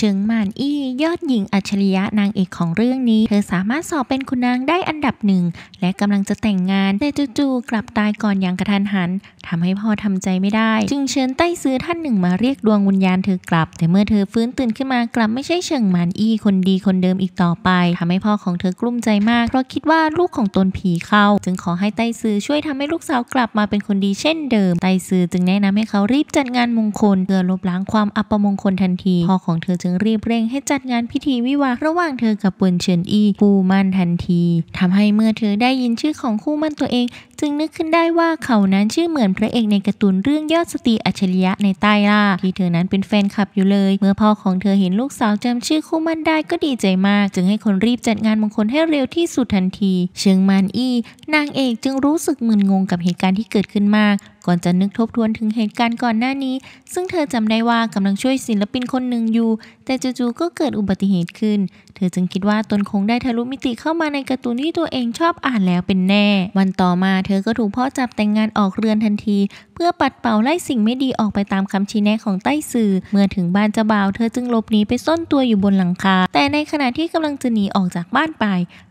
เชิงมานอี้ยอดหญิงอัจฉริยะนางเอกของเรื่องนี้ เธอสามารถสอบเป็นคุณนางได้อันดับหนึ่งและกำลังจะแต่งงานแต่จู่ๆกลับตายก่อนอย่างกระทันหันทำให้พ่อทำใจไม่ได้ จึงเชิญใต้ซื้อท่านหนึ่งมาเรียกดวงวิญญาณเธอกลับ แต่เมื่อเธอฟื้นตื่นขึ้นมากลับไม่ใช่เชิงมานอี้คนดีคนเดิมอีกต่อไปทำให้พ่อของเธอกลุ้มใจมากเพราะคิดว่าลูกของตนผีเข้าจึงขอให้ใต้ซื้อช่วยทำให้ลูกสาวกลับมาเป็นคนดีเช่นเดิมใต้ซื้อจึงแนะนำให้เขารีบจัดงานมงคลเพื่อลบล้างความอัปมงคลทันทีพ่อของเธอึงรีบเร่งให้จัดงานพิธีวิวาระหว่างเธอกับปวนเฉินอีคู่มั่นทันทีทำให้เมื่อเธอได้ยินชื่อของคู่มั่นตัวเอง จึงนึกขึ้นได้ว่าเขานั้นชื่อเหมือนพระเอกในการ์ตูนเรื่องยอดสตรีอัจฉริยะในใต้ล่าที่เธอนั้นเป็นแฟนคลับอยู่เลย เมื่อพ่อของเธอเห็นลูกสาวจำชื่อคู่มั่นได้ก็ดีใจมาก จึงให้คนรีบจัดงานมงคลให้เร็วที่สุดทันทีเชิงมานอีนางเอกจึงรู้สึกมึนงงกับเหตุการณ์ที่เกิดขึ้นมากก่อนจะนึกทบทวนถึงเหตุการณ์ก่อนหน้านี้ ซึ่งเธอจำได้ว่ากำลังช่วยศิลปินคนหนึ่งอยู่ แต่จู่ๆก็เกิดอุบัติเหตุขึ้น เธอจึงคิดว่าตนคงได้ทะลุมิติเข้ามาในการ์ตูนที่ตัวเองชอบอ่านแล้วเป็นแน่ วันต่อมา เธอก็ถูกพ่อจับแต่งงานออกเรือนทันที เพื่อปัดเป่าไล่สิ่งไม่ดีออกไปตามคำชี้แนะของใต้สื่อ เมื่อถึงบ้านเจ้าบ่าว เธอจึงหลบหนีไปซ่อนตัวอยู่บนหลังคา แต่ในขณะที่กำลังจะหนีออกจากบ้านไป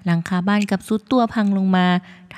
หลังคาบ้านกับซุดตัวพังลงมา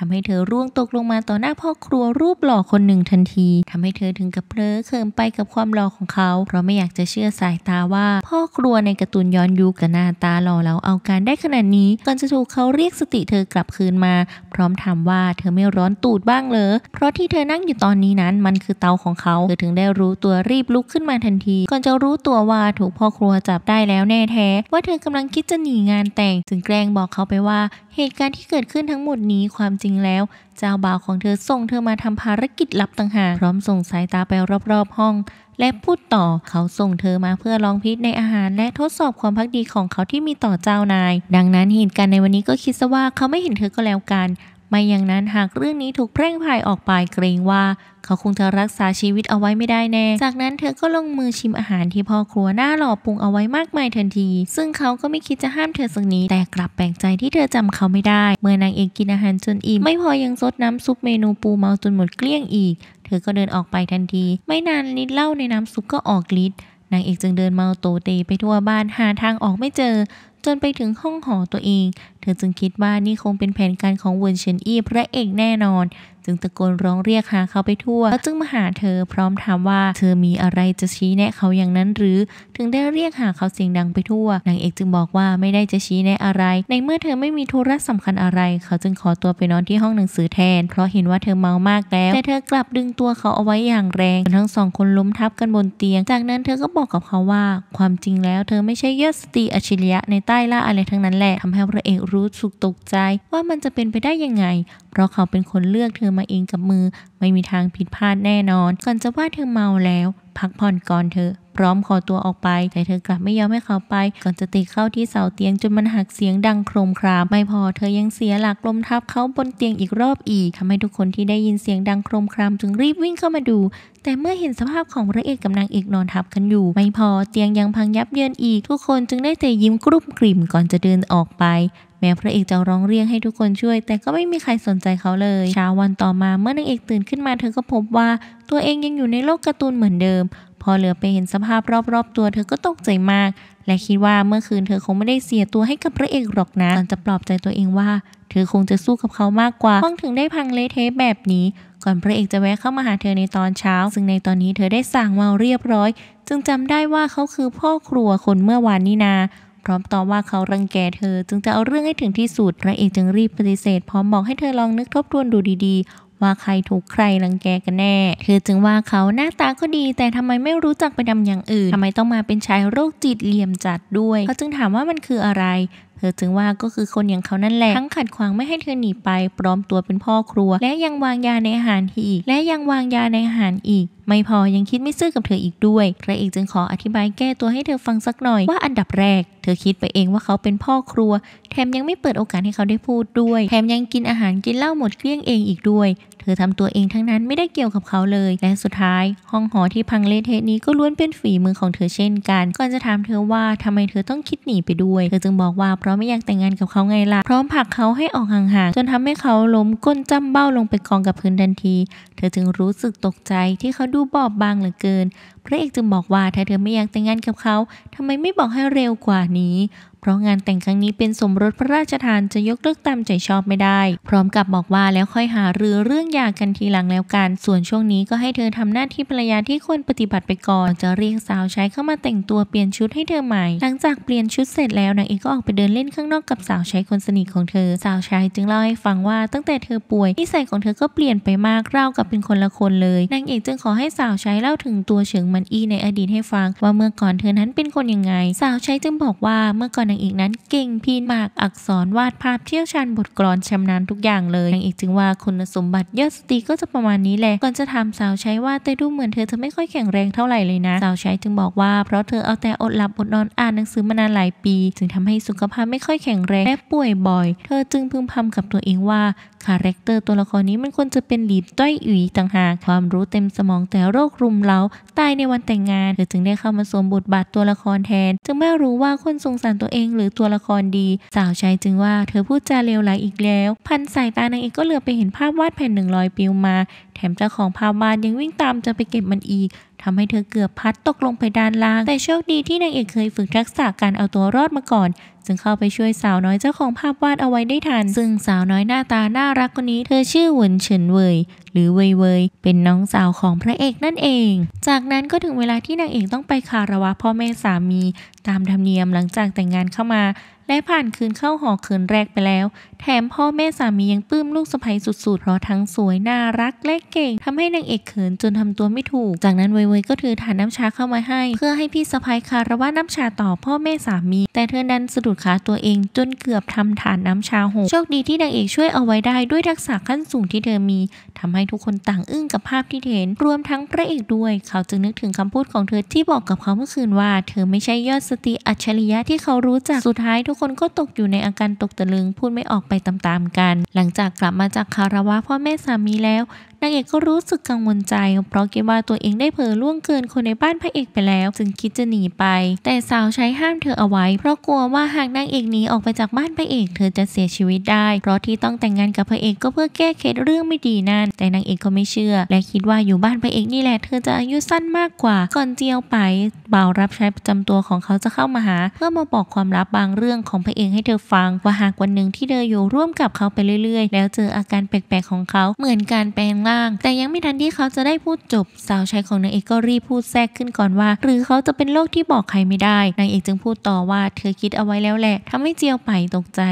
ทำให้เธอร่วงตกลงมาต่อหน้าพ่อครัวรูปหล่อคนหนึ่งทันทีทำให้เธอถึงกับเพลอเขินไปกับความหล่อของเขาเพราะไม่อยากจะเชื่อสายตาว่า พ่อครัวในการ์ตูนย้อนยุคกับหน้าตาหล่อเราเอาการได้ขนาดนี้ ก่อนจะถูกเขาเรียกสติเธอกลับคืนมา พร้อมถามว่าเธอไม่ร้อนตูดบ้างเลยเพราะที่เธอนั่งอยู่ตอนนี้นั้น มันคือเตาของเขาเธอถึงได้รู้ตัวรีบลุกขึ้นมาทันที ก่อนจะรู้ตัวว่าถูกพ่อครัวจับได้แล้วแน่แท้ ว่าเธอกำลังคิดจะหนีงานแต่งจึงแกล้งบอกเขาไปว่าเหตุการณ์ที่เกิดขึ้นทั้งหมดนี้ความจริงริงแล้วเจ้าบ่าวของเธอส่งเธอมาทำภารกิจลับต่างหากพร้อมส่งสายตาไปรอบๆห้องและพูดต่อเขาส่งเธอมาเพื่อลองพิษในอาหารและทดสอบความพักดีของเขาที่มีต่อเจ้านาย ดังนั้นเหตุการณ์ในวันนี้ก็คิดซะว่าเขาไม่เห็นเธอก็แล้วกันไม่อย่างนั้นหากเรื่องนี้ถูกเพ่งพายออกไปเกรงว่าเขาคงจะรักษาชีวิตเอาไว้ไม่ได้แน่ จากนั้นเธอก็ลงมือชิมอาหารที่พ่อครัวหน้าหล่อปรุงเอาไว้มากมายทันที ซึ่งเขาก็ไม่คิดจะห้ามเธอสักนี้ แต่กลับแปลกใจที่เธอจำเขาไม่ได้ เมื่อนางเอกกินอาหารจนอิ่มไม่พอยังซดน้ำซุปเมนูปูเมาจนหมดเกลี้ยงอีก เธอก็เดินออกไปทันที ไม่นานลิ้เหล้าในน้ำซุปก็ออกฤทธิ์นางเอกจึงเดินเมาโตเตไปทั่วบ้านหาทางออกไม่เจอจนไปถึงห้องหอตัวเอง เธอจึงคิดว่านี่คงเป็นแผนการของเวินเฉินอี้พระเอกแน่นอนจึงตะโกนร้องเรียกหาเขาไปทั่วเขาจึงมาหาเธอพร้อมถามว่าเธอมีอะไรจะชี้แนะเขาอย่างนั้นหรือ ถึงได้เรียกหาเขาเสียงดังไปทั่ว นางเอกจึงบอกว่าไม่ได้จะชี้แนะอะไร ในเมื่อเธอไม่มีธุระสำคัญอะไร เขาจึงขอตัวไปนอนที่ห้องหนังสือแทน เพราะเห็นว่าเธอเมามากแล้ว แต่เธอกลับดึงตัวเขาเอาไว้อย่างแรง ทั้งสองคนล้มทับกันบนเตียง จากนั้นเธอก็บอกกับเขาว่า ความจริงแล้วเธอไม่ใช่ยอดสตรีอัจฉริยะในใต้ล่าอะไรทั้งนั้นแหละทำให้พระเอกรู้สึกตกใจ ว่ามันจะเป็นไปได้ยังไงเพราะเขาเป็นคนเลือกเธอมาเองกับมือ ไม่มีทางผิดพลาดแน่นอน ก่อนจะว่าเธอเมาแล้ว พักผ่อนก่อนเธอพร้อมขอตัวออกไป แต่เธอกลับไม่ยอมให้เขาไป ก่อนจะตีเข้าที่เสาเตียงจนมันหักเสียงดังโครมครามไม่พอเธอยังเสียหลักลมทับเขาบนเตียงอีกรอบอีกทำให้ทุกคนที่ได้ยินเสียงดังโครมครามจึงรีบวิ่งเข้ามาดู แต่เมื่อเห็นสภาพของพระเอกกับนางเอกนอนทับกันอยู่ไม่พอเตียงยังพังยับเยินอีกทุกคนจึงได้แต่ยิ้มกรุบกริ่มก่อนจะเดินออกไปแม้พระเอกจะร้องเรียกให้ทุกคนช่วยแต่ก็ไม่มีใครสนใจเขาเลยเช้าวันต่อมาเมื่อนางเอกตื่นขึ้นมาเธอก็พบว่าตัวเองยังอยู่ในโลกการ์ตูนเหมือนเดิม พอเหลือไปเห็นสภาพรอบๆ ตัวเธอก็ตกใจมากและคิดว่าเมื่อคืนเธอคงไม่ได้เสียตัวให้กับพระเอกหรอกนะตอนจะปลอบใจตัวเองว่าเธอคงจะสู้กับเขามากกว่าห้องถึงได้พังเละเทะแบบนี้ ก่อนพระเอกจะแวะเข้ามาหาเธอในตอนเช้า ซึ่งในตอนนี้เธอได้สั่งเมาเรียบร้อย จึงจำได้ว่าเขาคือพ่อครัวคนเมื่อวานนี่นาร้อมตอบว่าเขารังแกเธอ จึงจะเอาเรื่องให้ถึงที่สุดพระเอกจึงรีบปฏิเสธพร้อมบอกให้เธอลองนึกทบทวนดูดีๆ ว่าใครถูกใครรังแกกันแน่ เธอจึงว่าเขาหน้าตาก็ดี แต่ทำไมไม่รู้จักไปดำอย่างอื่น ทำไมต้องมาเป็นชายโรคจิตเหลี่ยมจัดด้วยเขาจึงถามว่ามันคืออะไรเธอจึงว่าก็คือคนอย่างเขานั่นแหละทั้งขัดขวางไม่ให้เธอหนีไปปลอมตัวเป็นพ่อครัว และยังวางยาในอาหารอีก และยังวางยาในอาหารอีกไม่พอยังคิดไม่ซื่อกับเธออีกด้วยพระเอกจึงขออธิบายแก้ตัวให้เธอฟังสักหน่อย ว่าอันดับแรก เธอคิดไปเองว่าเขาเป็นพ่อครัวแถมยังไม่เปิดโอกาสให้เขาได้พูดด้วยแถมยังกินอาหารกินเหล้าหมดเกลี้ยงเองอีกด้วย เธอทำตัวเองทั้งนั้นไม่ได้เกี่ยวกับเขาเลยและสุดท้าย ห้องหอที่พังเละเทะนี้ก็ล้วนเป็นฝีมือของเธอเช่นกันก่อนจะถามเธอว่าทำไมเธอต้องคิดหนีไปด้วยเธอจึงบอกว่าเพราะไม่อยากแต่งงานกับเขาไงล่ะพร้อมผลักเขาให้ออกห่างๆจนทำให้เขาล้มก้นจ้ำเบ้าลงไปกองกับพื้นทันทีเธอจึงรู้สึกตกใจที่เขาดูบอบบางเหลือเกิน พระเอกจึงบอกว่าถ้าเธอไม่อยากแต่งงานกับเขา ทำไมไม่บอกให้เร็วกว่านี้เพราะงานแต่งครั้งนี้เป็นสมรสพระราชทานจะยกเลิกตามใจชอบไม่ได้ พร้อมกับบอกว่าแล้วค่อยหารือเรื่องยากันทีหลังแล้วกัน ส่วนช่วงนี้ก็ให้เธอทำหน้าที่ภรรยาที่ควรปฏิบัติไปก่อน จะเรียกสาวใช้เข้ามาแต่งตัวเปลี่ยนชุดให้เธอใหม่ หลังจากเปลี่ยนชุดเสร็จแล้วนางเอกก็ออกไปเดินเล่นข้างนอกกับสาวใช้คนสนิทของเธอ สาวใช้จึงเล่าให้ฟังว่าตั้งแต่เธอป่วยนิสัยของเธอก็เปลี่ยนไปมากเรากับเป็นคนละคนเลย นางเอกจึงขอให้สาวใช้เล่าถึงตัวเฉิงมันอี้ในอดีตให้ฟังว่าเมื่อก่อนเธอนั้นเป็นคนยังไง สาวใช้จึงบอกว่าเมื่อก่อนนางเอกนั้นเก่งพีนมากอักษรวาดภาพเชี่ยวชาญ บทกลอน ชำนาญทุกอย่างเลยนางเอกจึงว่าคุณสมบัติยอดสตรีก็จะประมาณนี้แหละ ก่อนจะถามสาวใช้ว่า แต่ดูเหมือนเธอจะไม่ค่อยแข็งแรงเท่าไหร่เลยนะสาวใช้จึงบอกว่า เพราะเธอเอาแต่อดหลับ อดนอนอ่านหนังสือมานานหลายปี จึงทำให้สุขภาพไม่ค่อยแข็งแรง และป่วยบ่อยเธอจึงพึมพำกับตัวเองว่าคาแรคเตอร์ตัวละครนี้มันควรจะเป็นหลีบต้อยอุ๋ยต่างหากความรู้เต็มสมองแต่โรครุมเร้าตายในวันแต่งงานเธอจึงได้เข้ามาสวมบทบาทตัวละครแทน จึงไม่รู้ว่าคนสงสารตัวเององหรือตัวละครดีสาวใช้จึงว่าเธอพูดจาเลวไหลอีกแล้ว พันสายตานางเอกก็เหลือไปเห็นภาพวาดแผ่นหนึ่งลอยปิวมา แถมเจ้าของภาพวาดยังวิ่งตามจะไปเก็บมันอีกทำให้เธอเกือบพัดตกลงไปด้านล่าง แต่โชคดีที่นางเอกเคยฝึกทักษะการเอาตัวรอดมาก่อน จึงเข้าไปช่วยสาวน้อยเจ้าของภาพวาดเอาไว้ได้ทันซึ่งสาวน้อยหน้าตาน่ารักคนนี้เธอชื่อหวนเฉินเวย หรือเวยเวยเป็นน้องสาวของพระเอกนั่นเอง จากนั้นก็ถึงเวลาที่นางเอกต้องไปคารวะพ่อแม่สามีตามธรรมเนียมหลังจากแต่งงานเข้ามา และผ่านคืนเข้าหอคืนแรกไปแล้วแถมพ่อแม่สามียังปลื้มลูกสะใภ้สุดๆเพราะทั้งสวยน่ารัก และเก่งทำให้นางเอกเขินจนทำตัวไม่ถูก จากนั้นเวยๆก็ถือถานน้ำชาเข้ามาให้ เพื่อให้พี่สะใภ้คาระวะน้ำชาต่อพ่อแม่สามี แต่เธอดันสะดุดขาตัวเองจนเกือบทำฐานน้ำชาหกโชคดีที่นางเอกช่วยเอาไว้ได้ด้วยทักษะขั้นสูงที่เธอมีทำให้ทุกคนต่างอึ้งกับภาพที่เห็น รวมทั้งพระเอกด้วย เขาจึงนึกถึงคำพูดของเธอที่บอกกับเขาเมื่อคืนว่าเธอไม่ใช่ยอดสติอัจฉริยะที่เขารู้จักสุดท้ายทุกคนก็ตกอยู่ในอาการตกตะลึงพูดไม่ออกไปตามๆกัน หลังจากกลับมาจากคารวะพ่อแม่สามีแล้ว นางเอกก็รู้สึกกังวลใจ เพราะคิดว่าตัวเองได้เผลอล่วงเกินคนในบ้านพระเอกไปแล้ว จึงคิดจะหนีไป แต่สาวใช้ห้ามเธอเอาไว้ เพราะกลัวว่าหากนางเอกหนีออกไปจากบ้านพระเอกเธอจะเสียชีวิตได้ เพราะที่ต้องแต่งงานกับพระเอกก็เพื่อแก้เคล็ดเรื่องไม่ดีนั่น แต่นางเอกก็ไม่เชื่อ และคิดว่าอยู่บ้านพระเอกนี่แหละเธอจะอายุสั้นมากกว่า ก่อนเจียวไป บ่าวรับใช้ประจำตัวของเขาจะเข้ามาหา เพื่อมาบอกความลับบางเรื่องของพระเอกให้เธอฟัง ว่าหากวันหนึ่งที่เธออยูู่่ร่วมกับเขาไปเรื่อยๆ แล้วเจออาการแปลกๆของเขาเหมือนการแปลงร่าง แต่ยังไม่ทันที่เขาจะได้พูดจบ สาวใช้ของนางเอกก็รีบพูดแทรกขึ้นก่อนว่า หรือเขาจะเป็นโรคที่บอกใครไม่ได้ นางเอกจึงพูดต่อว่าเธอคิดเอาไว้แล้วแหละ ทำให้เจียวไปตกใจ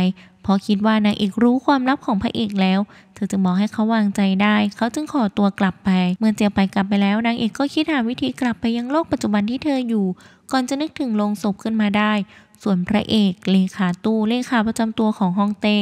พราะคิดว่านางเอกรู้ความลับของพระเอกแล้วเธอจึงบอกให้เขาวางใจได้ เขาจึงขอตัวกลับไปเมื่อเจียวไปกลับไปแล้ว นางเอกก็คิดหาวิธีกลับไปยังโลกปัจจุบันที่เธออยู่ ก่อนจะนึกถึงลงศพขึ้นมาได้ส่วนพระเอก เลขาตู้เลขาประจำตัวของฮองเต้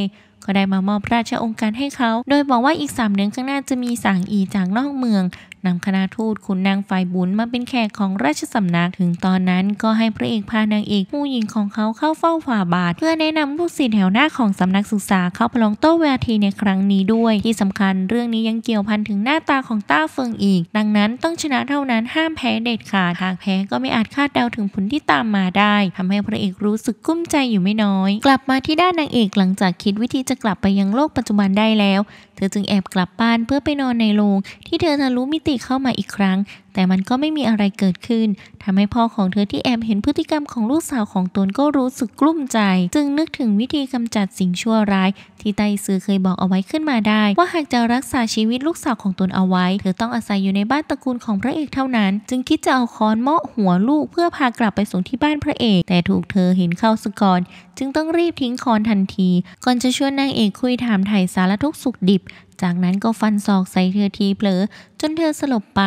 ก็ได้มามอบราชองค์การให้เขา โดยบอกว่าอีกสามเดือนข้างหน้าจะมีสั่งอีจากนอกเมืองนำคณะทูตขุนนางฝ่ายบุญมาเป็นแขกของราชสำนัก ถึงตอนนั้นก็ให้พระเอกพานางเอกผู้หญิงของเขาเข้าเฝ้าฝ่าบาท เพื่อแนะนำลูกศิษย์แถวหน้าของสำนักศึกษาเข้าประลองโต้เวทีในครั้งนี้ด้วย ที่สำคัญเรื่องนี้ยังเกี่ยวพันถึงหน้าตาของต้าเฟิงอีก ดังนั้นต้องชนะเท่านั้นห้ามแพ้เด็ดขาดหากแพ้ก็ไม่อาจคาดเดาถึงผลที่ตามมาได้ทำให้พระเอกรู้สึกกุ้มใจอยู่ไม่น้อย กลับมาที่ด้านนางเอกหลังจากคิดวิธีจะกลับไปยังโลกปัจจุบันได้แล้วเธอจึงแอบกลับบ้านเพื่อไปนอนในโรงที่เธอทะลุมิติเข้ามาอีกครั้งแต่มันก็ไม่มีอะไรเกิดขึ้น ทำให้พ่อของเธอที่แอบเห็นพฤติกรรมของลูกสาวของตนก็รู้สึกกลุ้มใจ จึงนึกถึงวิธีกำจัดสิ่งชั่วร้ายที่ไตซือเคยบอกเอาไว้ขึ้นมาได้ ว่าหากจะรักษาชีวิตลูกสาวของตนเอาไว้ เธอต้องอาศัยอยู่ในบ้านตระกูลของพระเอกเท่านั้น จึงคิดจะเอาค้อนเมาะหัวลูกเพื่อพากลับไปส่งที่บ้านพระเอก แต่ถูกเธอเห็นเข้าสก่อน จึงต้องรีบทิ้งคอนทันที ก่อนจะชวนนางเอกคุยถามไถ่สารทุกสุขดิบจากนั้นก็ฟันศอกใส่เธอทีเผลอจนเธอสลบไป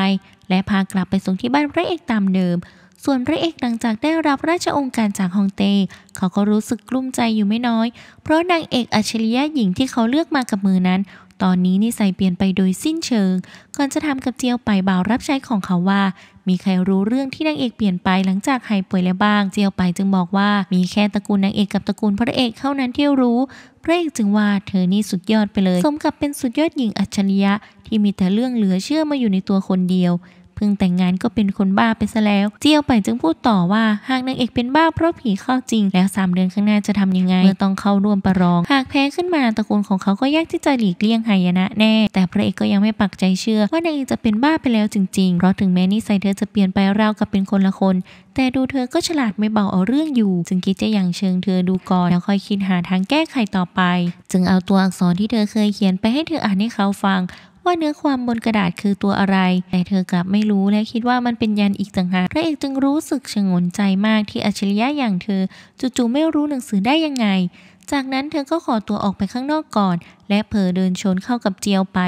และพากลับไปส่งที่บ้านพระเอกตามเดิม ส่วนพระเอกหลังจากได้รับราชองค์การจากฮองเต้เขาก็รู้สึกกลุ้มใจอยู่ไม่น้อย เพราะนางเอกอัจฉริยะหญิงที่เขาเลือกมากับมือนั้น ตอนนี้นิสัยเปลี่ยนไปโดยสิ้นเชิง ก่อนจะทำกับเจียวไปบ่าวรับใช้ของเขาว่ามีใครรู้เรื่องที่นางเอกเปลี่ยนไปหลังจากหายป่วยแล้วบ้าง เจียวไปจึงบอกว่ามีแค่ตระกูลนางเอกกับตระกูลพระเอกเท่านั้นที่รู้ พระเอกจึงว่าเธอนี่สุดยอดไปเลยสมกับเป็นสุดยอดหญิงอัจฉริยะที่มีแต่เรื่องเหลือเชื่อมาอยู่ในตัวคนเดียวเพิ่งแต่งงานก็เป็นคนบ้าไปซะแล้ว เจียวไปจึงพูดต่อว่าหากนางเอกเป็นบ้าเพราะผีเข้าจริงแล้ว3เดือนข้างหน้าจะทำยังไงเมื่อต้องเข้าร่วมประลอง หากแพ้ขึ้นมาตระกูลของเขาก็ยากที่จะหลีกเลี่ยงหายนะแน่ แต่พระเอกก็ยังไม่ปักใจเชื่อว่านางเอกจะเป็นบ้าไปแล้วจริง ๆเพราะถึงแม้นิสัยเธอจะเปลี่ยนไปราวกับเป็นคนละคน แต่ดูเธอก็ฉลาดไม่เบาเอาเรื่องอยู่ จึงคิดจะอย่างเชิงเธอดูก่อนแล้วค่อยคิดหาทางแก้ไขต่อไป จึงเอาตัวอักษรที่เธอเคยเขียนไปให้เธออ่านให้เขาฟังว่าเนื้อความบนกระดาษคือตัวอะไร แต่เธอกลับไม่รู้และคิดว่ามันเป็นยันอีกต่างหากพระเอกจึงรู้สึกชงนใจมากที่อัจฉริยะอย่างเธอจู่ๆไม่รู้หนังสือได้ยังไง จากนั้นเธอก็ขอตัวออกไปข้างนอกก่อน และเผลอเดินชนเข้ากับเจียวไป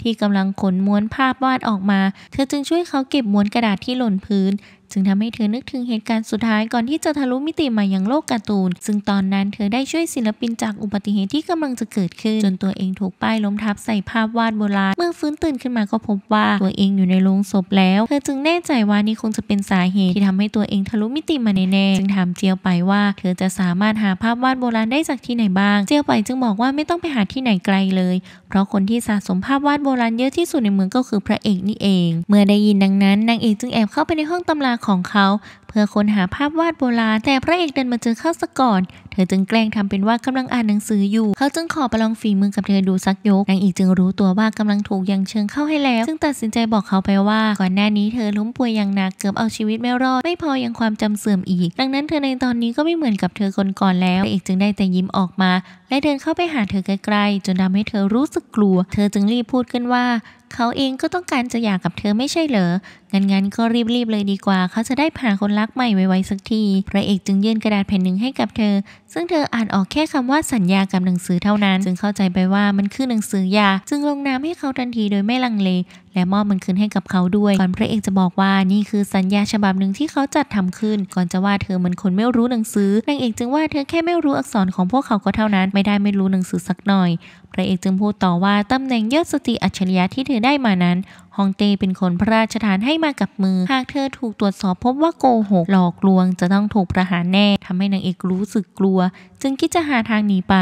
ที่กำลังขนม้วนภาพวาดออกมา เธอจึงช่วยเขาเก็บม้วนกระดาษที่หล่นพื้นจึงทำให้เธอนึกถึงเหตุการณ์สุดท้ายก่อนที่จะทะลุมิติมาอย่างโลกการ์ตูน ซึ่งตอนนั้นเธอได้ช่วยศิลปินจากอุบัติเหตุที่กำลังจะเกิดขึ้น จนตัวเองถูกป้ายล้มทับใส่ภาพวาดโบราณ เมื่อฟื้นตื่นขึ้นมาก็พบว่าตัวเองอยู่ในโรงศพแล้ว เธอจึงแน่ใจว่านี่คงจะเป็นสาเหตุที่ทำให้ตัวเองทะลุมิติมาแน่ๆจึงถามเจียวไปว่า เธอจะสามารถหาภาพวาดโบราณได้จากที่ไหนบ้าง เจียวไป จึงบอกว่าไม่ต้องไปหาที่ไหนไกลเลย เพราะคนที่สะสมภาพวาดโบราณเยอะที่สุดในเมืองก็คือพระเอกนี่เอง เมื่อได้ยินดังนั้นนางเอกจึงแอบเข้าไปในห้องตำราของเขา เพื่อค้นหาภาพวาดโบราณแต่พระเอกเดินมาเจอเข้าซะก่อนเธอจึงแกล้งทำเป็นว่ากำลังอ่านหนังสืออยู่ เขาจึงขอประลองฝีมือกับเธอดูสักยก นางอีกจึงรู้ตัวว่ากำลังถูกยังเชิงเข้าให้แล้ว ซึ่งตัดสินใจบอกเขาไปว่าก่อนหน้านี้เธอล้มป่วยอย่างหนักเกือบเอาชีวิตไม่รอด ไม่พอยังความจำเสื่อมอีก ดังนั้นเธอในตอนนี้ก็ไม่เหมือนกับเธอคนก่อนแล้วเอกจึงได้แต่ยิ้มออกมา และเดินเข้าไปหาเธอใกล้ๆจนทำให้เธอรู้สึกกลัว เธอจึงรีบพูดขึ้นว่า เขาเองก็ต้องการจะอยากกับเธอไม่ใช่เหรอ งั้นงั้นก็รีบๆเลยดีกว่า เขาจะได้ผ่าคนรักใหม่ไวๆสักที พระเอกจึงยื่นกระดาษแผ่นหนึ่งให้กับเธอซึ่งเธออ่านออกแค่คำว่าสัญญากับหนังสือเท่านั้น จึงเข้าใจไปว่ามันคือหนังสือยา จึงลงนามให้เขาทันทีโดยไม่ลังเลและมอบมันคืนให้กับเขาด้วย ก่อนพระเอกจะบอกว่านี่คือสัญญาฉบับหนึ่งที่เขาจัดทำขึ้น ก่อนจะว่าเธอมันคนไม่รู้หนังสือนางเอกจึงว่าเธอแค่ไม่รู้อักษรของพวกเขาก็เท่านั้น ไม่ได้ไม่รู้หนังสือสักหน่อย พระเอกจึงพูดต่อว่าตำแหน่งยอดสติอัจฉริยะที่เธอได้มานั้นฮองเต้เป็นคนพระราชทานให้มากับมือหากเธอถูกตรวจสอบพบว่าโกหกหลอกลวง จะต้องถูกประหารแน่ทำให้นางเอกรู้สึกกลัวจึงคิดจะหาทางหนีไป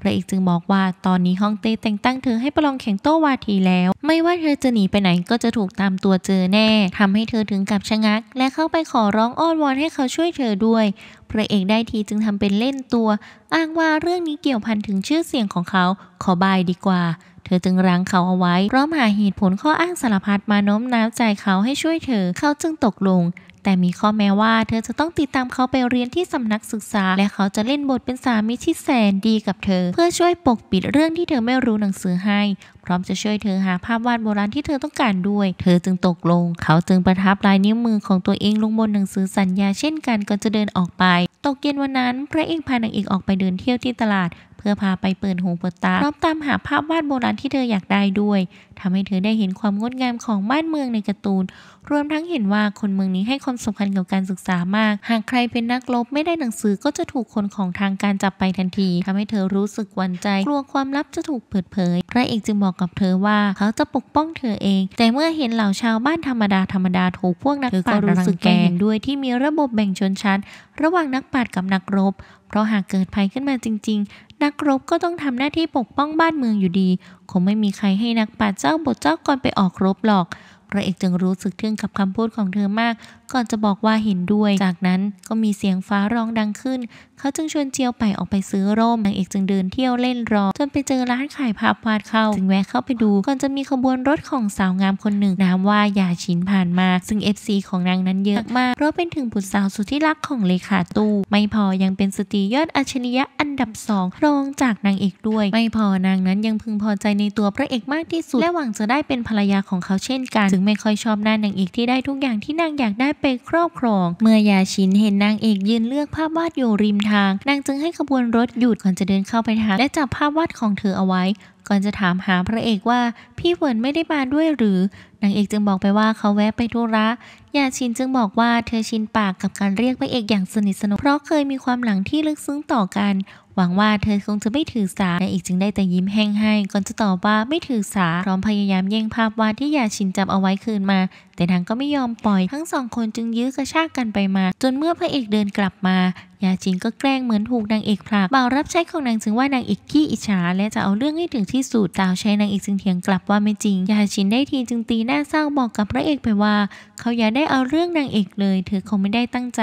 พระเอกจึงบอกว่าตอนนี้ฮ่องเต้แต่งตั้งเธอให้ประลองแข่งโต้วาทีแล้ว ไม่ว่าเธอจะหนีไปไหนก็จะถูกตามตัวเจอแน่ทำให้เธอถึงกับชะงัก และเข้าไปขอร้องอ้อนวอนให้เขาช่วยเธอด้วย พระเอกได้ทีจึงทำเป็นเล่นตัว อ้างว่าเรื่องนี้เกี่ยวพันถึงชื่อเสียงของเขา ขอบายดีกว่า เธอจึงรั้งเขาเอาไว้ พร้อมหาเหตุผลข้ออ้างสารพัดมาโน้มน้าวใจเขาให้ช่วยเธอ เขาจึงตกลงแต่มีข้อแม้ว่าเธอจะต้องติดตามเขาไปเรียนที่สำนักศึกษา และเขาจะเล่นบทเป็นสามีที่แสนดีกับเธอ เพื่อช่วยปกปิดเรื่องที่เธอไม่รู้หนังสือให้พร้อมจะช่วยเธอหาภาพวาดโบราณที่เธอต้องการด้วย เธอจึงตกลง เขาจึงประทับลายนิ้วมือของตัวเองลงบนหนังสือสัญญาเช่นกันก่อนจะเดินออกไป ตกเย็นวันนั้น พระเอกพานางเอกออกไปเดินเที่ยวที่ตลาด เพื่อพาไปเปิดหูเปิดตาพร้อมตามหาภาพวาดโบราณที่เธออยากได้ด้วยทำให้เธอได้เห็นความงดงามของบ้านเมืองในการ์ตูน รวมทั้งเห็นว่าคนเมืองนี้ให้ความสำคัญกับการศึกษามาก หากใครเป็นนักลบไม่ได้หนังสือก็จะถูกคนของทางการจับไปทันที ทำให้เธอรู้สึกหวั่นใจกลัวความลับจะถูกเปิดเผย พระเอกจึงบอกกับเธอว่าเขาจะปกป้องเธอเอง แต่เมื่อเห็นเหล่าชาวบ้านธรรมดาธรรมดาถูกพวกนักปราชญ์รังแกด้วยที่มีระบบแบ่งชนชั้นระหว่างนักปราชญ์กับนักรบ เพราะหากเกิดภัยขึ้นมาจริง ๆ นักรบก็ต้องทำหน้าที่ปกป้องบ้านเมืองอยู่ดี คงไม่มีใครให้นักปราชญ์เจ้าบทเจ้าก่อนไปออกรบหรอก พระเอกจึงรู้สึกทึ่งกับคำพูดของเธอมากก่อนจะบอกว่าเห็นด้วย จากนั้นก็มีเสียงฟ้าร้องดังขึ้น เขาจึงชวนเจียวไปออกไปซื้อร่ม นางเอกจึงเดินเที่ยวเล่นรอ จนไปเจอร้านขายภาพวาดเข้า จึงแวะเข้าไปดู ก่อนจะมีขบวนรถของสาวงามคนหนึ่ง นามว่าหยาชินผ่านมา ซึ่ง FC ของนางนั้นเยอะมาก เพราะเป็นถึงบุตรสาวสุดที่รักของเลขาตู้ ไม่พอยังเป็นสตรียอดอัจฉริยะอันดับสอง รองจากนางเอกด้วย ไม่พอนางนั้นยังพึงพอใจในตัวพระเอกมากที่สุด และหวังจะได้เป็นภรรยาของเขาเช่นกันถึงไม่ค่อยชอบหน้านางเอกที่ได้ทุกอย่างที่นางอยากได้ไปครอบครอง เมื่อยาชินเห็นนางเอกยืนเลือกภาพวาดอยู่ริมทางนางจึงให้ขบวนรถหยุดก่อนจะเดินเข้าไปทักและจับภาพวาดของเธอเอาไว้ ก่อนจะถามหาพระเอกว่าพี่เวินไม่ได้มาด้วยหรือนางเอกจึงบอกไปว่าเขาแวะไปธุระยาชินจึงบอกว่าเธอชินปากกับการเรียกพระเอกอย่างสนิทสนมเพราะเคยมีความหลังที่ลึกซึ้งต่อกันหวังว่าเธอคงจะไม่ถือสานายเอกจึงได้แต่ยิ้มแห้งให้ ก่อนจะตอบว่าไม่ถือสา พร้อมพยายามแย่งภาพวาดที่ยาชินจำเอาไว้คืนมา แต่นางก็ไม่ยอมปล่อย ทั้งสองคนจึงยื้อกระชากกันไปมา จนเมื่อพระเอกเดินกลับมา ยาชินก็แกล้งเหมือนถูกนางเอกผลักบ่าวรับใช้ของนาง จึงว่านางเอกขี้อิจฉา และจะเอาเรื่องให้ถึงที่สุดตาวใช้นางเอกจึงเถียงกลับว่าไม่จริง ยาชินได้ทีจึงตีหน้าเศร้าบอกกับพระเอกไปว่า เขาอย่าได้เอาเรื่องนางเอกเลย เธอคงไม่ได้ตั้งใจ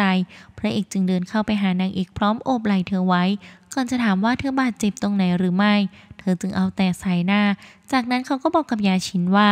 พระเอกจึงเดินเข้าไปหานางเอกพร้อมโอบไหล่เธอไว้ก่อนจะถามว่าเธอบาดเจ็บตรงไหนหรือไม่ เธอจึงเอาแต่ใส่หน้า จากนั้นเขาก็บอกกับยาชินว่า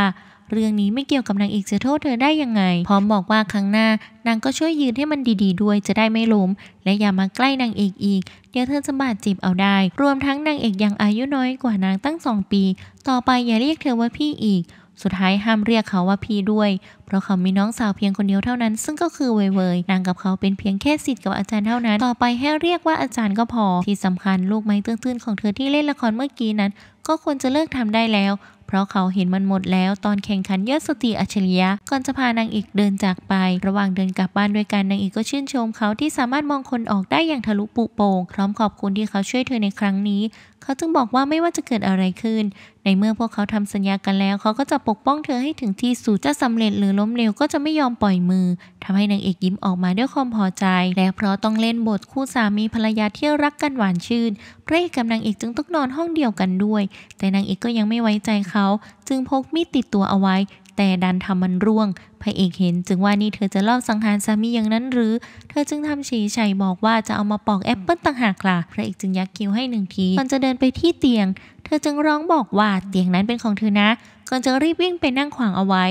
เรื่องนี้ไม่เกี่ยวกับนางเอกจะโทษเธอได้ยังไง พร้อมบอกว่าครั้งหน้า นางก็ช่วยยืนให้มันดี ๆ ด้วย จะได้ไม่ล้ม และอย่ามาใกล้นางเอกอีก เดี๋ยวเธอจะบาดเจ็บเอาได้ รวมทั้งนางเอกยังอายุน้อยกว่านางตั้งสองปี ต่อไปอย่าเรียกเธอว่าพี่อีกสุดท้ายห้ามเรียกเขาว่าพี่ด้วย เพราะเขามีน้องสาวเพียงคนเดียวเท่านั้น ซึ่งก็คือเวยเวยนางกับเขาเป็นเพียงแค่สิทธิ์กับอาจารย์เท่านั้น ต่อไปให้เรียกว่าอาจารย์ก็พอ ที่สำคัญลูกไม้ตื้นๆของเธอที่เล่นละครเมื่อกี้นั้น ก็ควรจะเลิกทำได้แล้วเพราะเขาเห็นมันหมดแล้วตอนแข่งขันยอดสติีอัจฉริยะก่อนจะพานางเอกเดินจากไป ระหว่างเดินกลับบ้านด้วยกันนางเอกก็ชื่นชมเขาที่สามารถมองคนออกได้อย่างทะลุปุโปงพร้อมขอบคุณที่เขาช่วยเธอในครั้งนี้ เขาจึงบอกว่าไม่ว่าจะเกิดอะไรขึ้น ในเมื่อพวกเขาทำสัญญากันแล้วเขาก็จะปกป้องเธอให้ถึงที่สุดจะสำเร็จ หรือล้มเหลวก็จะไม่ยอมปล่อยมือ ทำให้นางเอกยิ้มออกมาด้วยความพอใจ และเพราะต้องเล่นบทคู่สามีภรรยาที่รักกันหวานชื่นพระเอกกับนางเอกจึงต้องนอนห้องเดียวกันด้วย แต่นางเอกก็ยังไม่ไว้ใจเขาจึงพกมีดติดตัวเอาไว้ แต่ดันทำมันร่วง พระเอกเห็นจึงว่านี่เธอจะลอบสังหารสามีอย่างนั้นหรือ เธอจึงทำฉีัยบอกว่าจะเอามาปอกแอปเปิลต่างหากล่ะพระเอกจึงยักคิ้วให้หนึ่งทีก่อนจะเดินไปที่เตียง เธอจึงร้องบอกว่าเตียงนั้นเป็นของเธอนะ ก่อนจะรีบวิ่งไปนั่งขวางเอาไว้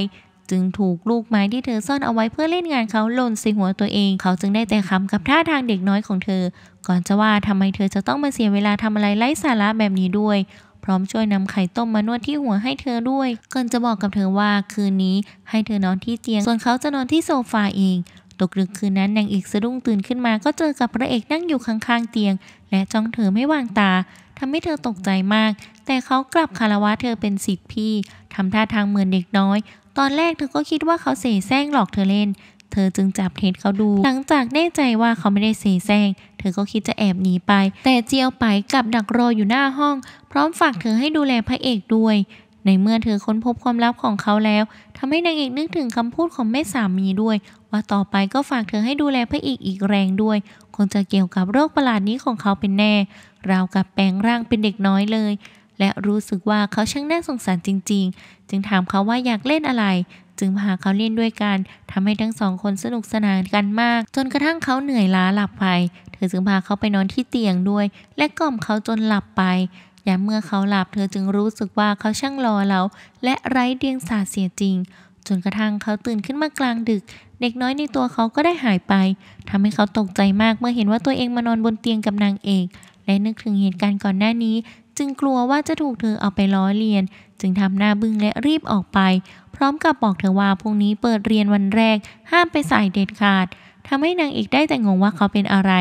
จึงถูกลูกไม้ที่เธอซ่อนเอาไว้เพื่อเล่นงานเขาหล่นใส่หัวตัวเอง เขาจึงได้แต่คำกับท่าทางเด็กน้อยของเธอ ก่อนจะว่าทำไมเธอจะต้องมาเสียเวลาทำอะไรไร้สาระแบบนี้ด้วยพร้อมช่วยนำไข่ต้มมานวดที่หัวให้เธอด้วย เกินจะบอกกับเธอว่าคืนนี้ให้เธอนอนที่เตียง ส่วนเขาจะนอนที่โซฟาเอง ตกดึกคืนนั้นนางเอกสะดุ้งตื่นขึ้นมา ก็เจอกับพระเอกนั่งอยู่ข้างๆเตียง และจ้องเธอไม่วางตาทำให้เธอตกใจมาก แต่เขากลับคารวะเธอเป็นสิทธิพี่ ทำท่าทางเหมือนเด็กน้อย ตอนแรกเธอก็คิดว่าเขาเสแสร้งหลอกเธอเล่นเธอจึงจับเท็ดเขาดู หลังจากแน่ใจว่าเขาไม่ได้เสแสร้ง เธอก็คิดจะแอบหนีไป แต่เจียวไปกลับดักรออยู่หน้าห้อง พร้อมฝากเธอให้ดูแลพระเอกด้วย ในเมื่อเธอค้นพบความลับของเขาแล้วทำให้นางเอกนึกถึงคำพูดของแม่สามีด้วย ว่าต่อไปก็ฝากเธอให้ดูแลพระเอกอีกแรงด้วย คงจะเกี่ยวกับโรคประหลาดนี้ของเขาเป็นแน่ ราวกับแปลงร่างเป็นเด็กน้อยเลย และรู้สึกว่าเขาช่างน่าสงสารจริงๆ จึงถามเขาว่าอยากเล่นอะไรจึงพาเขาเล่นด้วยกันทำให้ทั้งสองคนสนุกสนานกันมาก จนกระทั่งเขาเหนื่อยล้าหลับไป เธอจึงพาเขาไปนอนที่เตียงด้วย และกล่อมเขาจนหลับไปยามเมื่อเขาหลับ เธอจึงรู้สึกว่าเขาช่างรอเรา และไร้เดียงสาเสียจริง จนกระทั่งเขาตื่นขึ้นมากลางดึก เด็กน้อยในตัวเขาก็ได้หายไป ทำให้เขาตกใจมากเมื่อเห็นว่าตัวเองมานอนบนเตียงกับนางเอก และนึกถึงเหตุการณ์ก่อนหน้านี้ จึงกลัวว่าจะถูกเธอเอาไปล้อเลียน จึงทำหน้าบึ้งและรีบออกไปร้อมกับบอกเธอว่าพรุ่งนี้เปิดเรียนวันแรก ห้ามไปสายเด็ดขาดทำให้นางเอกได้แต่งงว่าเขาเป็นอะไร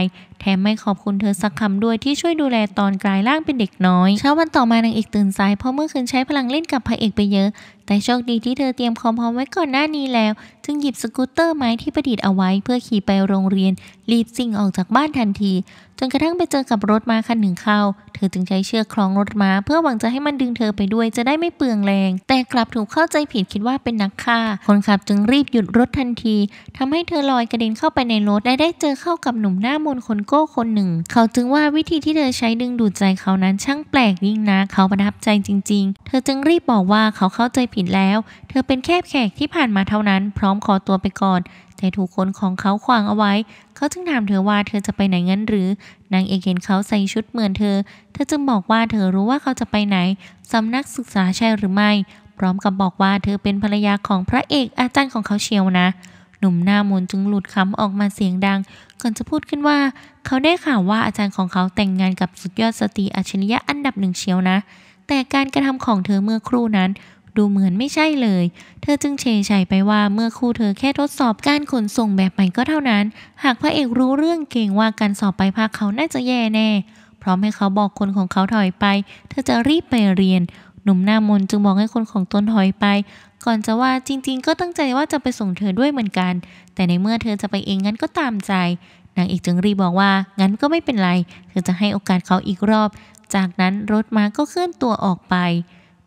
แถมไม่ขอบคุณเธอสักคำด้วยที่ช่วยดูแลตอนกลายร่างเป็นเด็กน้อย เช้าวันต่อมานางเอกตื่นสายเพราะเมื่อคืนใช้พลังเล่นกับพระเอกไปเยอะ แต่โชคดีที่เธอเตรียมคอมพร้อมไว้ก่อนหน้านี้แล้ว จึงหยิบสกูตเตอร์ไม้ที่ประดิษฐ์เอาไว้เพื่อขี่ไปโรงเรียน รีบซิ่งออกจากบ้านทันทีจนกระทั่งไปเจอกับรถม้าคันหนึ่งเข้าเธอจึงใช้เชือกคล้องรถม้า เพื่อหวังจะให้มันดึงเธอไปด้วย จะได้ไม่เปลืองแรง แต่กลับถูกเข้าใจผิดคิดว่าเป็นนักฆ่าคนขับ จึงรีบหยุดรถทันที ทำให้เธอลอยกระเด็นเข้าไปในรถและได้เจอเข้ากับหนุ่มหน้ามนคนก้คนหนึ่ง เขาจึงว่าวิธีที่เธอใช้ดึงดูดใจเขานั้นช่างแปลกยิ่งนะเขาประทับใจจริงๆ เธอจึงรีบบอกว่าเขาเข้าใจผิดแล้ว เธอเป็นแค่แขกที่ผ่านมาเท่านั้นพร้อมขอตัวไปก่อน แต่ถูกคนของเขาขวางเอาไว้ เขาจึงถามเธอว่าเธอจะไปไหนงั้นหรือนางเอกเห็นเขาใส่ชุดเหมือนเธอ เธอจึงบอกว่าเธอรู้ว่าเขาจะไปไหนสำนักศึกษาใช่หรือไม่ พร้อมกับบอกว่า เธอเป็นภรรยาของพระเอกอาจารย์ของเขาเชียวนะ หนุ่มหน้ามนจึงหลุดคำออกมาเสียงดังก่อนจะพูดขึ้นว่าเขาได้ข่าวว่าอาจารย์ของเขาแต่งงานกับสุดยอดสตรีอัจฉริยะอันดับหนึ่งเชียวนะ แต่การกระทำของเธอเมื่อครู่นั้น ดูเหมือนไม่ใช่เลย เธอจึงเชยชัยไปว่าเมื่อครู่เธอแค่ทดสอบการขนส่งแบบใหม่ก็เท่านั้น หากพระเอกรู้เรื่องเก่งว่าการสอบไปภาคเขาน่าจะแย่แน่พร้อมให้เขาบอกคนของเขาถอยไป เธอจะรีบไปเรียน หนุ่มหน้ามนจึงบอกให้คนของตนถอยไปก่อนจะว่าจริงๆก็ตั้งใจว่าจะไปส่งเธอด้วยเหมือนกัน แต่ในเมื่อเธอจะไปเองงั้นก็ตามใจนางเอกจึงรีบบอกว่างั้นก็ไม่เป็นไร เธอจะให้โอกาสเขาอีกรอบ จากนั้นรถม้าก็เคลื่อนตัวออกไป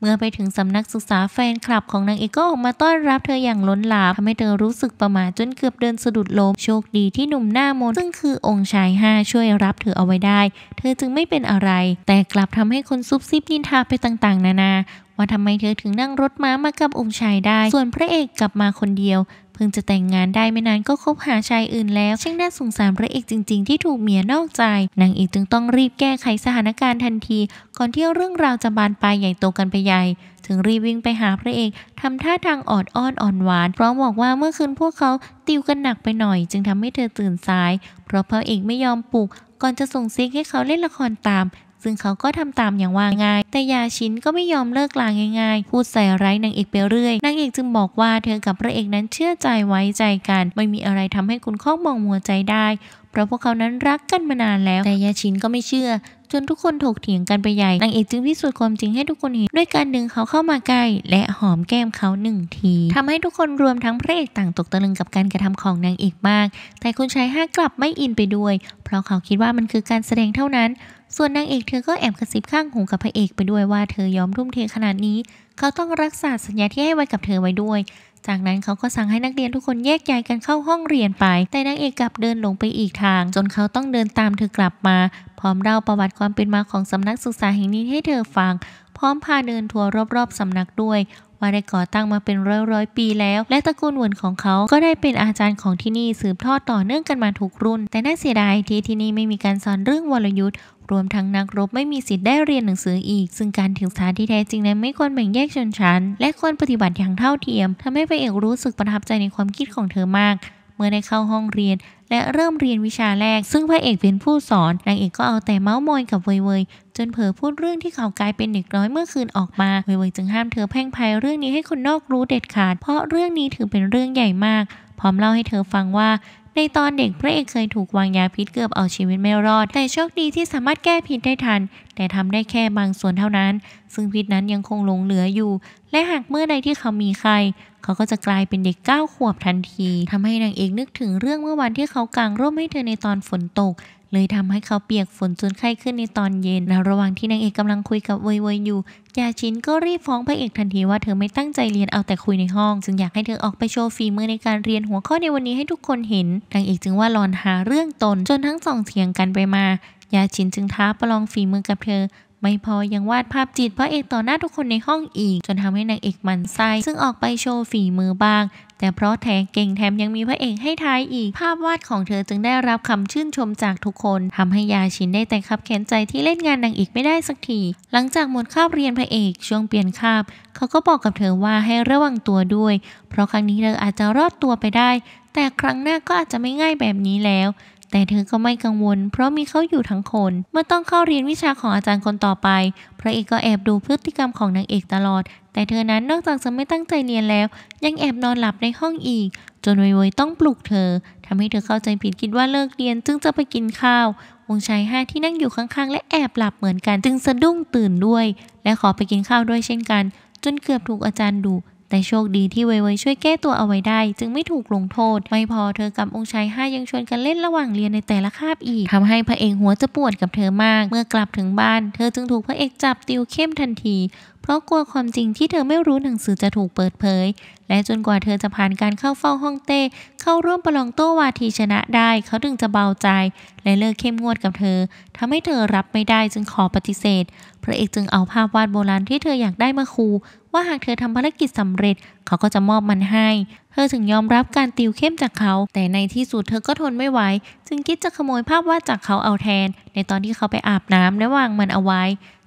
เมื่อไปถึงสำนักศึกษาแฟนคลับของนางเอกก็ออกมาต้อนรับเธออย่างล้นหลามทำให้เธอรู้สึกประหม่าจนเกือบเดินสะดุดล้มโชคดีที่หนุ่มหน้ามนซึ่งคือองค์ชายห้าช่วยรับเธอเอาไว้ได้ เธอจึงไม่เป็นอะไร แต่กลับทำให้คนซุบซิบนินทาไปต่างๆ นานา ว่าทำไมเธอถึงนั่งรถม้ามากับองค์ชายได้ ส่วนพระเอกกลับมาคนเดียวพิ่งจะแต่งงานได้ไม่นานก็คบหาชายอื่น แล้วช่างน่าสงสารพระเอกจริง ๆที่ถูกเมียนอกใจนางเอกจึงต้องรีบแก้ไขสถานการณ์ทันทีก่อนที่เรื่องราวจะบานปลายใหญ่โตกันไปใหญ่ถึงรีบวิ่งไปหาพระเอกทำท่าทางออดอ้อนอ่อนหวานพร้อมบอกว่าเมื่อคืนพวกเขาติวกันหนักไปหน่อย จึงทำให้เธอตื่นสาย เพราะพระเอกไม่ยอมปลุก ก่อนจะส่งซิกให้เขาเล่นละครตามซึ่งเขาก็ทำตามอย่างว่าง่าย แต่ยาชินก็ไม่ยอมเลิกลาง่ายๆ พูดใส่ร้ายนางเอกไปเรื่อย นางเอกจึงบอกว่าเธอกับพระเอกนั้นเชื่อใจไว้ใจกัน ไม่มีอะไรทำให้คุณข้องมองมัวใจได้ เพราะพวกเขานั้นรักกันมานานแล้ว แต่ยาชินก็ไม่เชื่อ จนทุกคนถกเถียงกันไปใหญ่ นางเอกจึงพิสูจน์ความจริงให้ทุกคนเห็นด้วยการดึงเขาเข้ามาใกล้และหอมแก้มเขาหนึ่งที ทำให้ทุกคนรวมทั้งพระเอกต่างตกตะลึงกับการกระทำของนางเอกมาก แต่คุณชายห้ากลับไม่อินไปด้วย เพราะเขาคิดว่ามันคือการแสดงเท่านั้นส่วนนางเอกเธอก็แอบกระซิบข้างหูกับพระเอกไปด้วยว่าเธอยอมทุ่มเทขนาดนี้เขาต้องรักษาสัญญาที่ให้ไว้กับเธอไว้ด้วย จากนั้นเขาก็สั่งให้นักเรียนทุกคนแยกย้ายกันเข้าห้องเรียนไป แต่นางเอกกลับเดินหลงไปอีกทาง จนเขาต้องเดินตามเธอกลับมา พร้อมเล่าประวัติความเป็นมาของสำนักศึกษาแห่งนี้ให้เธอฟังพร้อมพาเดินทัวร์รอบๆสำนักด้วย ว่าได้ก่อตั้งมาเป็นร้อยร้อยปีแล้ว และตระกูลหวนของเขาก็ได้เป็นอาจารย์ของที่นี่สืบทอดต่อเนื่องกันมาทุกรุ่น แต่น่าเสียดายที่ที่นี่ไม่มีการสอนเรื่องวรยุทธ์รวมทั้งนักรบไม่มีสิทธิ์ได้เรียนหนังสืออีก ซึ่งการถึอสาที่แท้จริงนั้นไม่ควรแบ่งแยกชนชั้น และควรปฏิบัติอย่างเท่าเทียม ทำให้พระเอกรู้สึกประทับใจในความคิดของเธอมาก เมื่อได้เข้าห้องเรียนและเริ่มเรียนวิชาแรก ซึ่งพระเอกเป็นผู้สอน นางเอกก็เอาแต่เมาส์มอยกับเวยเวยจนเผลอพูดเรื่องที่เขากลายเป็นเด็กน้อยเมื่อคืนออกมาเวยเวยจึงห้ามเธอแพ่งพายเรื่องนี้ให้คนนอกรู้เด็ดขาด เพราะเรื่องนี้ถือเป็นเรื่องใหญ่มาก พร้อมเล่าให้เธอฟังว่าในตอนเด็กพระเอกเคยถูกวางยาพิษเกือบเอาชีวิตไม่รอด แต่โชคดีที่สามารถแก้พิษได้ทัน แต่ทำได้แค่บางส่วนเท่านั้น ซึ่งพิษนั้นยังคงหลงเหลืออยู่ และหากเมื่อใดที่เขามีใคร เขาก็จะกลายเป็นเด็กก้วขวบทันที ทำให้นางเอกนึกถึงเรื่องเมื่อวันที่เขากางร่มให้เธอในตอนฝนตกเลยทำให้เขาเปียกฝนจนไข้ขึ้นในตอนเย็นนระหว่างที่นางเอกกาลังคุยกับเวยเวยอยู่ ยาชินก็รีบฟ้องพระเอกทันทีว่าเธอไม่ตั้งใจเรียนเอาแต่คุยในห้อง จึงอยากให้เธอออกไปโชว์ฝีมือในการเรียนหัวข้อในวันนี้ให้ทุกคนเห็นนางเอกจึงว่าหลอนหาเรื่องตนจนทั้งสองเถียงกันไปมา ยาชินจึงท้าประลองฝีมือกับเธอไม่พอยังวาดภาพจิตพระเอกต่อหน้าทุกคนในห้องอีกจนทำให้นางเอกมันไส้ซึ่งออกไปโชว์ฝีมือบ้าง แต่เพราะแทงเก่งแถมยังมีพระเอกให้ทายอีกภาพวาดของเธอจึงได้รับคำชื่นชมจากทุกคน ทำให้ยาชินได้แต่ขับแขนใจที่เล่นงานนางเอกไม่ได้สักทีหลังจากหมดคาบเรียนพระเอกช่วงเปลี่ยนคาบเขาก็บอกกับเธอว่าให้ระวังตัวด้วย เพราะครั้งนี้เธออาจจะรอดตัวไปได้ แต่ครั้งหน้าก็อาจจะไม่ง่ายแบบนี้แล้วแต่ เธอก็ไม่กังวล เพราะมีเขาอยู่ทั้งคน เมื่อต้องเข้าเรียนวิชาของอาจารย์คนต่อไป พระเอกก็แอบดูพฤติกรรมของนางเอกตลอด แต่เธอนั้นนอกจากจะไม่ตั้งใจเรียนแล้ว ยังแอบนอนหลับในห้องอีก จนวยวยต้องปลุกเธอ ทำให้เธอเข้าใจผิดคิดว่าเลิกเรียนจึงจะไปกินข้าว วงชายห้าที่นั่งอยู่ข้างๆและแอบหลับเหมือนกันจึงสะดุ้งตื่นด้วยและขอไปกินข้าวด้วยเช่นกัน จนเกือบถูกอาจารย์ดุแต่โชคดีที่เวยเวยช่วยแก้ตัวเอาไว้ได้ จึงไม่ถูกลงโทษ ไม่พอเธอ กับองค์ชายห้ายังชวนกันเล่นระหว่างเรียนในแต่ละคาบอีก ทำให้พระเอกหัวจะปวดกับเธอมากเมื่อกลับถึงบ้าน เธอจึงถูกพระเอกจับติวเข้มทันที เพราะกลัวความจริงที่เธอไม่รู้หนังสือจะถูกเปิดเผย และจนกว่าเธอจะผ่านการเข้าเฝ้าห้องเต้ เข้าร่วมประลองโต้วาทีชนะได้ เขาถึงจะเบาใจและเลิกเข้มงวดกับเธอ ทำให้เธอรับไม่ได้จึงขอปฏิเสธ พระเอกจึงเอาภาพวาดโบราณที่เธออยากได้มาคูว่าหากเธอทำภารกิจสำเร็จ เขาก็จะมอบมันให้ เธอถึงยอมรับการติวเข้มจากเขา แต่ในที่สุด เธอก็ทนไม่ไหว จึงคิดจะขโมยภาพวาดจากเขาเอาแทน ในตอนที่เขาไปอาบน้ำและวางมันเอาไว้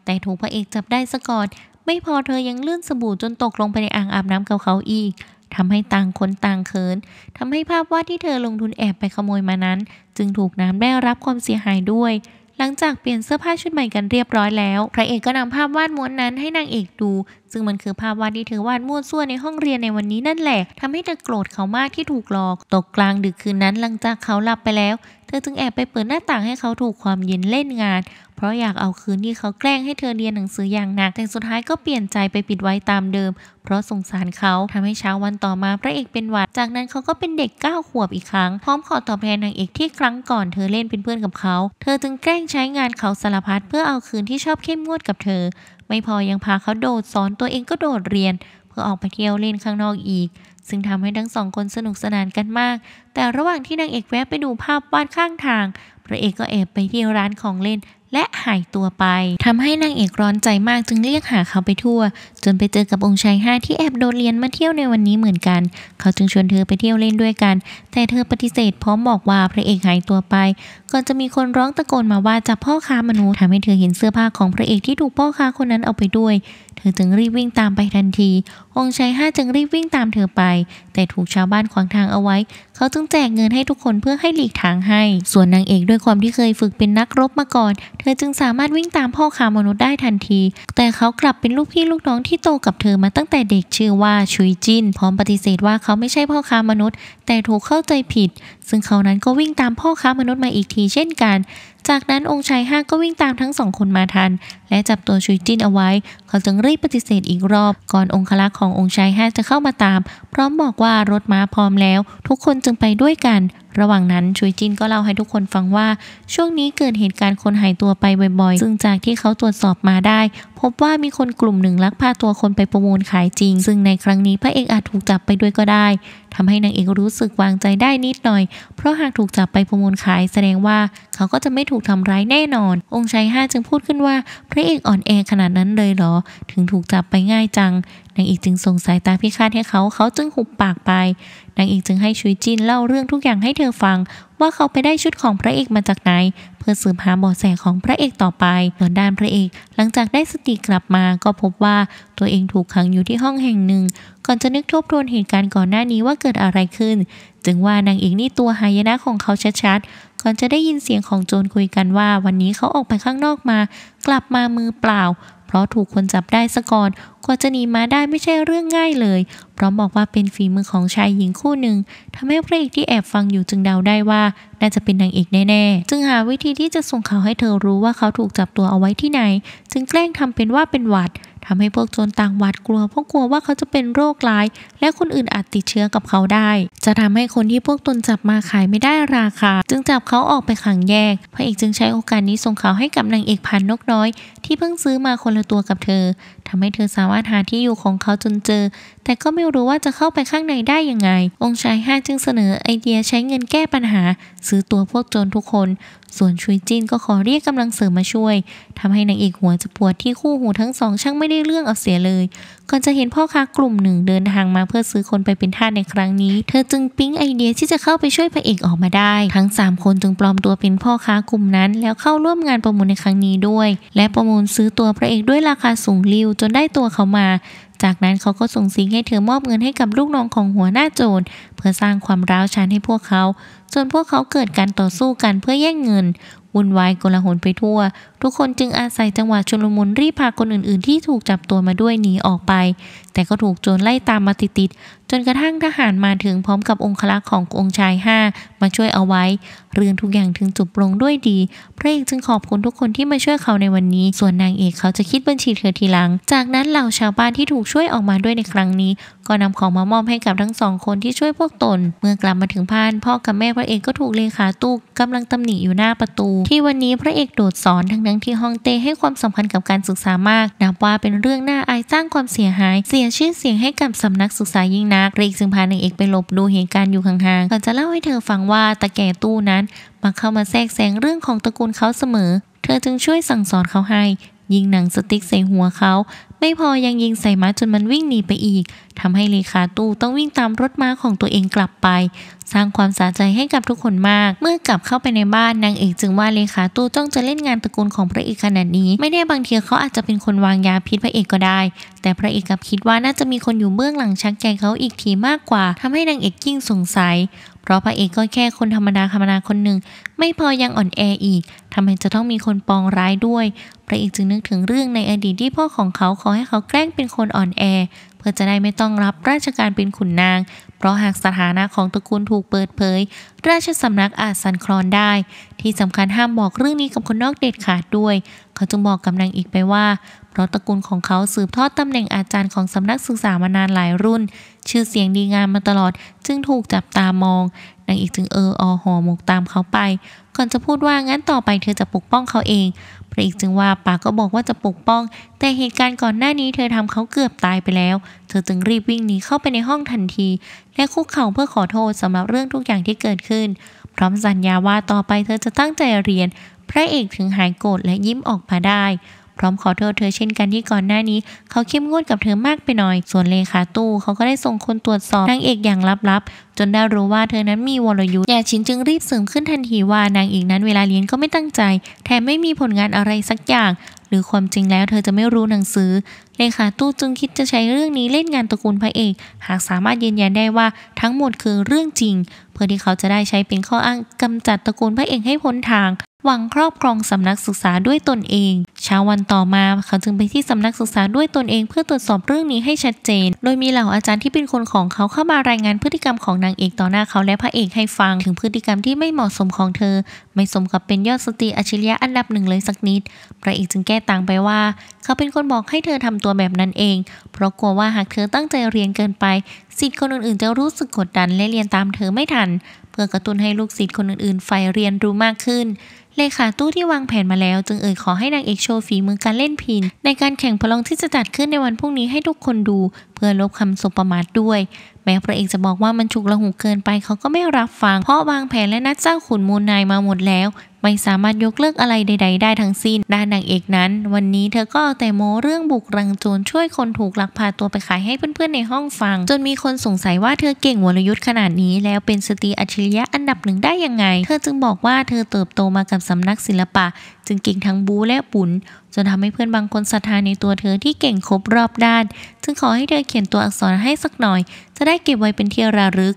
แต่ถูกพระเอกจับได้ซะก่อน ไม่พอเธอยังลื่นสบู่จนตกลงไปในอ่างอาบน้ำกับเขาอีก ทำให้ต่างคนต่างเขิน ทำให้ภาพวาดที่เธอลงทุนแอบไปขโมยมานั้น จึงถูกน้ำได้รับความเสียหายด้วยหลังจากเปลี่ยนเสื้อผ้าชุดใหม่กันเรียบร้อยแล้วพระเอกก็นำภาพวาดม้วนนั้นให้นางเอกดู ซึ่งมันคือภาพวาดที่เธอวาดม้ววซั่วในห้องเรียนในวันนี้นั่นแหละทำให้เธอโกรธเขามากที่ถูกหลอก ตกกลางดึกคืนนั้นหลังจากเขาหลับไปแล้ว เธอจึงแอบไปเปิดหน้าต่างให้เขาถูกความเย็นเล่นงานเพราะอยากเอาคืนที่เขาแกล้งให้เธอเรียนหนังสืออย่างหนัก แต่สุดท้ายก็เปลี่ยนใจไปปิดไว้ตามเดิม เพราะสงสารเขาทำให้เช้าวันต่อมาพระเอกเป็นหวัดจากนั้นเขาก็เป็นเด็ก9ขวบอีกครั้ง พร้อมขอตอบแทนนางเอกที่ครั้งก่อนเธอเล่นเป็นเพื่อนกับเขา เธอจึงแกล้งใช้งานเขาสารพัดเพื่อเอาคืนที่ชอบเข้มงวดกับเธอ ไม่พอยังพาเขาโดดสอนตัวเองก็โดดเรียน เพื่อออกไปเที่ยวเล่นข้างนอกอีก ซึ่งทำให้ทั้งสองคนสนุกสนานกันมาก แต่ระหว่างที่นางเอกแวะไปดูภาพวาดข้างทาง พระเอกก็แอบไปที่ร้านของเล่นและหายตัวไป ทำให้นางเอกร้อนใจมากจึงเรียกหาเขาไปทั่ว จนไปเจอกับองค์ชายห้าที่แอบโดดเรียนมาเที่ยวในวันนี้เหมือนกัน เขาจึงชวนเธอไปเที่ยวเล่นด้วยกัน แต่เธอปฏิเสธพร้อมบอกว่าพระเอกหายตัวไปก่อนจะมีคนร้องตะโกนมาว่าจับพ่อค้ามนุษย์ทำให้เธอเห็นเสื้อผ้าของพระเอกที่ถูกพ่อค้าคนนั้นเอาไปด้วยเธอจึงรีบวิ่งตามไปทันทีองชายห้าจึงรีบวิ่งตามเธอไป แต่ถูกชาวบ้านขวางทางเอาไว้ เขาจึงแจกเงินให้ทุกคนเพื่อให้หลีกทางให้ ส่วนนางเอกด้วยความที่เคยฝึกเป็นนักรบมาก่อน เธอจึงสามารถวิ่งตามพ่อค้ามนุษย์ได้ทันที แต่เขากลับเป็นลูกพี่ลูกน้องที่โตกับเธอมาตั้งแต่เด็กชื่อว่าชุยจินพร้อมปฏิเสธว่าเขาไม่ใช่พ่อค้ามนุษย์ แต่ถูกเข้าใจผิดซึ่งเขานั้นก็วิ่งตามพ่อค้ามนุษย์มาอีกทีเช่นกัน จากนั้นองค์ชายห้าก็วิ่งตามทั้งสองคนมาทัน และจับตัวชุยจินเอาไว้ เขาจึงรีบปฏิเสธอีกรอบ ก่อนองคลักขององค์ชายห้าจะเข้ามาตาม พร้อมบอกว่ารถม้าพร้อมแล้ว ทุกคนจึงไปด้วยกันระหว่างนั้นชุยจินก็เล่าให้ทุกคนฟังว่า ช่วงนี้เกิดเหตุการณ์คนหายตัวไปบ่อยๆซึ่งจากที่เขาตรวจสอบมาได้ พบว่ามีคนกลุ่มหนึ่งลักพาตัวคนไปประมูลขายจริง ซึ่งในครั้งนี้พระเอกอาจถูกจับไปด้วยก็ได้ ทำให้นางเอกรู้สึกวางใจได้นิดหน่อยเพราะหากถูกจับไปประมูลขายแสดงว่าเขาก็จะไม่ถูกทำร้ายแน่นอน องค์ชายห้าจึงพูดขึ้นว่า พระเอกอ่อนแอขนาดนั้นเลยเหรอ ถึงถูกจับไปง่ายจังนางเอกจึงส่งสายตาพิฆาตให้เขาเขาจึงหุบปากไปนางเอกจึงให้ชุยจินเล่าเรื่องทุกอย่างให้เธอฟัง ว่าเขาไปได้ชุดของพระเอกมาจากไหน เพื่อสืบหาเบาะแสของพระเอกต่อไปส่วนด้านพระเอก หลังจากได้สติกลับมาก็พบว่าตัวเองถูกขังอยู่ที่ห้องแห่งหนึ่ง ก่อนจะนึกทบทวนเหตุการณ์ก่อนหน้านี้ว่าเกิดอะไรขึ้นจึงว่านางเอกนี่ตัวหายนะของเขาชัดๆก่อนจะได้ยินเสียงของโจรคุยกันว่าวันนี้เขาออกไปข้างนอกมา กลับมามือเปล่าเพราะถูกคนจับได้ซะก่อนกว่าจะหนีมาได้ไม่ใช่เรื่องง่ายเลย เพราะบอกว่าเป็นฝีมือของชายหญิงคู่หนึ่ง ทำให้พระเอกที่แอบฟังอยู่จึงเดาได้ว่าน่าจะเป็นนางเอกแน่ๆ จึงหาวิธีที่จะส่งข่าวให้เธอรู้ว่าเขาถูกจับตัวเอาไว้ที่ไหน จึงแกล้งทำเป็นว่าเป็นหวัดทำให้พวกโจรต่างหวาดกลัวเพราะกลัวว่าเขาจะเป็นโรคร้าย และคนอื่นอาจติดเชื้อกับเขาได้ จะทำให้คนที่พวกตนจับมาขายไม่ได้ราคา จึงจับเขาออกไปขังแยกพระเอกจึงใช้โอกาสนี้ส่งเขาให้กับนางเอกพันนกน้อย ที่เพิ่งซื้อมาคนละตัวกับเธอทำให้เธอสามารถหาที่อยู่ของเขาจนเจอ แต่ก็ไม่รู้ว่าจะเข้าไปข้างในได้ยังไง องค์ชายห้าจึงเสนอไอเดียใช้เงินแก้ปัญหาซื้อตัวพวกโจรทุกคนส่วนชุยจินก็ขอเรียกกำลังเสริมมาช่วย ทำให้นางเอกหัวจะปวดที่คู่หูทั้งสองช่างไม่ได้เรื่องเอาเสียเลย ก่อนจะเห็นพ่อค้ากลุ่มหนึ่งเดินทางมาเพื่อซื้อคนไปเป็นทาสในครั้งนี้เธอจึงปิ๊งไอเดียที่จะเข้าไปช่วยพระเอกออกมาได้ทั้ง 3 คนจึงปลอมตัวเป็นพ่อค้ากลุ่มนั้น แล้วเข้าร่วมงานประมูลในครั้งนี้ด้วย และประมูลซื้อตัวพระเอกด้วยราคาสูงริ้วจนได้ตัวเขามา จากนั้นเขาก็ส่งสิงให้เธอมอบเงินให้กับลูกน้องของหัวหน้าโจรเพื่อสร้างความร้าวฉานให้พวกเขาจนพวกเขาเกิดการต่อสู้กันเพื่อแย่งเงิน วุ่นวายโกลาหลไปทั่ว ทุกคนจึงอาศัยจังหวะชุลมุนรีบพาคนอื่นๆ ที่ถูกจับตัวมาด้วยหนีออกไป แต่ก็ถูกโจรไล่ตามมาติดๆจนกระทั่งทหารมาถึงพร้อมกับองคลักษ์ขององค์ชายห้ามาช่วยเอาไว้เรื่องทุกอย่างถึงจบลงด้วยดีพระเอกจึงขอบคุณทุกคนที่มาช่วยเขาในวันนี้ ส่วนนางเอกเขาจะคิดบัญชีเธอทีหลัง จากนั้นเหล่าชาวบ้านที่ถูกช่วยออกมาด้วยในครั้งนี้ก็นำของมามอบให้กับทั้งสองคนที่ช่วยพวกตน เมื่อกลับมาถึงพานพ่อกับแม่พระเอกก็ถูกเลขาตู้กำลังตำหนิอยู่หน้าประตู ที่วันนี้พระเอกโดดสอนทั้งนั้นที่ฮองเต้ให้ความสำคัญกับการศึกษามากนับว่าเป็นเรื่องน่าอายสร้างความเสียหาย เสียชื่อเสียงให้กับสำนักศึกษายิ่งนักเรกจึงพานางเอกไปหลบดูเหตุการณ์อยู่ห่างๆก่อนจะเล่าให้เธอฟังว่าตะแก่ตู้นั้นมาเข้ามาแทรกแซงเรื่องของตระกูลเขาเสมอ เธอจึงช่วยสั่งสอนเขาให้ ยิงหนังสติ๊กใส่หัวเขาไม่พอยังยิงใส่ม้าจนมันวิ่งหนีไปอีก ทำให้เลขาตู้ต้องวิ่งตามรถม้าของตัวเองกลับไป สร้างความสาใจให้กับทุกคนมาก เมื่อกลับเข้าไปในบ้าน นางเอกจึงว่าเลขาตู้จ้องจะเล่นงานตระกูลของพระเอกขนาดนี้ ไม่แน่บางทีเขาอาจจะเป็นคนวางยาพิษพระเอกก็ได้ แต่พระเอกกลับคิดว่าน่าจะมีคนอยู่เบื้องหลังชักกงเขาอีกทีมากกว่า ทำให้นางเอกยิ่งสงสัยเพราะพระเอกก็แค่คนธรรมดาธรรมดาคนหนึ่ง ไม่พอยังอ่อนแออีกทำไมจะต้องมีคนปองร้ายด้วยพระเอกจึงนึกถึงเรื่องในอดีตที่พ่อของเขาขอให้เขาแกล้งเป็นคนอ่อนแอเพื่อจะได้ไม่ต้องรับราชการเป็นขุนนาง เพราะหากสถานะของตระกูลถูกเปิดเผย ราชสำนักอาจสันคลอนได้ ที่สำคัญห้ามบอกเรื่องนี้กับคนนอกเด็ดขาดด้วย เขาจึงบอกกำนังอีกไปว่าเพราะตระกูลของเขาสืบทอดตำแหน่งอาจารย์ของสำนักศึกษามานานหลายรุ่น ชื่อเสียงดีงามมาตลอด จึงถูกจับตามองนางเอกจึงเอออห่อหมกตามเขาไปก่อนจะพูดว่างั้นต่อไปเธอจะปกป้องเขาเองพระเอกจึงว่าปากก็บอกว่าจะปกป้อง แต่เหตุการณ์ก่อนหน้านี้เธอทำเขาเกือบตายไปแล้ว เธอจึงรีบวิ่งหนีเข้าไปในห้องทันที และคุกเข่าเพื่อขอโทษสำหรับเรื่องทุกอย่างที่เกิดขึ้น พร้อมสัญญาว่าต่อไปเธอจะตั้งใจเรียนพระเอกถึงหายโกรธและยิ้มออกมาได้พร้อมขอโทษเธอเช่นกันที่ก่อนหน้านี้ เขาเข้มงวดกับเธอมากไปหน่อย ส่วนเลขาตู้เขาก็ได้ส่งคนตรวจสอบ นางเอกอย่างลับๆจนได้รู้ว่าเธอนั้นมีวรยุทธ์ยาชินจึงรีบเสริมขึ้นทันทีว่า นางเอกนั้นเวลาเรียนก็ไม่ตั้งใจแถมไม่มีผลงานอะไรสักอย่าง หรือความจริงแล้วเธอจะไม่รู้หนังสือเลขาตู้จึงคิดจะใช้เรื่องนี้เล่นงานตระกูลพระเอก หากสามารถยืนยันได้ว่าทั้งหมดคือเรื่องจริง เพื่อที่เขาจะได้ใช้เป็นข้ออ้างกำจัดตระกูลพระเอกให้พ้นทางหวังครอบครองสำนักศึกษาด้วยตนเองเช้าวันต่อมาเขาจึงไปที่สำนักศึกษาด้วยตนเองเพื่อตรวจสอบเรื่องนี้ให้ชัดเจน โดยมีเหล่าอาจารย์ที่เป็นคนของเขาเข้ามารายงานพฤติกรรมของนางเอกต่อหน้าเขาและพระเอกให้ฟังถึงพฤติกรรมที่ไม่เหมาะสมของเธอ ไม่สมกับเป็นยอดสตรีอัจฉริยะอันดับหนึ่งเลยสักนิดพระเอกจึงแก้ต่างไปว่า เขาเป็นคนบอกให้เธอทำตัวแบบนั้นเอง เพราะกลัวว่าหากเธอตั้งใจเรียนเกินไปสิทธิ์คนอื่นๆจะรู้สึกกดดันและเรียนตามเธอไม่ทันพื่อกระตุ้นให้ลูกศิษย์คนอื่นๆใฝ่เรียนรู้มากขึ้น เลขาตู้ที่วางแผนมาแล้ว จึงเอ่ยขอให้นางเอกโชว์ฝีมือการเล่นพินในการแข่งพลองที่จะจัดขึ้นในวันพรุ่งนี้ให้ทุกคนดูเพื่อลบคำสบประมาทด้วย แม้พระเอกจะบอกว่ามันฉุกละหุกเกินไปเขาก็ไม่รับฟัง เพราะวางแผนและนัดเจ้าขุนมูลนายมาหมดแล้วไม่สามารถยกเลิกอะไรใดๆ ได้ทั้งสิ้นด้านนางเอกนั้น วันนี้เธอก็แต่โมเรื่องบุกรังโจรช่วยคนถูกลักพาตัวไปขายให้เพื่อนๆในห้องฟัง จนมีคนสงสัยว่าเธอเก่งวรยุทธ์ขนาดนี้ แล้วเป็นสตรีอัจฉริยะอันดับหนึ่งได้ยังไง เธอจึงบอกว่าเธอเติบโตมากับสำนักศิลปะ จึงเก่งทั้งบูและปุ่นจนทำให้เพื่อนบางคนศรัทธาในตัวเธอที่เก่งครบรอบด้าน จึงขอให้เธอเขียนตัวอักษรให้สักหน่อย จะได้เก็บไว้เป็นที่ระลึก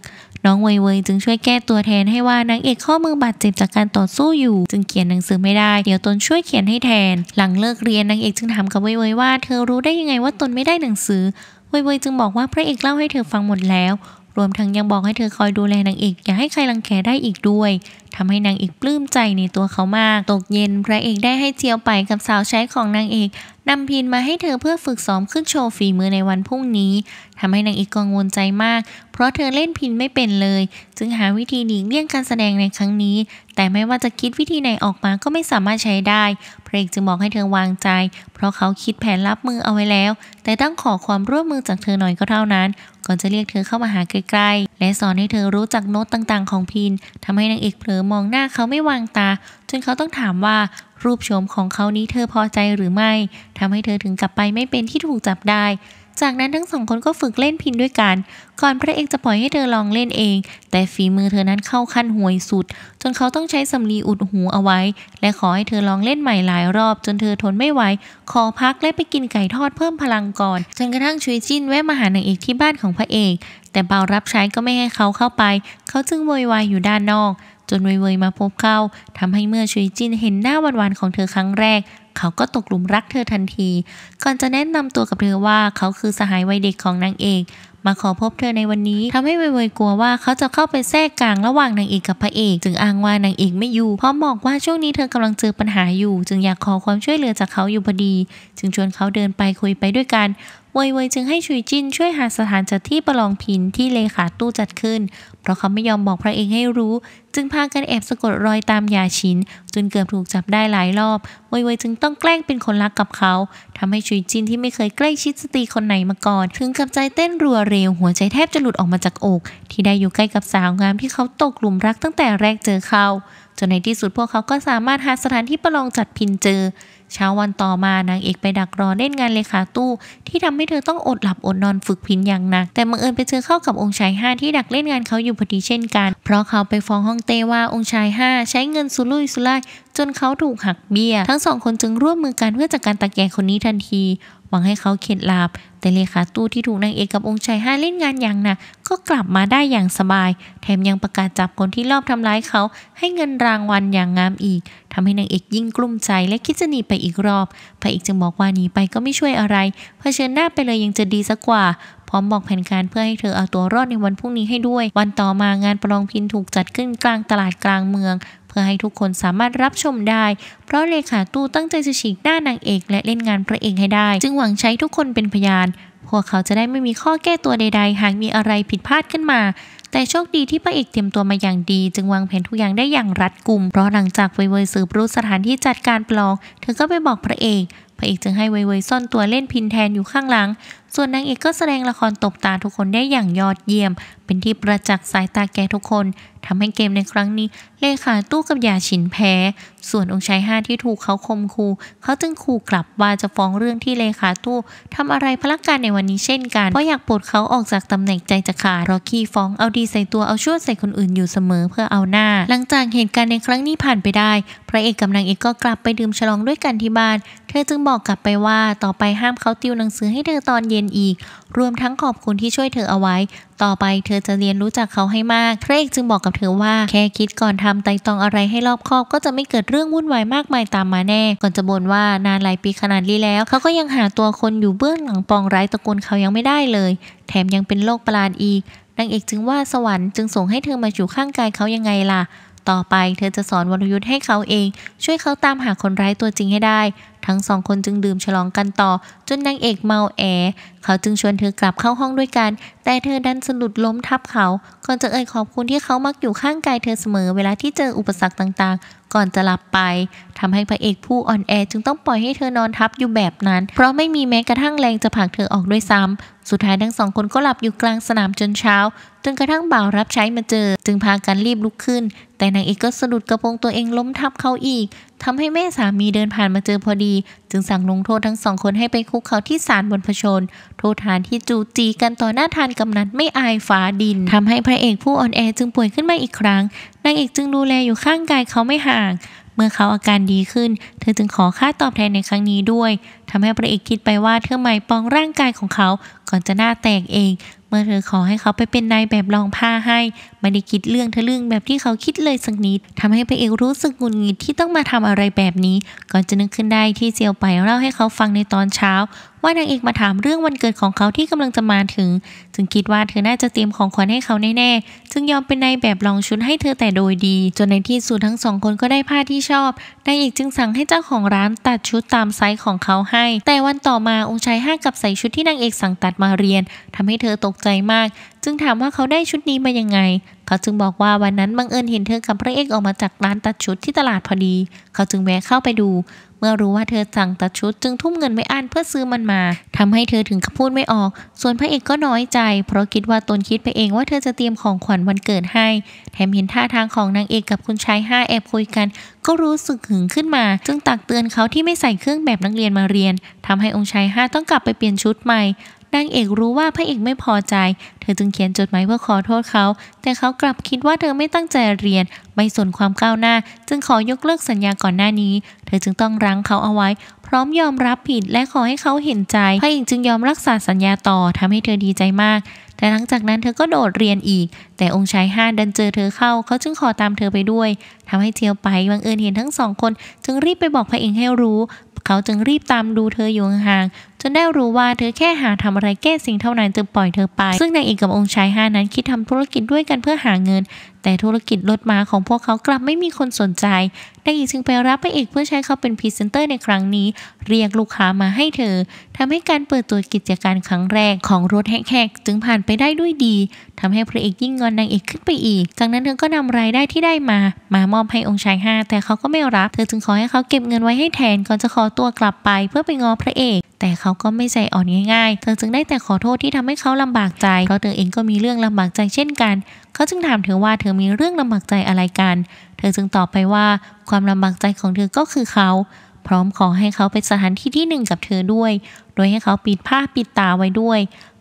น้องเวยเวยจึงช่วยแก้ตัวแทนให้ว่านางเอกข้อมือบาดเจ็บจากการต่อสู้อยู่จึงเขียนหนังสือไม่ได้เดี๋ยวตนช่วยเขียนให้แทน หลังเลิกเรียนนางเอกจึงถามกับเวยเวยว่า เธอรู้ได้ยังไงว่าตนไม่ได้หนังสือเวยเวยจึงบอกว่าพระเอกเล่าให้เธอฟังหมดแล้วรวมทั้งยังบอกให้เธอคอยดูแลนางเอกอย่าให้ใครรังแกได้อีกด้วย ทำให้นางเอกปลื้มใจในตัวเขามาก ตกเย็นพระเอกได้ให้เจียวไปกับสาวใช้ของนางเอกนำพินมาให้เธอเพื่อฝึกซ้อมขึ้นโชว์ฝีมือในวันพรุ่งนี้ ทำให้นางเอกกังวลใจมาก เพราะเธอเล่นพินไม่เป็นเลยจึงหาวิธีหลีกเลี่ยงการแสดงในครั้งนี้ แต่ไม่ว่าจะคิดวิธีไหนออกมาก็ไม่สามารถใช้ได้พระเอกจึงบอกให้เธอวางใจ เพราะเขาคิดแผนรับมือเอาไว้แล้ว แต่ต้องขอความร่วมมือจากเธอหน่อยก็เท่านั้นก่อนจะเรียกเธอเข้ามาหาใกล้ๆ และสอนให้เธอรู้จักโน้ตต่างๆของพินทำให้นางเอกเผลอมองหน้าเขาไม่วางตา จนเขาต้องถามว่ารูปโฉมของเขานี้เธอพอใจหรือไม่ ทำให้เธอถึงกลับไปไม่เป็นที่ถูกจับได้จากนั้นทั้งสองคนก็ฝึกเล่นพินด้วยกัน ก่อนพระเอกจะปล่อยให้เธอลองเล่นเอง แต่ฝีมือเธอนั้นเข้าขั้นห่วยสุด จนเขาต้องใช้สำลีอุดหูเอาไว้และขอให้เธอลองเล่นใหม่หลายรอบจนเธอทนไม่ไหว ขอพักและไปกินไก่ทอดเพิ่มพลังก่อน จนกระทั่งชุยจินแวะมาหานางเอกที่บ้านของพระเอก แต่เปารับใช้ก็ไม่ให้เขาเข้าไป เขาจึงโวยวายอยู่ด้านนอก จนเวยเวยมาพบเขาทำให้เมื่อชุยจินเห็นหน้าหวานๆของเธอครั้งแรกเขาก็ตกหลุมรักเธอทันที ก่อนจะแนะนำตัวกับเธอว่าเขาคือสหายวัยเด็กของนางเอก มาขอพบเธอในวันนี้ ทำให้เวยๆกลัวว่าเขาจะเข้าไปแทรกกลางระหว่างนางเอกกับพระเอกจึงอ้างว่านางเอกไม่อยู่พร้อมบอกว่าช่วงนี้เธอกำลังเจอปัญหาอยู่จึงอยากขอความช่วยเหลือจากเขาอยู่พอดี จึงชวนเขาเดินไปคุยไปด้วยกันเวยเวยจึงให้ชุยจินช่วยหาสถานจัดที่ประลองพินที่เลขาตู้จัดขึ้น เพราะเขาไม่ยอมบอกพระเอกให้รู้ จึงพากันแอบสะกดรอยตามยาชินจนเกือบถูกจับได้หลายรอบเวยเวยจึงต้องแกล้งเป็นคนรักกับเขา ทำให้ชุยจินที่ไม่เคยใกล้ชิดสตรีคนไหนมาก่อนถึงกับใจเต้นรัวเร็วหัวใจแทบจะหลุดออกมาจากอก ที่ได้อยู่ใกล้กับสาวงามที่เขาตกหลุมรักตั้งแต่แรกเจอเขา จนในที่สุดพวกเขาก็สามารถหาสถานที่ประลองจัดพินเจอเช้าวันต่อมา นางเอกไปดักรอเล่นงานเลขาตู้ ที่ทำให้เธอต้องอดหลับอดนอนฝึกพินอย่างหนัก แต่บังเอิญไปเจอเข้ากับองค์ชายห้าที่ดักเล่นงานเขาอยู่พอดีเช่นกัน เพราะเขาไปฟ้องฮ่องเต้ว่าองค์ชายห้าใช้เงินสุรุ่ยสุร่ายจนเขาถูกหักเบี้ยทั้งสองคนจึงร่วมมือกันเพื่อจัดการตาแก่คนนี้ทันที หวังให้เขาเข็ดหลาบแต่เลขาตู้ที่ถูกนางเอกกับองค์ชายห้าเล่นงานอย่างหนักก็กลับมาได้อย่างสบาย แถมยังประกาศจับคนที่รอบทำร้ายเขา ให้เงินรางวัลอย่างงามอีกทำให้นางเอกยิ่งกลุ้มใจและคิดจะหนีไปอีกรอบพระเอกจึงบอกว่าหนีไปก็ไม่ช่วยอะไรเผชิญหน้าไปเลยยังจะดีสักกว่า พร้อมบอกแผนการเพื่อให้เธอเอาตัวรอดในวันพรุ่งนี้ให้ด้วย วันต่อมางานประลองพินถูกจัดขึ้นกลางตลาดกลางเมืองเพื่อให้ทุกคนสามารถรับชมได้ เพราะเลขาตู้ตั้งใจจะฉีกหน้านางเอกและเล่นงานพระเอกให้ได้ จึงหวังใช้ทุกคนเป็นพยาน พวกเขาจะได้ไม่มีข้อแก้ตัวใดๆ หากมีอะไรผิดพลาดขึ้นมา แต่โชคดีที่พระเอกเตรียมตัวมาอย่างดี จึงวางแผนทุกอย่างได้อย่างรัดกุม เพราะหลังจากเวเวยสืบรู้สถานที่จัดการปลองเธอก็ไปบอกพระเอก พระเอกจึงให้เวเวยซ่อนตัวเล่นพินแทนอยู่ข้างหลัง่วนนางเอกก็แสดงละครตบตาทุกคนได้อย่างยอดเยี่ยม เป็นที่ประจักษ์สายตาแก่ทุกคนทำให้เกมในครั้งนี้เลขาตู้กับยาฉินแพ้ ส่วนองค์ชายห้าที่ถูกเขาคมคูเขาจึงขู่กลับว่าจะฟ้องเรื่องที่เลขาตู้ทำอะไรพลักการในวันนี้เช่นกันเพราะอยากปลดเขาออกจากตำแหน่งใจจะขาดรอคี้ฟ้องเอาดีใส่ตัวเอาชั่วใส่คนอื่นอยู่เสมอเพื่อเอาหน้า หลังจากเหตุการณ์ในครั้งนี้ผ่านไปได้ พระเอกกับนางเอกก็กลับไปดื่มฉลองด้วยกันที่บ้าน เธอจึงบอกกลับไปว่าต่อไปห้ามเขาติวหนังสือให้เธอตอนเย็นอีกรวมทั้งขอบคุณที่ช่วยเธอเอาไว้ ต่อไปเธอจะเรียนรู้จักเขาให้มากพระเอกจึงบอกกับเธอว่า แค่คิดก่อนทำไต่ตองอะไรให้รอบคอบ ก็จะไม่เกิดเรื่องวุ่นวายมากมายตามมาแน่ ก่อนจะบ่นว่านานหลายปีขนาดนี้แล้วเขาก็ยังหาตัวคนอยู่เบื้องหลังปองร้ายตระกูลเขายังไม่ได้เลย แถมยังเป็นโรคประหลาดอีก นางเอกจึงว่าสวรรค์จึงส่งให้เธอมาอยู่ข้างกายเขายังไงล่ะ ต่อไปเธอจะสอนวรยุทธ์ให้เขาเองช่วยเขาตามหาคนร้ายตัวจริงให้ได้ทั้งสองคนจึงดื่มฉลองกันต่อ จนนางเอกเมาแอเขาจึงชวนเธอกลับเข้าห้องด้วยกัน แต่เธอดันสะดุดล้มทับเขาก่อนจะเอ่ยขอบคุณที่เขามักอยู่ข้างกายเธอเสมอเวลาที่เจออุปสรรคต่างๆ ก่อนจะหลับไป ทำให้พระเอกผู้อ่อนแอจึงต้องปล่อยให้เธอนอนทับอยู่แบบนั้นเพราะไม่มีแม้กระทั่งแรงจะผลักเธอออกด้วยซ้ำ สุดท้ายทั้งสองคนก็หลับอยู่กลางสนามจนเช้านกระทั่งบ่าวรับใช้มาเจอจึงพากันรีบลุกขึ้น แต่นางเอกก็สะดุดกระโปรงตัวเองล้มทับเขาอีก ทำให้แม่สามีเดินผ่านมาเจอพอดี จึงสั่งลงโทษทั้งสองคนให้ไปคุกเขาที่ศาลบนพชน โทษฐานที่จูจีกันต่อหน้าทานกำนันไม่อายฟ้าดิน ทำให้พระเอกผู้อ่อนแอจึงป่วยขึ้นมาอีกครั้งนางเอกจึงดูแลอยู่ข้างกายเขาไม่ห่างเมื่อเขาอาการดีขึ้น เธอจึงขอค่าตอบแทนในครั้งนี้ด้วย ทำให้พระเอกคิดไปว่าเธอหมายปองร่างกายของเขาก่อนจะหน้าแตกเองเมื่อเธอขอให้เขาไปเป็นนายแบบรองผ้าให้ไม่ได้คิดเรื่องทะลึ่งแบบที่เขาคิดเลยสักนิดทำให้พระเอกรู้สึกงุนงิดที่ต้องมาทำอะไรแบบนี้ ก่อนจะนึกขึ้นได้ที่เจียวไปเล่าให้เขาฟังในตอนเช้า ว่านางเอกมาถามเรื่องวันเกิดของเขาที่กำลังจะมาถึงจึงคิดว่าเธอน่าจะเตรียมของขวัญให้เขาแน่ๆจึงยอมเป็นนายแบบลองชุดให้เธอแต่โดยดี จนในที่สุดทั้งสองคนก็ได้ผ้าที่ชอบนายเอกจึงสั่งให้เจ้าของร้านตัดชุดตามไซส์ของเขาให้ แต่วันต่อมาองค์ชายห้ากับใส่ชุดที่นางเอกสั่งตัดมาเรียนทำให้เธอตกใจมากจึงถามว่าเขาได้ชุดนี้มายังไงเขาจึงบอกว่าวันนั้นบังเอิญเห็นเธอกับพระเอกออกมาจากร้านตัดชุดที่ตลาดพอดี เขาจึงแวะเข้าไปดู เมื่อรู้ว่าเธอสั่งตัดชุด จึงทุ่มเงินไม่อั้นเพื่อซื้อมันมา ทำให้เธอถึงกับพูดไม่ออก ส่วนพระเอกก็น้อยใจ เพราะคิดว่าตนคิดไปเองว่าเธอจะเตรียมของขวัญวันเกิดให้ แถมเห็นท่าทางของนางเอกกับคุณชายห้าแอบคุยกัน ก็รู้สึกหึงขึ้นมาจึงตักเตือนเขาที่ไม่ใส่เครื่องแบบนักเรียนมาเรียน ทำให้องค์ชายห้าต้องกลับไปเปลี่ยนชุดใหม่นางเอกรู้ว่าพระเอกไม่พอใจ เธอจึงเขียนจดหมายเพื่อขอโทษเขา แต่เขากลับคิดว่าเธอไม่ตั้งใจเรียน ไม่สนความก้าวหน้า จึงขอยกเลิกสัญญาก่อนหน้านี้ เธอจึงต้องรั้งเขาเอาไว้ พร้อมยอมรับผิดและขอให้เขาเห็นใจ พระเอกจึงยอมรักษาสัญญาต่อทำให้เธอดีใจมาก แต่หลังจากนั้นเธอก็โดดเรียนอีก แต่องค์ชายห้าดันเจอเธอเข้า เขาจึงขอตามเธอไปด้วยทำให้เจียวไปบังเอิญเห็นทั้งสองคน จึงรีบไปบอกพระเอกให้รู้ เขาจึงรีบตามดูเธออยู่ห่างจนได้รู้ว่าเธอแค่หาทำอะไรแก้สิ่งเท่านั้นจึงปล่อยเธอไป ซึ่งนางเอกกับองค์ชายห้านั้นคิดทำธุรกิจด้วยกันเพื่อหาเงิน แต่ธุรกิจรถม้าของพวกเขากลับไม่มีคนสนใจ นางเอกจึงไปรับพระเอกเพื่อใช้เขาเป็นพรีเซนเตอร์ในครั้งนี้ เรียกลูกค้ามาให้เธอ ทำให้การเปิดตัวกิจการครั้งแรกของรถแฮกๆจึงผ่านไปได้ด้วยดี ทำให้พระเอกยิ่งงอนนางเอกขึ้นไปอีกจากนั้นเธอก็นำรายได้ที่ได้มามามอบให้องค์ชายห้าแต่เขาก็ไม่รับ เธอจึงขอให้เขาเก็บเงินไว้ให้แทนก่อนจะขอตัวกลับไปเพื่อไปงอพระเอกแต่เขาก็ไม่ใจอ่อนง่ายๆ เธอจึงได้แต่ขอโทษที่ทำให้เขาลำบากใจ เพราะเธอเองก็มีเรื่องลำบากใจเช่นกัน เขาจึงถามเธอว่าเธอมีเรื่องลำบากใจอะไรกัน เธอจึงตอบไปว่า ความลำบากใจของเธอก็คือเขา พร้อมขอให้เขาไปสถานที่ที่หนึ่งกับเธอด้วย โดยให้เขาปิดผ้าปิดตาไว้ด้วย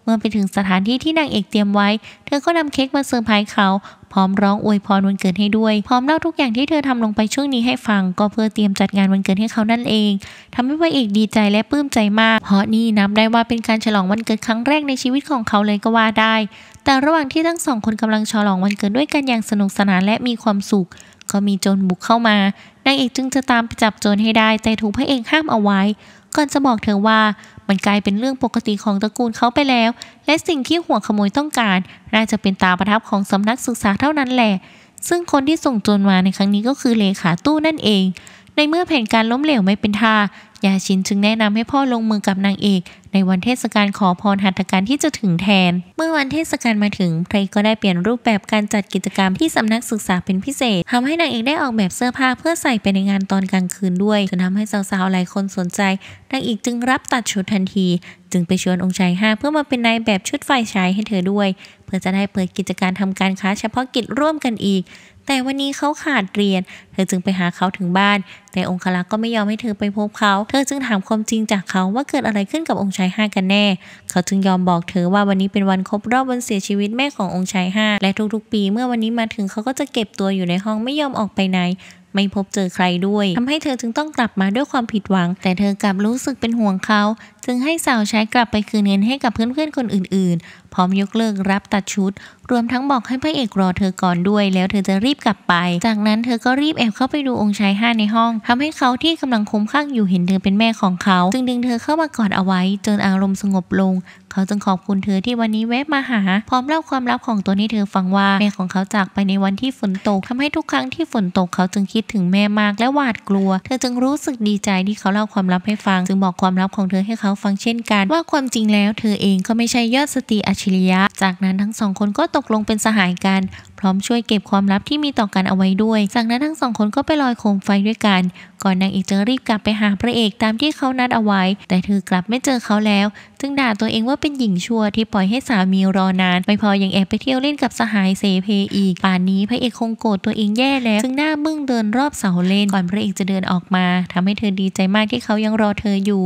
เมื่อไปถึงสถานที่ที่นางเอกเตรียมไว้ เธอก็นำเค้กมาเซอร์ไพรส์เขา พร้อมร้องอวยพรวันเกิดให้ด้วยพร้อมเล่าทุกอย่างที่เธอทำลงไปช่วงนี้ให้ฟัง ก็เพื่อเตรียมจัดงานวันเกิดให้เขานั่นเองทำให้พระเอกดีใจและปลื้มใจมาก เพราะนี่นับได้ว่าเป็นการฉลองวันเกิดครั้งแรกในชีวิตของเขาเลยก็ว่าได้ แต่ระหว่างที่ทั้งสองคนกำลังฉลองวันเกิดด้วยกันอย่างสนุกสนาน และมีความสุข ก็มีโจรบุกเข้ามานางเอกจึงจะตามไปจับโจรให้ได้ แต่ถูกพระเอกห้ามเอาไว้ ก่อนจะบอกเธอว่ามันกลายเป็นเรื่องปกติของตระกูลเขาไปแล้ว และสิ่งที่หัวขโมยต้องการ น่าจะเป็นตาประทับของสำนักศึกษาเท่านั้นแหละ ซึ่งคนที่ส่งจนมาในครั้งนี้ก็คือเลขาตู้นั่นเอง ในเมื่อแผนการล้มเหลวไม่เป็นท่า ยาชินจึงแนะนำให้พ่อลงมือกับนางเอกในวันเทศกาลขอพรหัตถการที่จะถึงแทน เมื่อวันเทศกาลมาถึงไพรก็ได้เปลี่ยนรูปแบบการจัดกิจกรรมที่สำนักศึกษาเป็นพิเศษ ทำให้นางเอกได้ออกแบบเสื้อผ้าเพื่อใส่ไปในงานตอนกลางคืนด้วยจนทำให้สาวๆ หลายคนสนใจนางเอกจึงรับตัดชุดทันที จึงไปชวนองค์ชายห้าเพื่อมาเป็นนายแบบชุดฝ่ายชายให้เธอด้วย เพื่อจะได้เปิดกิจการทำการค้าเฉพาะกิจร่วมกันอีก แต่วันนี้เขาขาดเรียน เธอจึงไปหาเขาถึงบ้าน แต่องคลักก็ไม่ยอมให้เธอไปพบเขา เธอจึงถามความจริงจากเขาว่าเกิดอะไรขึ้นกับองค์ชายห้ากันแน่ เขาจึงยอมบอกเธอว่าวันนี้เป็นวันครบรอบวันเสียชีวิตแม่ขององค์ชายห้าและทุกๆปีเมื่อวันนี้มาถึงเขาก็จะเก็บตัวอยู่ในห้องไม่ยอมออกไปไหน ไม่พบเจอใครด้วย ทำให้เธอจึงต้องกลับมาด้วยความผิดหวัง แต่เธอกลับรู้สึกเป็นห่วงเขา จึงให้สาวใช้กลับไปคืนเงินให้กับเพื่อนๆคนอื่นพร้อมยกเลิกรับตัดชุด รวมทั้งบอกให้พระเอกรอเธอก่อนด้วย แล้วเธอจะรีบกลับไป จากนั้นเธอก็รีบแอบเข้าไปดูองค์ชายห้าในห้อง ทำให้เขาที่กำลังคุ้มข้างอยู่เห็นเธอเป็นแม่ของเขา จึงดึงเธอเข้ามากอดเอาไว้ จนอารมณ์สงบลงเขาจึงขอบคุณเธอที่วันนี้แวะมาหา พร้อมเล่าความลับของตัวนี้เธอฟังว่าแม่ของเขาจากไปในวันที่ฝนตก ทำให้ทุกครั้งที่ฝนตกเขาจึงคิดถึงแม่มากและหวาดกลัว เธอจึงรู้สึกดีใจที่เขาเล่าความลับให้ฟัง จึงบอกความลับของเธอให้เขาฟังเช่นกันว่าความจริงแล้ว เธอเองก็ไม่ใช่ยอดสติีอาชิริยะจากนั้นทั้งสองคนก็ตกลงเป็นสหายกัน พร้อมช่วยเก็บความลับที่มีต่อกันเอาไว้ด้วย จากนั้นทั้งสองคนก็ไปลอยโคมไฟด้วยกัน ก่อนนางเอกจะรีบกลับไปหาพระเอกตามที่เขานัดเอาไว้ แต่เธอกลับไม่เจอเขาแล้ว จึงด่าตัวเองว่าเป็นหญิงชั่วที่ปล่อยให้สามีรอนานไม่พอยังแอบไปเที่ยวเล่นกับสหายเซเพอีกป่านนี้พระเอกคงโกรธตัวเองแย่แล้วจึงหน้าบึ้งเดินรอบเสาเล่นก่อนพระเอกจะเดินออกมา ทำให้เธอดีใจมากที่เขายังรอเธออยู่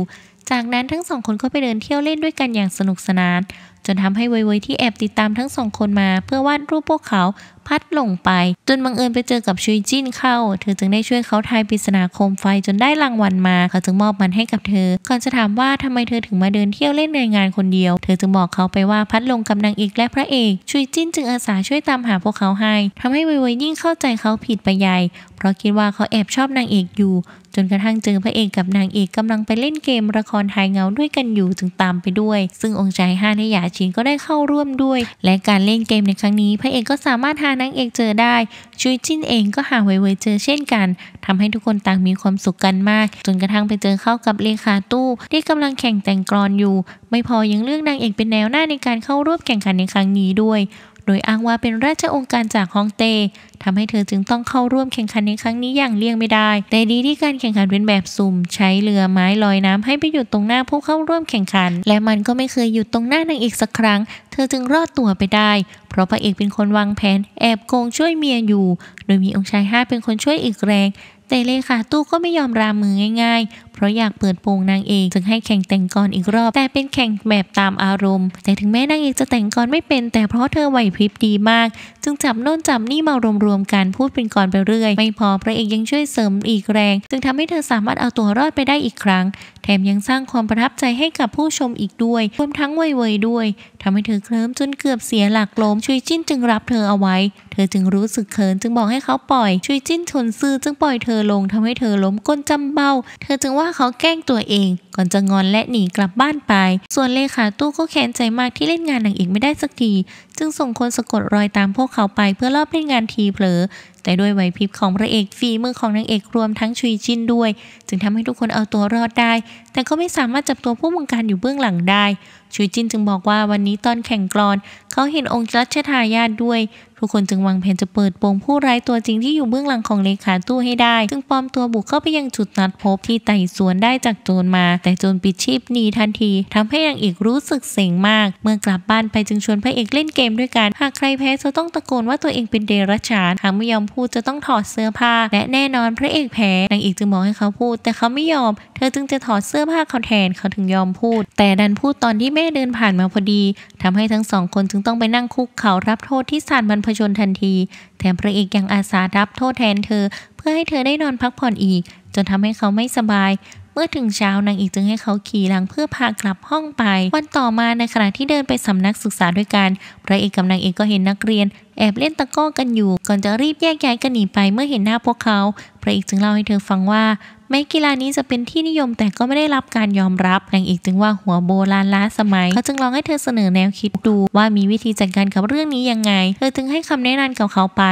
จากนั้นทั้งสองคนก็ไปเดินเที่ยวเล่นด้วยกันอย่างสนุกสนานจนทำให้เวยๆที่แอบติดตามทั้งสองคนมาเพื่อวาดรูปพวกเขาพัดหลงไปจนบังเอิญไปเจอกับชุยจิ้นเข้าเธอจึงได้ช่วยเขาทายปริศนาโคมไฟจนได้รางวัลมา เขาจึงมอบมันให้กับเธอ ก่อนจะถามว่าทำไมเธอถึงมาเดินเที่ยวเล่นในงานคนเดียว เธอจึงบอกเขาไปว่าพัดหลงกับนางเอกและพระเอกชุยจิ้นจึงอาสาช่วยตามหาพวกเขาให้ ทำให้เวยๆยิ่งเข้าใจเขาผิดไปใหญ่เพราะคิดว่าเขาแอบชอบนางเอกอยู่จนกระทั่งเจอพระเอกกับนางเอกกำลังไปเล่นเกมละครทายเงาด้วยกันอยู่จึงตามไปด้วย ซึ่งองค์ชายห้าในหยาชินก็ได้เข้าร่วมด้วย และการเล่นเกมในครั้งนี้ พระเอกก็สามารถหานางเอกเจอได้ชุยจินเองก็หาเวเวเจอเช่นกัน ทำให้ทุกคนต่างมีความสุขกันมาก จนกระทั่งไปเจอเข้ากับเลขาตู้ ที่กำลังแข่งแต่งกรอนอยู่ ไม่พอยังเลือกนางเอกเป็นแนวหน้าในการเข้าร่วมแข่งขันในครั้งนี้ด้วยโดยอ้างว่าเป็นราชองค์การจากฮองเต้ทำให้เธอจึงต้องเข้าร่วมแข่งขันในครั้งนี้อย่างเลี่ยงไม่ได้แต่ดีที่การแข่งขันเป็นแบบสุ่ม ใช้เรือไม้ลอยน้ำให้ไปหยุดตรงหน้าผู้เข้าร่วมแข่งขัน และมันก็ไม่เคยหยุดตรงหน้านางเอกสักครั้ง เธอจึงรอดตัวไปได้ เพราะพระเอกเป็นคนวางแผน แอบโกงช่วยเมียอยู่ โดยมีองค์ชายห้าเป็นคนช่วยอีกแรงแต่เลขาตู้ก็ไม่ยอมรามือง่าย ๆ เพราะอยากเปิดโปงนางเอกจึงให้แข่งแต่งกรอีกรอบแต่เป็นแข่งแบบตามอารมณ์แต่ถึงแม้นางเอกจะแต่งกรไม่เป็น แต่เพราะเธอไหวพริบดีมาก จึงจับโน่นจับนี่มารวมๆกันพูดเป็นกรไปเรื่อยไม่พอพระเอกยังช่วยเสริมอีกแรงจึงทำให้เธอสามารถเอาตัวรอดไปได้อีกครั้ง แถมยังสร้างความประทับใจให้กับผู้ชมอีกด้วยรวมทั้งเววยด้วย ทำให้เธอเคลิ้มจนเกือบเสียหลักล้มชุยจิ้นจึงรับเธอเอาไว้เธอจึงรู้สึกเขินจึงบอกให้เขาปล่อยชุยจิ้นชนซื่อจึงปล่อยเธอลงทำให้เธอล้มก้นจำเบา เธอจึงว่าเขาแกล้งตัวเองก่อนจะงอนและหนีกลับบ้านไป ส่วนเลขาตู้ก็แค้นใจมากที่เล่นงานนางเอกไม่ได้สักทีจึงส่งคนสะกดรอยตามพวกเขาไปเพื่อลอบเล่นงานทีเผลอแต่ด้วยไหวพริบของพระเอกฝีมือของนางเอกรวมทั้งชุยจินด้วยจึงทำให้ทุกคนเอาตัวรอดได้แต่ก็ไม่สามารถจับตัวผู้บงการอยู่เบื้องหลังได้ชุยจินจึงบอกว่าวันนี้ตอนแข่งกรอนเขาเห็นองค์รัชทายาทด้วยทุกคนจึงวางแผนจะเปิดโปงผู้ร้ายตัวจริงที่อยู่เบื้องหลังของเลขาตู้ให้ได้ จึงปลอมตัวบุกเข้าไปยังจุดนัดพบที่ไต่สวนได้จากโจรมา แต่โจรปิดชีพหนีทันที ทำให้นางเอกรู้สึกเสงมาก เมื่อกลับบ้านไปจึงชวนพระเอกเล่นเกมด้วยกัน หากใครแพ้จะต้องตะโกนว่าตัวเองเป็นเดรัจฉานหากไม่ยอมพูดจะต้องถอดเสื้อผ้า และแน่นอนพระเอกแพ้ นางเอกจึงบอกให้เขาพูด แต่เขาไม่ยอม เธอจึงจะถอดเสื้อผ้าเขาแทน เขาถึงยอมพูด แต่ดันพูดตอนที่แม่เดินผ่านมาพอดี ทำให้ทั้งสองคนจึงต้องไปนั่งคุกเขารับโทษที่ศาลบรรพชนทันที แถมพระเอกยังอาสารับโทษแทนเธอ เพื่อให้เธอได้นอนพักผ่อนอีก จนทำให้เขาไม่สบาย เมื่อถึงเช้านางเอกจึงให้เขาขี่หลังเพื่อพากลับห้องไป วันต่อมาในขณะที่เดินไปสำนักศึกษาด้วยกันพระเอกกับนางเอกก็เห็นนักเรียน แอบเล่นตะก้อกันอยู่ ก่อนจะรีบแยกย้ายกันหนีไปเมื่อเห็นหน้าพวกเขาพระเอกจึงเล่าให้เธอฟังว่าแม้กีฬานี้จะเป็นที่นิยมแต่ก็ไม่ได้รับการยอมรับนางเอกจึงว่าหัวโบราณล้าสมัย เขาจึงลองให้เธอเสนอแนวคิดดูว่ามีวิธีจัดการกับเรื่องนี้ยังไง เธอจึงให้คำแนะนำกับเขาไป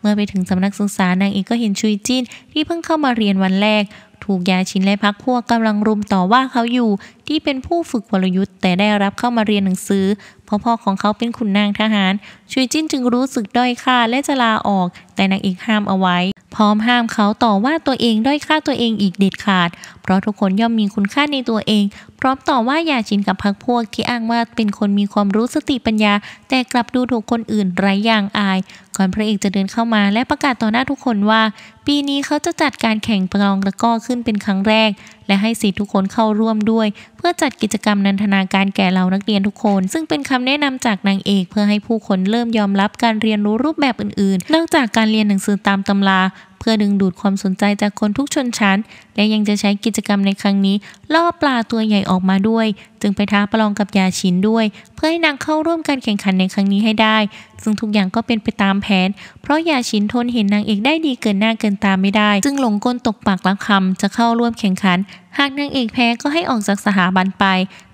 เมื่อไปถึงสำนักสุสานางเอกก็เห็นชุยจินที่เพิ่งเข้ามาเรียนวันแรก ถูกยาชินและพักพวกกำลังรุมต่อว่าเขาอยู่ ที่เป็นผู้ฝึกวรยุทธ์แต่ได้รับเข้ามาเรียนหนังสือเพราะพ่อของเขาเป็นขุนนางทหารชุยจินจึงรู้สึกด้อยค่าและจะลาออก แต่นางเอกห้ามเอาไว้พร้อมห้ามเขาต่อว่าตัวเองด้อยค่าตัวเองอีกเด็ดขาดเพราะทุกคนย่อมมีคุณค่าในตัวเอง พร้อมต่อว่าอย่าชินกับพักพวกที่อ้างว่าเป็นคนมีความรู้สติปัญญา แต่กลับดูถูกคนอื่นไร้ย่างอาย ก่อนพระเอกจะเดินเข้ามา และประกาศต่อหน้าทุกคนว่า ปีนี้เขาจะจัดการแข่งประลองตะก้อขึ้นเป็นครั้งแรก และให้สิทธิทุกคนเข้าร่วมด้วย เพื่อจัดกิจกรรมนันทนาการแก่เรานักเรียนทุกคน ซึ่งเป็นคำแนะนำจากนางเอกเพื่อให้ผู้คนเริ่มยอมรับการเรียนรู้รูปแบบอื่นๆนอกจากการเรียนหนังสือตามตำรา เพื่อดึงดูดความสนใจจากคนทุกชนชั้นและยังจะใช้กิจกรรมในครั้งนี้ล่อปลาตัวใหญ่ออกมาด้วย จึงไปท้าประลองกับยาชินด้วย เพื่อให้นางเข้าร่วมการแข่งขันในครั้งนี้ให้ได้ ซึ่งทุกอย่างก็เป็นไปตามแผน เพราะยาชินทนเห็นนางเอกได้ดีเกินหน้าเกินตาไม่ได้จึงหลงกลตกปากลักคำจะเข้าร่วมแข่งขัน หากนางเอกแพ้ก็ให้ออกจากสถาบันไป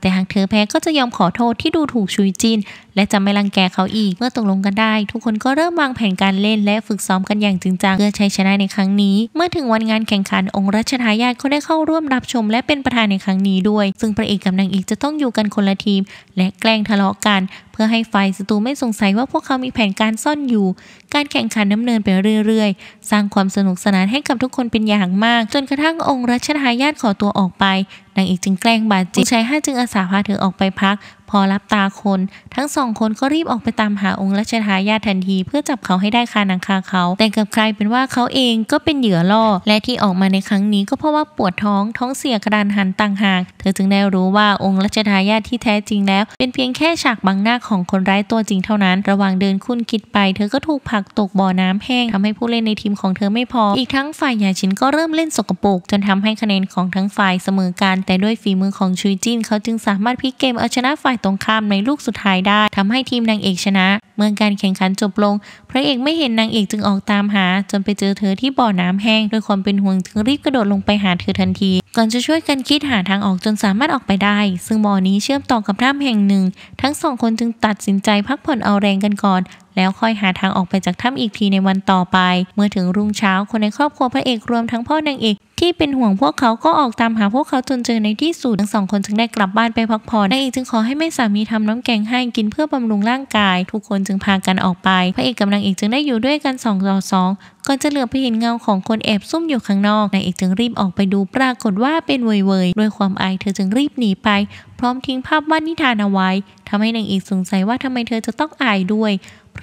แต่หากเธอแพ้ก็จะยอมขอโทษที่ดูถูกชุยจินและจะไม่รังแกเขาอีกเมื่อตกลงกันได้ ทุกคนก็เริ่มวางแผนการเล่น และฝึกซ้อมกันอย่างจริงจังเพื่อใช้ชนะในครั้งนี้ เมื่อถึงวันงานแข่งขันองค์รัชทาายาิเขาได้เข้าร่วมรับชมและเป็นประธานในครั้งนี้ด้วย ซึ่งพระเอกกับนางเอกจะต้องอยู่กันคนละทีม และแกล้งทะเลาะกันเพื่อให้ฝ่ายศัตรูไม่สงสัยว่าพวกเขามีแผนการซ่อนอยู่ การแข่งขันดำเนินไปเรื่อยๆ สร้างความสนุกสนานให้กับทุกคนเป็นอย่างมาก จนกระทั่งองค์รัชทายาทขอตัวออกไปนางเอกจึงแกล้งบาดเจ็บชายห้าจึงอาสาพาเธอออกไปพักพอรับตาคนทั้งสองคนก็รีบออกไปตามหาองค์รัชทายาททันทีเพื่อจับเขาให้ได้คานังคาเขา แต่กับใครเป็นว่าเขาเองก็เป็นเหยื่อล่อและที่ออกมาในครั้งนี้ก็เพราะว่าปวดท้องท้องเสียกระดานหันต่างหากเธอจึงได้รู้ว่าองค์รัชทายาทที่แท้จริงแล้วเป็นเพียงแค่ฉากบังหน้าของคนร้ายตัวจริงเท่านั้น ระหว่างเดินคุ้นคิดไป เธอก็ถูกผลักตกบ่อน้ำแห้งทำให้ผู้เล่นในทีมของเธอไม่พอ อีกทั้งฝ่ายหยาชินก็เริ่มเล่นสกปรกจนทำให้คะแนนของทั้งฝ่ายเสมอกัน แต่ด้วยฝีมือของชุยจินเขาจึงสามารถพลิกเกมเอาชนะฝ่ายตรงข้ามในลูกสุดท้ายได้ทำให้ทีมนางเอกชนะ เมื่อการแข่งขันจบลง พระเอกไม่เห็นนางเอกจึงออกตามหา จนไปเจอเธอที่บ่อน้ำแห้งด้วยความเป็นห่วงจึงรีบกระโดดลงไปหาเธอทันที ก่อนจะช่วยกันคิดหาทางออกจนสามารถออกไปได้ ซึ่งบ่อนี้เชื่อมต่อกับถ้ำแห่งหนึ่ง ทั้งสองคนจึงตัดสินใจพักผ่อนเอาแรงกันก่อนแล้วค่อยหาทางออกไปจากถ้ำอีกทีในวันต่อไป เมื่อถึงรุ่งเช้าคนในครอบครัวพระเอกรวมทั้งพ่อนางเอกที่เป็นห่วงพวกเขาก็ออกตามหาพวกเขาจนเจอในที่สุดทั้งสองคนจึงได้กลับบ้านไปพักผ่อนนางเอกจึงขอให้แม่สามีทำน้ำแกงให้กินเพื่อบำรุงร่างกาย ทุกคนจึงพากันออกไปพระเอกกับนางเอกจึงได้อยู่ด้วยกันสองต่อสองก่อนจะเหลือไปเห็นเงาของคนแอบซุ่มอยู่ข้างนอกนางเอกจึงรีบออกไปดูปรากฏว่าเป็นเวยๆด้วยความอายเธอจึงรีบหนีไป พร้อมทิ้งภาพวานนิทานเอาไว้ทำให้นางเอกสงสัยว่าทำไมเธอจะต้องอายด้วย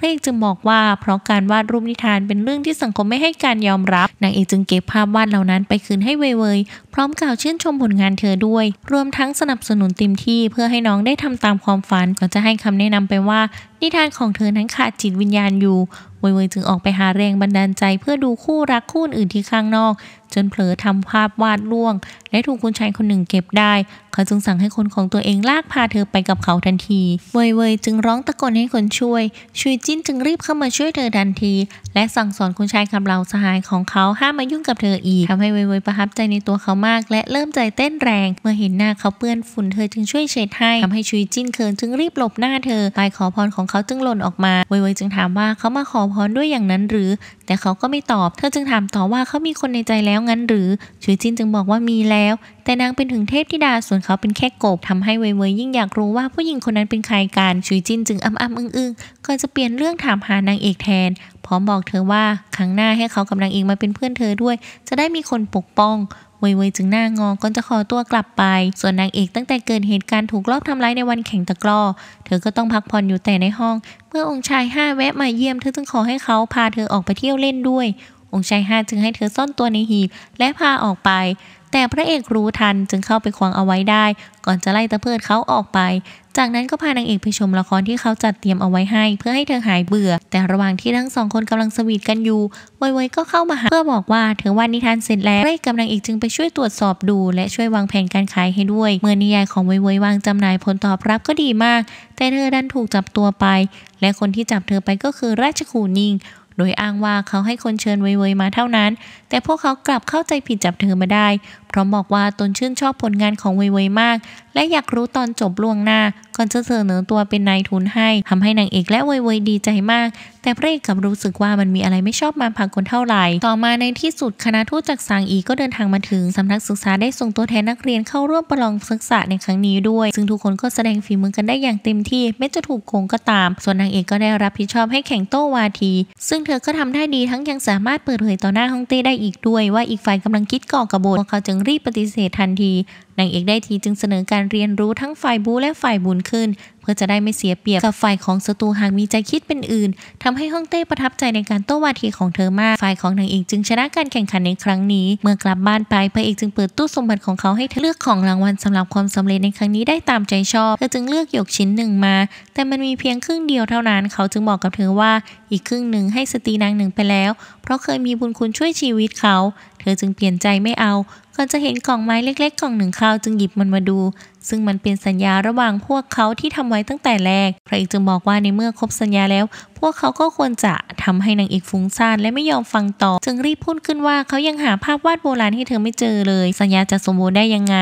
พระเอกจึงบอกว่าเพราะการวาดรูปนิทานเป็นเรื่องที่สังคมไม่ให้การยอมรับนางเอกจึงเก็บภาพวาดเหล่านั้นไปคืนให้เวเวย พร้อมกล่าวชื่นชมผลงานเธอด้วย รวมทั้งสนับสนุนเต็มที่เพื่อให้น้องได้ทำตามความฝันก็จะให้คำแนะนำไปว่านิทานของเธอนั้นขาดจิตวิญญาณอยู่เวยเวยจึงออกไปหาแรงบันดาลใจเพื่อดูคู่รักคู่อื่นที่ข้างนอก จนเผลอทำภาพวาดล่วง และถูกคุณชายคนหนึ่งเก็บได้ เขาจึงสั่งให้คนของตัวเองลาก พาเธอไปกับเขาทันทีเวยเวยจึงร้องตะโกนให้คนช่วยชุยจิ้นจึงรีบเข้ามาช่วยเธอทันที และสั่งสอนคุณชายคำเหล่าสหายของเขาห้ามมายุ่งกับเธออีกทำให้เวยเวยประทับใจในตัวเขามากและเริ่มใจเต้นแรง เมื่อเห็นหน้าเขาเปื้อนฝุ่นเธอจึงช่วยเช็ดให้ทำให้ชุยจิ้นเขินจึงรีบหลบหน้าเธอไปขอพรของเขาจึงหล่นออกมา เวยๆ จึงถามว่าเขามาขอพรด้วยอย่างนั้นหรือ แต่เขาก็ไม่ตอบ เธอจึงถามต่อว่าเขามีคนในใจแล้วงั้น หรือ ชุยจินจึงบอกว่ามีแล้ว แต่นางเป็นถึงเทพธิดาส่วนเขาเป็นแค่กบทำให้เวยเวยยิ่งอยากรู้ว่าผู้หญิงคนนั้นเป็นใครกันชุยจินจึงอ้ำอ้ำอึ้งอึ้งก็จะเปลี่ยนเรื่องถามหานางเอกแทน พร้อมบอกเธอว่าครั้งหน้าให้เขากำลังเองมาเป็นเพื่อนเธอด้วย จะได้มีคนปกป้องเว่ยเว่ยจึงหน้างอก่อนจะขอตัวกลับไป ส่วนนางเอกตั้งแต่เกิดเหตุการณ์ถูกลอบทำร้ายในวันแข่งตะกร้อ เธอก็ต้องพักผ่อนอยู่แต่ในห้อง เมื่อองค์ชายห้าแวะมาเยี่ยมเธอจึงขอให้เขาพาเธอออกไปเที่ยวเล่นด้วย องค์ชายห้าจึงให้เธอซ่อนตัวในหีบและพาออกไป แต่พระเอกรู้ทันจึงเข้าไปขวางเอาไว้ได้ก่อนจะไล่ตะเพิดเขาออกไปจากนั้นก็พานางเอกไปชมละครที่เขาจัดเตรียมเอาไว้ให้ เพื่อให้เธอหายเบื่อ แต่ระหว่างที่ทั้งสองคนกำลังสวีทกันอยู่ไวไวก็เข้ามาหาเพื่อบอกว่าเธอวาดนิทานเสร็จแล้วไร่กำนางเอกจึงไปช่วยตรวจสอบดูและช่วยวางแผนการขายให้ด้วย เมื่อนิยายของไวไววางจำหน่ายผลตอบรับก็ดีมาก แต่ เธอดันถูกจับตัวไป และคนที่จับเธอไปก็คือราชคูนิงโดยอ้างว่าเขาให้คนเชิญเวยๆมาเท่านั้น แต่พวกเขากลับเข้าใจผิดจับเธอมาได้พร้อมบอกว่าตนชื่นชอบผลงานของเวยวมาก และอยากรู้ตอนจบล่วงหน้าก่อนจะเสนอตัวเป็นนายทุนให้ทำให้นางเอกและเวยวดีใจมาก แต่พระเอกกับรู้สึกว่ามันมีอะไรไม่ชอบมาพากลเท่าไหร่ ต่อมาในที่สุดคณะทูตจากสางอีก็เดินทางมาถึงสำนักศึกษาได้ส่งตัวแทนนักเรียนเข้าร่วมประลองศึกษาในครั้งนี้ด้วย ซึ่งทุกคนก็แสดงฝีมือกันได้อย่างเต็มที่แม้จะถูกโกงก็ตาม ส่วนนางเอกก็ได้รับผิดชอบให้แข่งโต้วาทีซึ่งเธอก็ทำได้ดีทั้งยังสามารถเปิดเผยต่อหน้าฮ่องเต้ได้อีกด้วย ว่าอีกฝ่ายกำลังคิดก่อกระบฏเขาจึงรีบปฏิเสธทันทีนางเอกได้ทีจึงเสนอการเรียนรู้ทั้งฝ่ายบูและฝ่ายบุญขึ้น เพื่อจะได้ไม่เสียเปรียบกับฝ่ายของศัตรูหากมีใจคิดเป็นอื่นทำให้ฮ่องเต้ประทับใจในการโต้วาทีของเธอมากฝ่ายของนางเอกจึงชนะการแข่งขันในครั้งนี้เมื่อกลับบ้านไปพระเอกจึงเปิดตู้สมบัติของเขาให้เธอเลือกของรางวัลสำหรับความสำเร็จในครั้งนี้ได้ตามใจชอบเธอจึงเลือกหยกชิ้นหนึ่งมา แต่มันมีเพียงครึ่งเดียวเท่านั้น เขาจึงบอกกับเธอว่าอีกครึ่งหนึ่งให้สตรีนางหนึ่งไปแล้ว เพราะเคยมีบุญคุณช่วยชีวิตเขา เธอจึงเปลี่ยนใจไม่เอาก่อนจะเห็นกล่องไม้เล็กๆกล่องหนึ่งเข้าาจึงหยิบมันมาดู ซึ่งมันเป็นสัญญาระหว่างพวกเขาที่ทำไว้ตั้งแต่แรกพระเอกจึงบอกว่าในเมื่อครบสัญญาแล้ว พวกเขาก็ควรจะทำให้นางเอกฟุ้งซ่านและไม่ยอมฟังต่อ จึงรีบพูดขึ้นว่าเขายังหาภาพวาดโบราณให้เธอไม่เจอเลย สัญญาจะสมบูรณ์ได้ยังไง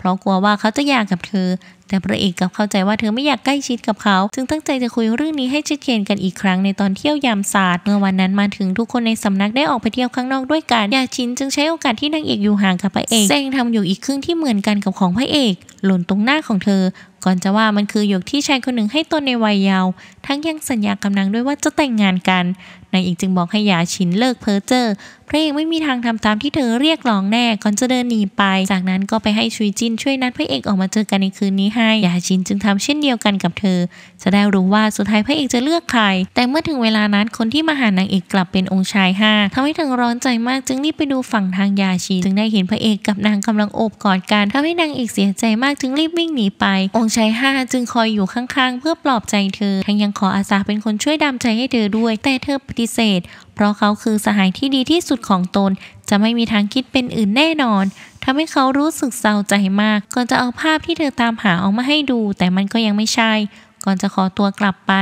เพราะกลัวว่าเขาจะอยากกับเธอ แต่พระเอกกลับเข้าใจว่าเธอไม่อยากใกล้ชิดกับเขา จึงตั้งใจจะคุยเรื่องนี้ให้ชัดเจนกันอีกครั้งในตอนเที่ยวยามศาสตร์ เมื่อวันนั้นมาถึงทุกคนในสำนักได้ออกไปเที่ยวข้างนอกด้วยกัน ยาชินจึงใช้โอกาสที่นางเอกอยู่ห่างกับพระเอกแซงทำอยู่อีกครึ่งที่เหมือนกันกับของพระเอก หล่นตรงหน้าของเธอ ก่อนจะว่ามันคือหยกที่ชายคนหนึ่งให้ตนในวัยเยาว์ ทั้งยังสัญญากำนังด้วยว่าจะแต่งงานกัน นางเอกจึงบอกให้ยาชินเลิกเพ้อเจ้อพระเอกไม่มีทางทำตามที่เธอเรียกร้องแน่ก่อนจะเดินหนีไป จากนั้นก็ไปให้ชุยจินช่วยนัดพระเอกออกมาเจอกันในคืนนี้ให้ ยาชินจึงทำเช่นเดียวกันกับเธอ จะได้รู้ว่าสุดท้ายพระเอกจะเลือกใคร แต่เมื่อถึงเวลานั้น คนที่มาหานางเอกกลับเป็นองค์ชายห้าทำให้เธอร้อนใจมาก จึงรีบไปดูฝั่งทางยาชิน จึงได้เห็นพระเอกกับนางกำลังโอบกอดกันทำให้นางเอกเสียใจมากจึงรีบวิ่งหนีไป องค์ชายห้าจึงคอยอยู่ข้างๆ เพื่อปลอบใจเธอ ทั้งยังขออาสาเป็นคนช่วยดามใจให้เธอด้วย แต่เธอปฏิเสธเพราะเขาคือสหายที่ดีที่สุดของตน จะไม่มีทางคิดเป็นอื่นแน่นอน ทำให้เขารู้สึกเศร้าใจมาก ก่อนจะเอาภาพที่เธอตามหาออกมาให้ดู แต่มันก็ยังไม่ใช่ ก่อนจะขอตัวกลับไป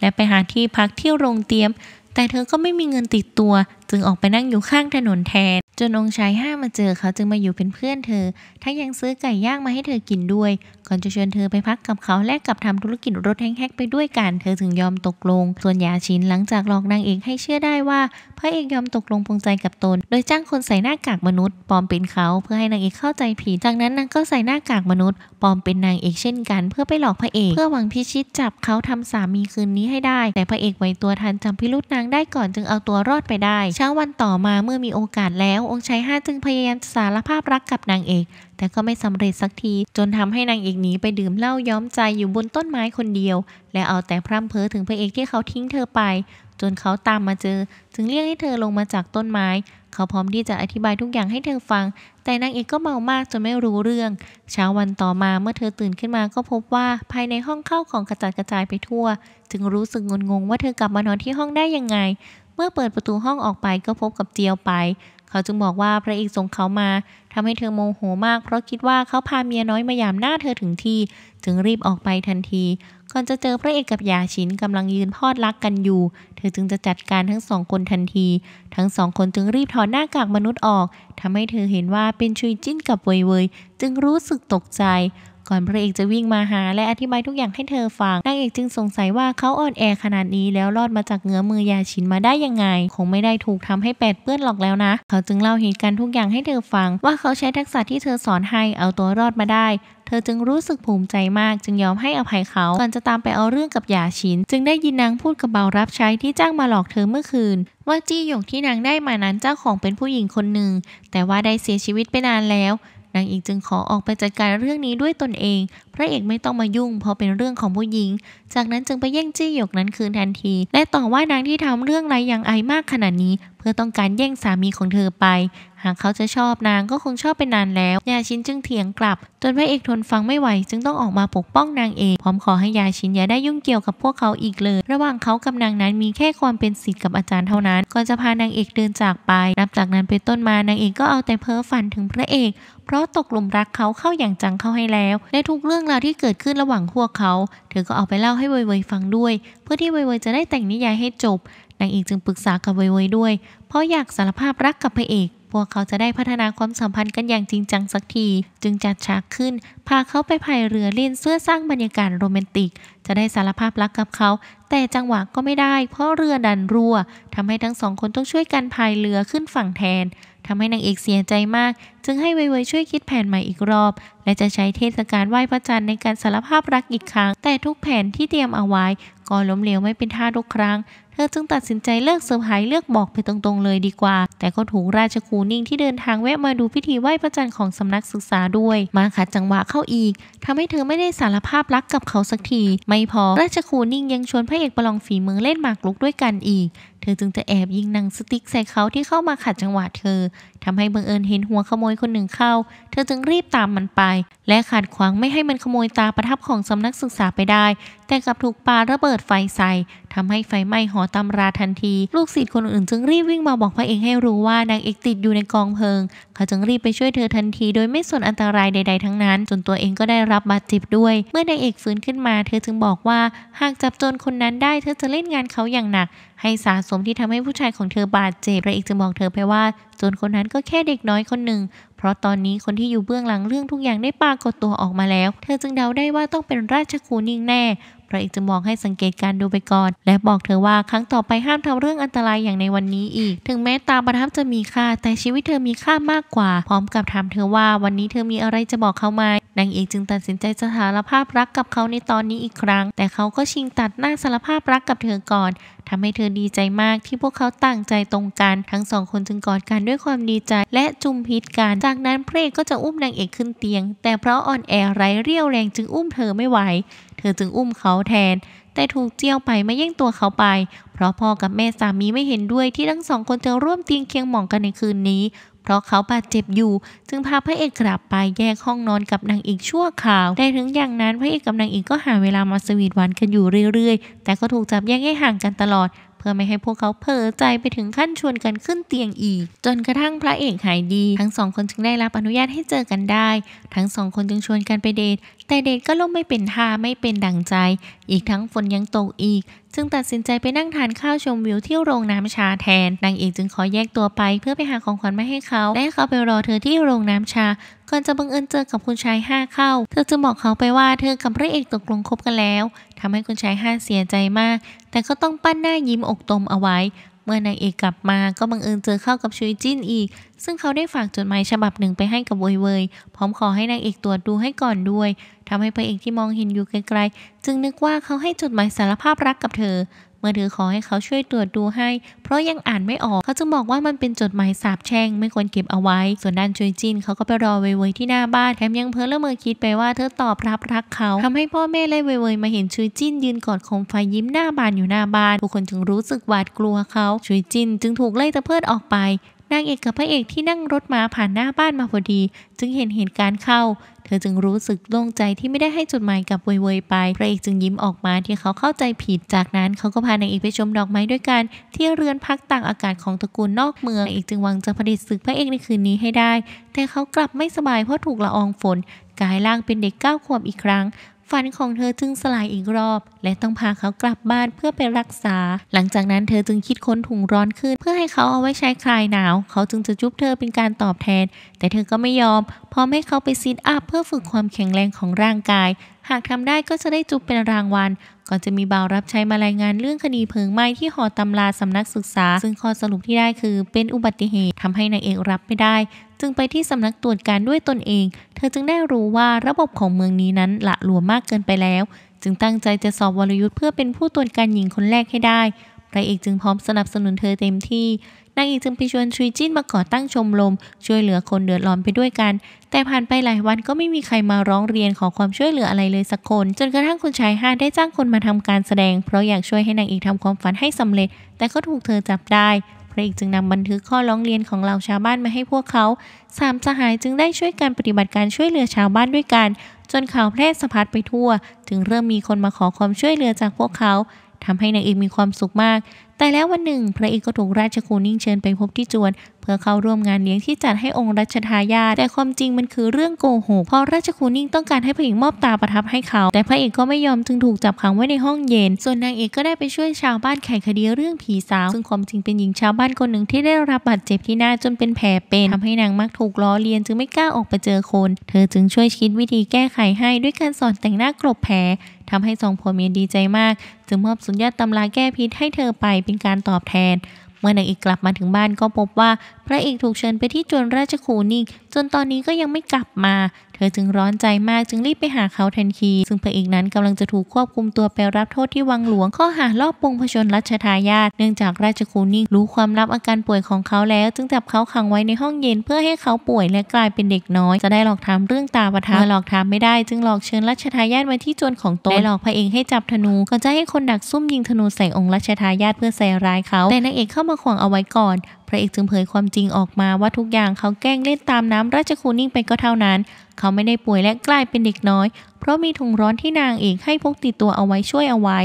และไปหาที่พักที่โรงเตียม แต่เธอก็ไม่มีเงินติดตัวจึงออกไปนั่งอยู่ข้างถนนแทนจนองชายห้ามาเจอเขาจึงมาอยู่เป็นเพื่อนเธอ ทั้งยังซื้อไก่ย่างมาให้เธอกินด้วย ก่อนจะชวนเธอไปพักกับเขาและกับทำธุรกิจรถแฮกไปด้วยกัน เธอถึงยอมตกลง ส่วนยาชินหลังจากหลอกนางเอกให้เชื่อได้ว่าพระเอกยอมตกลงปรงใจกับตน โดยจ้างคนใส่หน้ากากมนุษย์ปลอมเป็นเขาเพื่อให้นางเอกเข้าใจผิดจากนั้นนางก็ใส่หน้ากากมนุษย์ ปลอมเป็นนางเอกเช่นกัน เพื่อไปหลอกพระเอกเพื่อหวังพิชิตจับเขาทำสามีคืนนี้ให้ได้ แต่พระเอกไวตัวทันจำพิรุษนางได้ก่อนจึงเอาตัวรอดไปได้เช้าวันต่อมาเมื่อมีโอกาสแล้วองค์ชายห้าจึงพยายามสารภาพรักกับนางเอก แต่ก็ไม่สำเร็จสักที จนทำให้นางเอกหนีไปดื่มเหล้าย้อมใจอยู่บนต้นไม้คนเดียว และเอาแต่พร่ำเพ้อถึงพระเอกที่เขาทิ้งเธอไป จนเขาตามมาเจอ จึงเรียกให้เธอลงมาจากต้นไม้ เขาพร้อมที่จะอธิบายทุกอย่างให้เธอฟัง แต่นางเอกก็เมามากจนไม่รู้เรื่องเช้าวันต่อมาเมื่อเธอตื่นขึ้นมาก็พบว่าภายในห้องเข้าของกระจัดกระจายไปทั่ว จึงรู้สึกงงงว่าเธอกลับมานอนที่ห้องได้ยังไงเมื่อเปิดประตูห้องออกไปก็พบกับเจียวไป เขาจึงบอกว่าพระเอกส่งเขามา ทำให้เธอโมโหมากเพราะคิดว่าเขาพาเมียน้อยมายามหน้าเธอถึงที่จึงรีบออกไปทันที ก่อนจะเจอพระเอกกับยาชินกำลังยืนพอดรักกันอยู่ เธอจึงจะจัดการทั้งสองคนทันที ทั้งสองคนจึงรีบถอดหน้ากากมนุษย์ออก ทำให้เธอเห็นว่าเป็นชุยจิ้นกับเวยเวย จึงรู้สึกตกใจก่อนพระเอกจะวิ่งมาหาและอธิบายทุกอย่างให้เธอฟัง นางเอกจึงสงสัยว่าเขาอ่อนแอขนาดนี้แล้วรอดมาจากเงื้อมือยาชินมาได้ยังไง คงไม่ได้ถูกทำให้แปดเปื้อนหรอกแล้วนะ เขาจึงเล่าเหตุการณ์ทุกอย่างให้เธอฟัง ว่าเขาใช้ทักษะที่เธอสอนให้เอาตัวรอดมาได้ เธอจึงรู้สึกภูมิใจมาก จึงยอมให้อภัยเขา ก่อนจะตามไปเอาเรื่องกับยาชิน จึงได้ยินนางพูดกับเบารับใช้ที่จ้างมาหลอกเธอเมื่อคืน ว่าจี้หยกที่นางได้มานั้นเจ้าของเป็นผู้หญิงคนหนึ่ง แต่ว่าได้เสียชีวิตไปนานแล้วนางเอกจึงขอออกไปจัดการเรื่องนี้ด้วยตนเอง พระเอกไม่ต้องมายุ่งเพราะเป็นเรื่องของผู้หญิง จากนั้นจึงไปแย่งจี้หยกนั้นคืนทันที และต่อว่านางที่ทำเรื่องไรอย่างไอมากขนาดนี้ื่อต้องการแย่งสามีของเธอไป หากเขาจะชอบนางก็คงชอบไปนานแล้ว ยาชินจึงเถียงกลับ จนพระเอกทนฟังไม่ไหวจึงต้องออกมาปกป้องนางเอกพร้อมขอให้ยาชินอย่าได้ยุ่งเกี่ยวกับพวกเขาอีกเลย ระหว่างเขากับนางนั้นมีแค่ความเป็นศิษย์กับอาจารย์เท่านั้น ก่อนจะพานางเอกเดินจากไป นับจากนั้นเป็นต้นมา นางเอกก็เอาแต่เพ้อฝันถึงพระเอก เพราะตกหลุมรักเขาเข้าอย่างจังเข้าให้แล้ว และทุกเรื่องราวที่เกิดขึ้นระหว่างพวกเขา เธอก็เอาไปเล่าให้เวยๆฟังด้วย เพื่อที่เวยๆจะได้แต่งนิยายให้จบนางเอกจึงปรึกษากับเวยด้วย เพราะอยากสารภาพรักกับพระเอก พวกเขาจะได้พัฒนาความสัมพันธ์กันอย่างจริงจังสักที จึงจัดฉากขึ้น พาเขาไปพายเรือเล่นเสื้อสร้างบรรยากาศโรแมนติก จะได้สารภาพรักกับเขา แต่จังหวะก็ไม่ได้เพราะเรือดันรั่วทำให้ทั้งสองคนต้องช่วยกันพายเรือขึ้นฝั่งแทนทำให้นางเอกเสียใจมาก จึงให้เวยช่วยคิดแผนใหม่อีกรอบ และจะใช้เทศกาลไหว้พระจันทร์ในการสารภาพรักอีกครั้ง แต่ทุกแผนที่เตรียมเอาไว้ก็ล้มเหลวไม่เป็นท่าทุกครั้งเธอจึงตัดสินใจเลิกเซอร์ไพรส์เลือกบอกไปตรงๆ เลยดีกว่า แต่ก็ถูกราชคูนิ่งที่เดินทางแวะมาดูพิธีไหว้พระจันทร์ของสำนักศึกษาด้วย มาขัดจังหวะเข้าอีก ทำให้เธอไม่ได้สารภาพรักกับเขาสักที ไม่พอราชคูนิ่งยังชวนพระเอกประลองฝีมือเล่นหมากรุกด้วยกันอีกเธอจึงจะแอบยิงหนังสติ๊กใส่เขาที่เข้ามาขัดจังหวะเธอทำให้บังเอิญเห็นหัวขโมยคนหนึ่งเข้า เธอจึงรีบตามมันไป และขัดขวางไม่ให้มันขโมยตาประทับของสำนักศึกษาไปได้ แต่กลับถูกปาระเบิดไฟใส่ทำให้ไฟไหม้หอตำราทันที ลูกศิษย์คนอื่นจึงรีบวิ่งมาบอกพระเอกให้รู้ว่านางเอกติดอยู่ในกองเพลิง เขาจึงรีบไปช่วยเธอทันทีโดยไม่สนอันตรายใดๆทั้งนั้น จนตัวเองก็ได้รับบาดเจ็บด้วย เมื่อนางเอกฟื้นขึ้นมา เธอจึงบอกว่า หากจับโจรคนนั้นได้ เธอจะเล่นงานเขาอย่างหนักให้สะสมที่ทำให้ผู้ชายของเธอบาดเจ็บ และอีกจะบอกเธอไปว่า จนคนนั้นก็แค่เด็กน้อยคนหนึ่งราะตอนนี้คนที่อยู่เบื้องหลังเรื่องทุกอย่างได้ปรากฏตัวออกมาแล้ว เธอจึงเดาได้ว่าต้องเป็นราชคูนิ่งแน่พระเอกจะมองให้สังเกตการดูไปก่อน และบอกเธอว่าครั้งต่อไปห้ามทำเรื่องอันตรายอย่างในวันนี้อีก ถึงแม้ตาประทับจะมีค่า แต่ชีวิตเธอมีค่ามากกว่า พร้อมกับถามเธอว่าวันนี้เธอมีอะไรจะบอกเขาไหมนางเอกจึงตัดสินใจสถสารภาพรักกับเขาในตอนนี้อีกครั้ง แต่เขาก็ชิงตัดหน้าสารภาพรักกับเธอก่อน ทำให้เธอดีใจมากที่พวกเขาต่างใจตรงกันทั้งสองคนจึงกอดกันด้วยความดีใจและจุมพิษกันจาากนั้นพรเพกก็จะอุ้มนางเอกขึ้นเตียง แต่เพราะอ่อนแอไร้เรี่ยวแรงจึงอุ้มเธอไม่ไหว เธอจึงอุ้มเขาแทน แต่ถูกเจียวไปไม่แย่งตัวเขาไป เพราะพ่อกับแม่สามีไม่เห็นด้วย ที่ทั้งสองคนจะร่วมเตียงเคียงหมองกันในคืนนี้ เพราะเขาบาดเจ็บอยู่จึงพาพระเอกกลับไปแยกห้องนอนกับนางเอกชั่วคราว แต่ถึงอย่างนั้นพระเอกกับนางเอกก็หาเวลามาสวีทหวานกันอยู่เรื่อยๆ แต่ก็ถูกจับแยกให้ห่างกันตลอดื่อไม่ให้พวกเขาเผลอใจไปถึงขั้นชวนกันขึ้นเตียงอีก จนกระทั่งพระเอกหายดี ทั้งสองคนจึงได้รับอนุญาตให้เจอกันได้ ทั้งสองคนจึงชวนกันไปเดทแต่เดทก็ล่มไม่เป็นท่าไม่เป็นดังใจ อีกทั้งฝนยังตกอีกจึงตัดสินใจไปนั่งทานข้าวชมวิวที่โรงน้าชาแทนนางเอกจึงขอแยกตัวไป เพื่อไปหาของขวัญมาให้เขาและเขาไปรอเธอที่โรงน้าชาก่อนจะบังเอิญเจอกับคุณชายห้าเข้า เธอจึงบอกเขาไปว่าเธอกับพระเอกตกลงคบกันแล้ว ทำให้คุณชายห้าเสียใจมาก แต่ก็ต้องปั้นหน้ายิ้มอกตมเอาไว้ เมื่อนางเอกกลับมาก็บังเอิญเจอเข้ากับชุยจิ้นอีก ซึ่งเขาได้ฝากจดหมายฉบับหนึ่งไปให้กับเวยเวยพร้อมขอให้นางเอกตรวจดูให้ก่อนด้วย ทำให้พระเอกที่มองเห็นอยู่ไกลๆจึงนึกว่าเขาให้จดหมายสารภาพรักกับเธอมือถือขอให้เขาช่วยตรวจดูให้ เพราะยังอ่านไม่ออก เขาจึงบอกว่ามันเป็นจดหมายสาบแช่งไม่ควรเก็บเอาไว้ ส่วนด้านชุยจินเขาก็ไปรอเวยเวยที่หน้าบ้าน แถมยังเพ้อละเมื่อคิดไปว่าเธอตอบรับรักเขาทำให้พ่อแม่และเวยเวยมาเห็นชุยจินยืนกอดคมไฟยิ้มหน้าบานอยู่หน้าบ้านผุ้คนจึงรู้สึกหวาดกลัวเขา ชุยจินจึงถูกไล่ตะเพิดออกไป นางเอกกับพระเอกที่นั่งรถมาผ่านหน้าบ้านมาพอดี จึงเห็นเหตุการณ์เข้าเธอจึงรู้สึกโล่งใจที่ไม่ได้ให้จดหมายกับเวยเวยไป พระเอกจึงยิ้มออกมา ที่เขาเข้าใจผิด จากนั้นเขาก็พานางเอกไปชมดอกไม้ด้วยกัน ที่เรือนพักต่างอากาศของตระกูลนอกเมืองเอกจึงหวังจะผลิตศึกพระเอกในคืนนี้ให้ได้ แต่เขากลับไม่สบายเพราะถูกละอองฝนกลายร่างเป็นเด็กเก้าขวบอีกครั้งฝันของเธอจึงสลายอีกรอบและต้องพาเขากลับบ้านเพื่อไปรักษา หลังจากนั้นเธอจึงคิดค้นถุงร้อนขึ้นเพื่อให้เขาเอาไว้ใช้คลายหนาว เขาจึงจะจุบเธอเป็นการตอบแทน แต่เธอก็ไม่ยอม พร้อมให้เขาไปซิดอัพเพื่อฝึกความแข็งแรงของร่างกาย หากทำได้ก็จะได้จุบเป็นรางวัล ก่อนจะมีบ่าวรับใช้มารายงานเรื่องคดีเพลิงไหม้ที่หอตำราสำนักศึกษา ซึ่งข้อสรุปที่ได้คือ เป็นอุบัติเหตุทำให้นายเอกรับไม่ได้จึงไปที่สำนักตรวจการด้วยตนเอง เธอจึงได้รู้ว่าระบบของเมืองนี้นั้นละหลวมมากเกินไปแล้ว จึงตั้งใจจะสอบวรยุทธ์เพื่อเป็นผู้ตรวจการหญิงคนแรกให้ได้พระเอกจึงพร้อมสนับสนุนเธอเต็มที่ นางเอกจึงไปชวนชุยจิ้นมาก่อตั้งชมรมช่วยเหลือคนเดือดร้อนไปด้วยกัน แต่ผ่านไปหลายวันก็ไม่มีใครมาร้องเรียนขอความช่วยเหลืออะไรเลยสักคน จนกระทั่งคุณชายห้าได้จ้างคนมาทำการแสดง เพราะอยากช่วยให้นางเอกทำความฝันให้สำเร็จ แต่ก็ถูกเธอจับได้ระเอกจึงนำบันทึกข้อร้องเรียนของเหล่าชาวบ้านมาให้พวกเขา สามสหายจึงได้ช่วยกันปฏิบัติการช่วยเหลือชาวบ้านด้วยกัน จนข่าวแพร่สะพัดไปทั่ว จึงเริ่มมีคนมาขอความช่วยเหลือจากพวกเขาทำให้นางเอกมีความสุขมาก แต่แล้ววันหนึ่ง พระเอกก็ถูกราชคูนิ่งเชิญไปพบที่จวน เพื่อเข้าร่วมงานเลี้ยงที่จัดให้องค์รัชทายาท แต่ความจริงมันคือเรื่องโกหก เพราะราชคูนิ่งต้องการให้พระเอกมอบตาประทับให้เขา แต่พระเอกก็ไม่ยอมจึงถูกจับขังไว้ในห้องเย็น ส่วนนางเอกก็ได้ไปช่วยชาวบ้านไขคดีเรื่องผีสาวซึ่งความจริงเป็นหญิงชาวบ้านคนหนึ่งที่ได้รับบาดเจ็บที่หน้าจนเป็นแผลเป็นทำให้นางมักถูกล้อเลียนจึงไม่กล้าออกไปเจอคน เธอจึงช่วยคิดวิธีแก้ไขให้ ด้วยการสอนแต่งหน้ากลบแผลทำให้ทรงพรเมียดีใจมากจึงมอบสุญญาตำราแก้พิษให้เธอไปเป็นการตอบแทน เมื่อนางเอกกลับมาถึงบ้านก็พบว่า พระเอกถูกเชิญไปที่จวนราชคูนิกจนตอนนี้ก็ยังไม่กลับมา เธอจึงร้อนใจมากจึงรีบไปหาเขาทันทีซึ่งพระเอกนั้นกำลังจะถูกควบคุมตัวไปรับโทษที่วังหลวง ข้อหาลอบปงผชนรัชทายาทเนื่องจากราชคูนิ่งรู้ความลับอาการป่วยของเขาแล้ว จึงจับเขาขังไว้ในห้องเย็นเพื่อให้เขาป่วยและกลายเป็นเด็กน้อย จะได้หลอกถามเรื่องตาประทาหลอกถามไม่ได้จึงหลอกเชิญรัชทายาทมาที่จวนของตนและหลอกพระเอกให้จับธนูก่อนจะให้คนดักซุ่มยิงธนูใส่องค์รัชทายาทเพื่อใส่ร้ายเขา แต่นางเอกเข้ามาขวางเอาไว้ก่อนพระเอกจึงเผยความจริงออกมาว่าทุกอย่างเขาแกล้งเล่นตามน้ำราชคูนิ่งไปก็เท่านั้น เขาไม่ได้ป่วยและกลายเป็นเด็กน้อย เพราะมีถุงร้อนที่นางเอกให้พกติดตัวเอาไว้ช่วยเอาไว้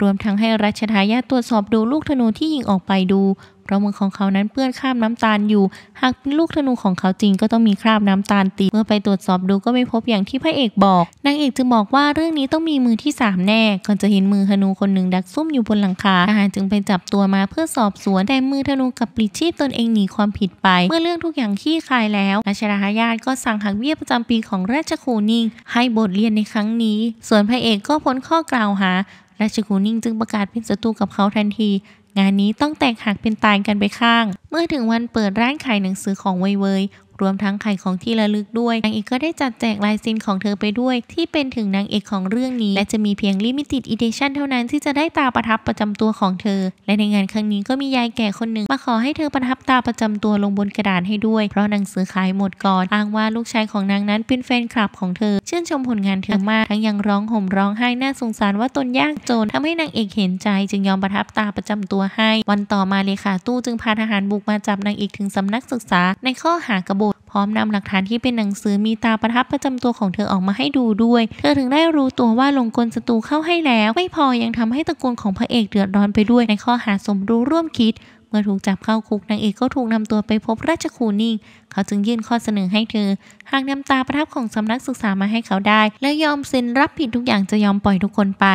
รวมทั้งให้รัชทายาตรวจสอบดูลูกธนูที่ยิงออกไปดูเพราะมือของเขานั้นเปื้อนคราบน้ำตาลอยู่ หากเป็นลูกธนูของเขาจริงก็ต้องมีคราบน้ำตาลติดเมื่อไปตรวจสอบดูก็ไม่พบอย่างที่พระเอกบอก นางเอกจึงบอกว่าเรื่องนี้ต้องมีมือที่ 3 แน่ก่อนจะเห็นมือธนูคนหนึ่ง ดักซุ่มอยู่บนหลังคาทหารจึงไปจับตัวมา เพื่อสอบสวนแต่มือธนูกับปลิดชีพตนเองหนีความผิดไป เมื่อเรื่องทุกอย่างขี้คายแล้ว ราชราญาติก็สั่งหักเบี้ยประจำปีของราชคูนิ่งให้บทเรียนในครั้งนี้ ส่วนพระเอกก็พ้นข้อกล่าวหา ราชคูนิ่งจึงประกาศเป็นศัตรูกับเขาทันทีงานนี้ต้องแตกหักเป็นตายกันไปข้าง เมื่อถึงวันเปิดร้านขายหนังสือของเวยเวยรวมทั้งขายของที่ระลึกด้วย นางเอกก็ได้จัดแจกลายเซ็นของเธอไปด้วย ที่เป็นถึงนางเอกของเรื่องนี้และจะมีเพียงลิมิติดอีเดชั่นเท่านั้นที่จะได้ตาประทับประจำตัวของเธอและในงานครั้งนี้ก็มียายแก่คนหนึ่งมาขอให้เธอประทับตาประจำตัวลงบนกระดานให้ด้วย เพราะหนังสือขายหมดก่อน อ้างว่าลูกชายของนางนั้นเป็นแฟนคลับของเธอชื่นชมผลงานเธอมากทั้งยังร้องห่มร้องไห้หน่าสงสารว่าตนยากจนทำให้นางเอกเห็นใจ จึงยอมประทับตาประจำตัวให้ วันต่อมาเลขาตู้จึงพาทหารบุกมาจับนางเอกถึงสำนักศึกษาในข้อหากระบบพร้อมนำหลักฐานที่เป็นหนังสือมีตาประทับประจำตัวของเธอออกมาให้ดูด้วย เธอถึงได้รู้ตัวว่าลงกลศัตรูเข้าให้แล้ว ไม่พอยังทำให้ตระกูลของพระเอกเดือดร้อนไปด้วยในข้อหาสมรู้ร่วมคิดมื่อถูกจับเข้าคุกนางเอกก็ถูกนำตัวไปพบราชคูนิ่งเขาจึงยื่นข้อเสนอให้เธอ หากนำตา ประทับของสำนักศึกษามาให้เขาได้ และยอมเซ็นรับผิดทุกอย่างจะยอมปล่อยทุกคนไป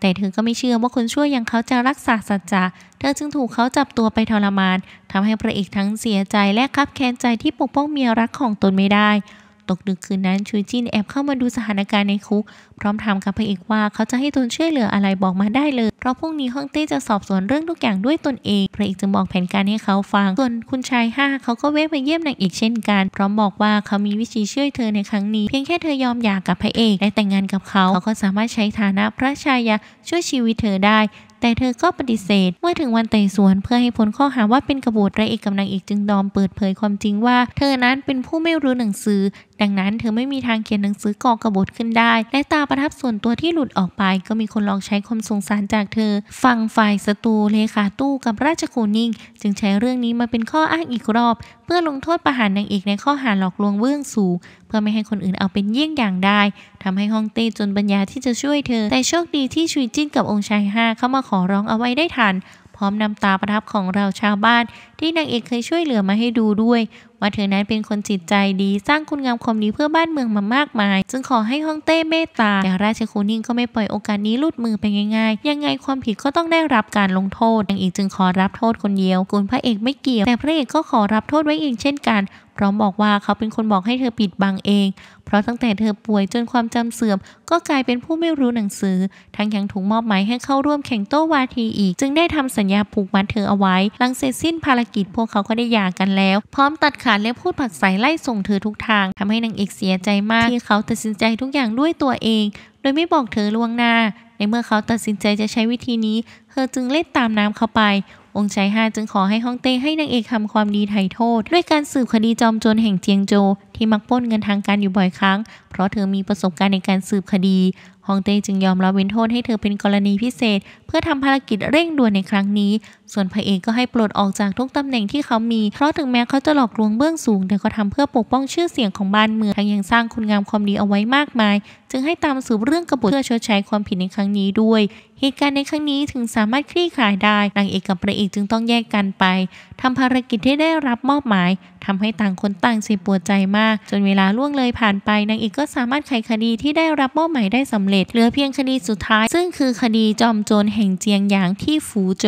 แต่เธอก็ไม่เชื่อว่าคนชั่วอย่างเขาจะรักษาสัจจะเธอจึงถูกเขาจับตัวไปทรมานทำให้พระเอกทั้งเสียใจและคับแค้นใจที่ปกป้องเมียรักของตนไม่ได้ตกดึกคืนนั้นชุยจินแอบเข้ามาดูสถานการณ์ในคุก พร้อมถามกับพระเอกว่าเขาจะให้ตนช่วยเหลืออะไรบอกมาได้เลยเพราะพรุ่งนี้ฮ่องเต้จะสอบสวนเรื่องทุกอย่างด้วยตนเอง พระเอกจึงบอกแผนการให้เขาฟัง ส่วนคุณชายห้าเขาก็เวะไปเยี่ยมนางเอกเช่นกัน พร้อมบอกว่าเขามีวิธีช่วยเธอในครั้งนี้เพียงแค่เธอยอมหย่ากกับพระเอกและแต่งงานกับเขาเขาก็สามารถใช้ฐานะพระชายาช่วยชีวิตเธอได้ แต่เธอก็ปฏิเสธเมื่อถึงวันไต่สวนเพื่อให้พ้นข้อหาว่าเป็นกบฏพระเอกกับนางเอกจึงดอมเปิดเผยความจริงว่าเธอนั้นเป็นผู้ไม่รู้หนังสือดังนั้นเธอไม่มีทางเขียนหนังสือก่อกระบฏขึ้นได้ และตาประทับส่วนตัวที่หลุดออกไปก็มีคนลองใช้ความสงสารจากเธอ ฟังฝ่ายศัตรูเลขาตู้กับราชคูนิงจึงใช้เรื่องนี้มาเป็นข้ออ้างอีกรอบ เพื่อลงโทษประหารนางเอกในข้อหาหลอกลวงเบื้องสูงเพื่อไม่ให้คนอื่นเอาเป็นเยี่ยงอย่างได้ ทำให้ฮ่องเต้จนปัญญาที่จะช่วยเธอ แต่โชคดีที่ชุยจิ้นกับองค์ชายห้าเข้ามาขอร้องเอาไว้ได้ทันร้อมนำตาประทับของเราชาวบ้าน ที่นางเอกเคยช่วยเหลือมาให้ดูด้วย ว่าเธอนั้นเป็นคนจิตใจดี สร้างคุณงามความดีเพื่อบ้านเมืองมามากมายจึงขอให้ฮ่องเต้เมตตา แต่ราชคูนิ่งก็ไม่ปล่อยโอกาสนี้ลุดมือไปง่ายๆ ยังไงความผิดก็ต้องได้รับการลงโทษนางเอกจึงขอรับโทษคนเดียวกุณพระเอกไม่เกี่ยวแต่พระเอกก็ขอรับโทษไว้เองเช่นกัน พร้อมบอกว่าเขาเป็นคนบอกให้เธอปิดบังเองเพราะตั้งแต่เธอป่วยจนความจำเสื่อมก็กลายเป็นผู้ไม่รู้หนังสือ ทั้งยังถูกมอบหมายให้เข้าร่วมแข่งโต้วาทีอีก จึงได้ทำสัญญาผูกมัดเธอเอาไว้ หลังเสร็จสิ้นภารกิจพวกเขาก็ได้หย่ากันแล้ว พร้อมตัดขาดและพูดผักใสไล่ส่งเธอทุกทาง ทำให้นางเอกเสียใจมากที่เขาตัดสินใจทุกอย่างด้วยตัวเอง โดยไม่บอกเธอล่วงหน้า ในเมื่อเขาตัดสินใจจะใช้วิธีนี้ เธอจึงเล่นตามน้ำเข้าไป องค์ชายห้าจึงขอให้ฮ่องเต้ให้นางเอกทำความดีไถ่โทษ ด้วยการสืบคดีจอมโจรแห่งเจียงโจที่มักป้นเงินทางการอยู่บ่อยครั้ง เพราะเธอมีประสบการณ์ในการสืบคดีฮองเต้จึงยอมรับเว้นโทษให้เธอเป็นกรณีพิเศษ เพื่อทำภารกิจเร่งด่วนในครั้งนี้ ส่วนพระเอกก็ให้ปลดออกจากทุกตำแหน่งที่เขามี เพราะถึงแม้เขาจะหลอกลวงเบื้องสูง แต่ก็ทำเพื่อปกป้องชื่อเสียงของบ้านเมือง ทั้งยังสร้างคุณงามความดีเอาไว้มากมาย จึงให้ตามสืบเรื่องกบฏเพื่อชดใช้ความผิดในครั้งนี้ด้วย เหตุการณ์ในครั้งนี้ถึงสามารถคลี่คลายได้ นางเอกกับพระเอกจึงต้องแยกกันไปทำภารกิจที่ได้รับมอบหมายทำให้ต่างคนต่างเสียปวดใจมาก จนเวลาล่วงเลยผ่านไปนางเอกก็สามารถไขคดีที่ได้รับมอบหมายได้สำเร็จเหลือเพียงคดีสุดท้ายซึ่งคือคดีจอมโจรแห่งเจียงหยางที่ฝูโจ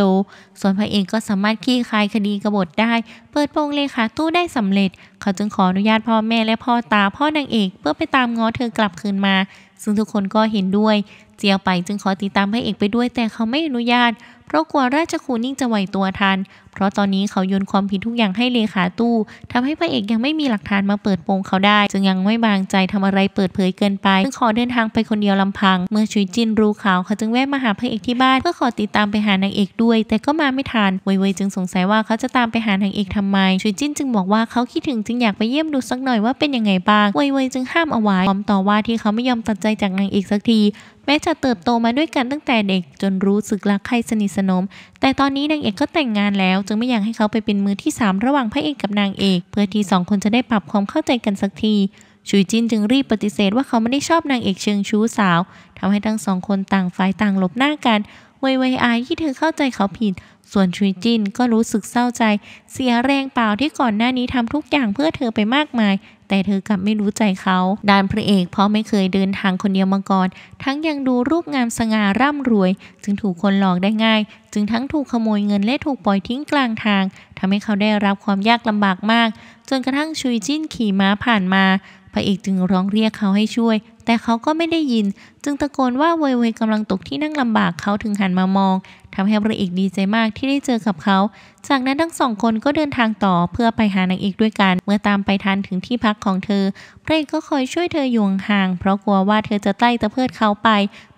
ส่วนพระเอกก็สามารถคลี่คลายคดีกบฏได้ เปิดโปงเลขาตู้ได้สำเร็จ เขาจึงขออนุญาตพ่อแม่และพ่อตาพ่อนางเอกเพื่อไปตามง้อเธอกลับคืนมา ซึ่งทุกคนก็เห็นด้วย เจียวไปจึงขอติดตามพระเอกไปด้วยแต่เขาไม่อนุญาต เพราะกลัวราชคูนิ่งจะไหวตัวทันเพราะตอนนี้เขายนความผิดทุกอย่างให้เลขาตู้ ทำให้พระเอกยังไม่มีหลักฐานมาเปิดโปงเขาได้ จึงยังไม่บางใจทำอะไรเปิดเผยเกินไปซึ่งขอเดินทางไปคนเดียวลำพัง เมื่อชุยจินรู้ข่าวเขาจึงแวะมาหาพระเอกที่บ้านเพื่อขอติดตามไปหานางเอกด้วย แต่ก็มาไม่ทันเวยยจึงสงสัยว่าเขาจะตามไปหานางเอกทำไมชุยจินจึงบอกว่าเขาคิดถึงจึงอยากไปเยี่ยมดูสักหน่อยว่าเป็นยังไงบ้างเวยยจึงห้ามเอาไว้พร้อมต่อว่าที่เขาไม่ยอมตัดใจจากนางเอกสักที แม้จะเติบโตมาด้วยกันตั้งแต่เด็กจนรู้สึกรักใครสนิทสนม แต่ตอนนี้นางเอกก็แต่งงานแล้วจึงไม่อยากให้เขาไปเป็นมือที่ 3 ระหว่างพระเอกกับนางเอก เพื่อที่สองคนจะได้ปรับความเข้าใจกันสักที ชุยจินจึงรีบปฏิเสธว่าเขาไม่ได้ชอบนางเอกเชิงชู้สาว ทำให้ทั้งสองคนต่างฝ่ายต่างหลบหน้ากันไวไวอาย ที่เธอเข้าใจเขาผิดส่วนชุยจินก็รู้สึกเศร้าใจ เสียแรงเปล่าที่ก่อนหน้านี้ทำทุกอย่างเพื่อเธอไปมากมาย แต่เธอกลับไม่รู้ใจเขา ด้านพระเอกเพราะไม่เคยเดินทางคนเดียวมาก่อน ทั้งยังดูรูปงามสง่าร่ำรวย จึงถูกคนหลอกได้ง่าย จึงทั้งถูกขโมยเงินและถูกปล่อยทิ้งกลางทางทำให้เขาได้รับความยากลำบากมาก จนกระทั่งชุยจินขี่ม้าผ่านมาพระเอกจึงร้องเรียกเขาให้ช่วย แต่เขาก็ไม่ได้ยิน จึงตะโกนว่าเวยเวยกำลังตกที่นั่งลำบากเขาถึงหันมามองทำให้พระเอกดีใจมากที่ได้เจอกับเขา จากนั้นทั้งสองคนก็เดินทางต่อเพื่อไปหานางเอกด้วยกัน เมื่อตามไปทันถึงที่พักของเธอพระเอกก็คอยช่วยเธออยู่ห่างเพราะกลัวว่าเธอจะใกล้ตะเพิดเขาไป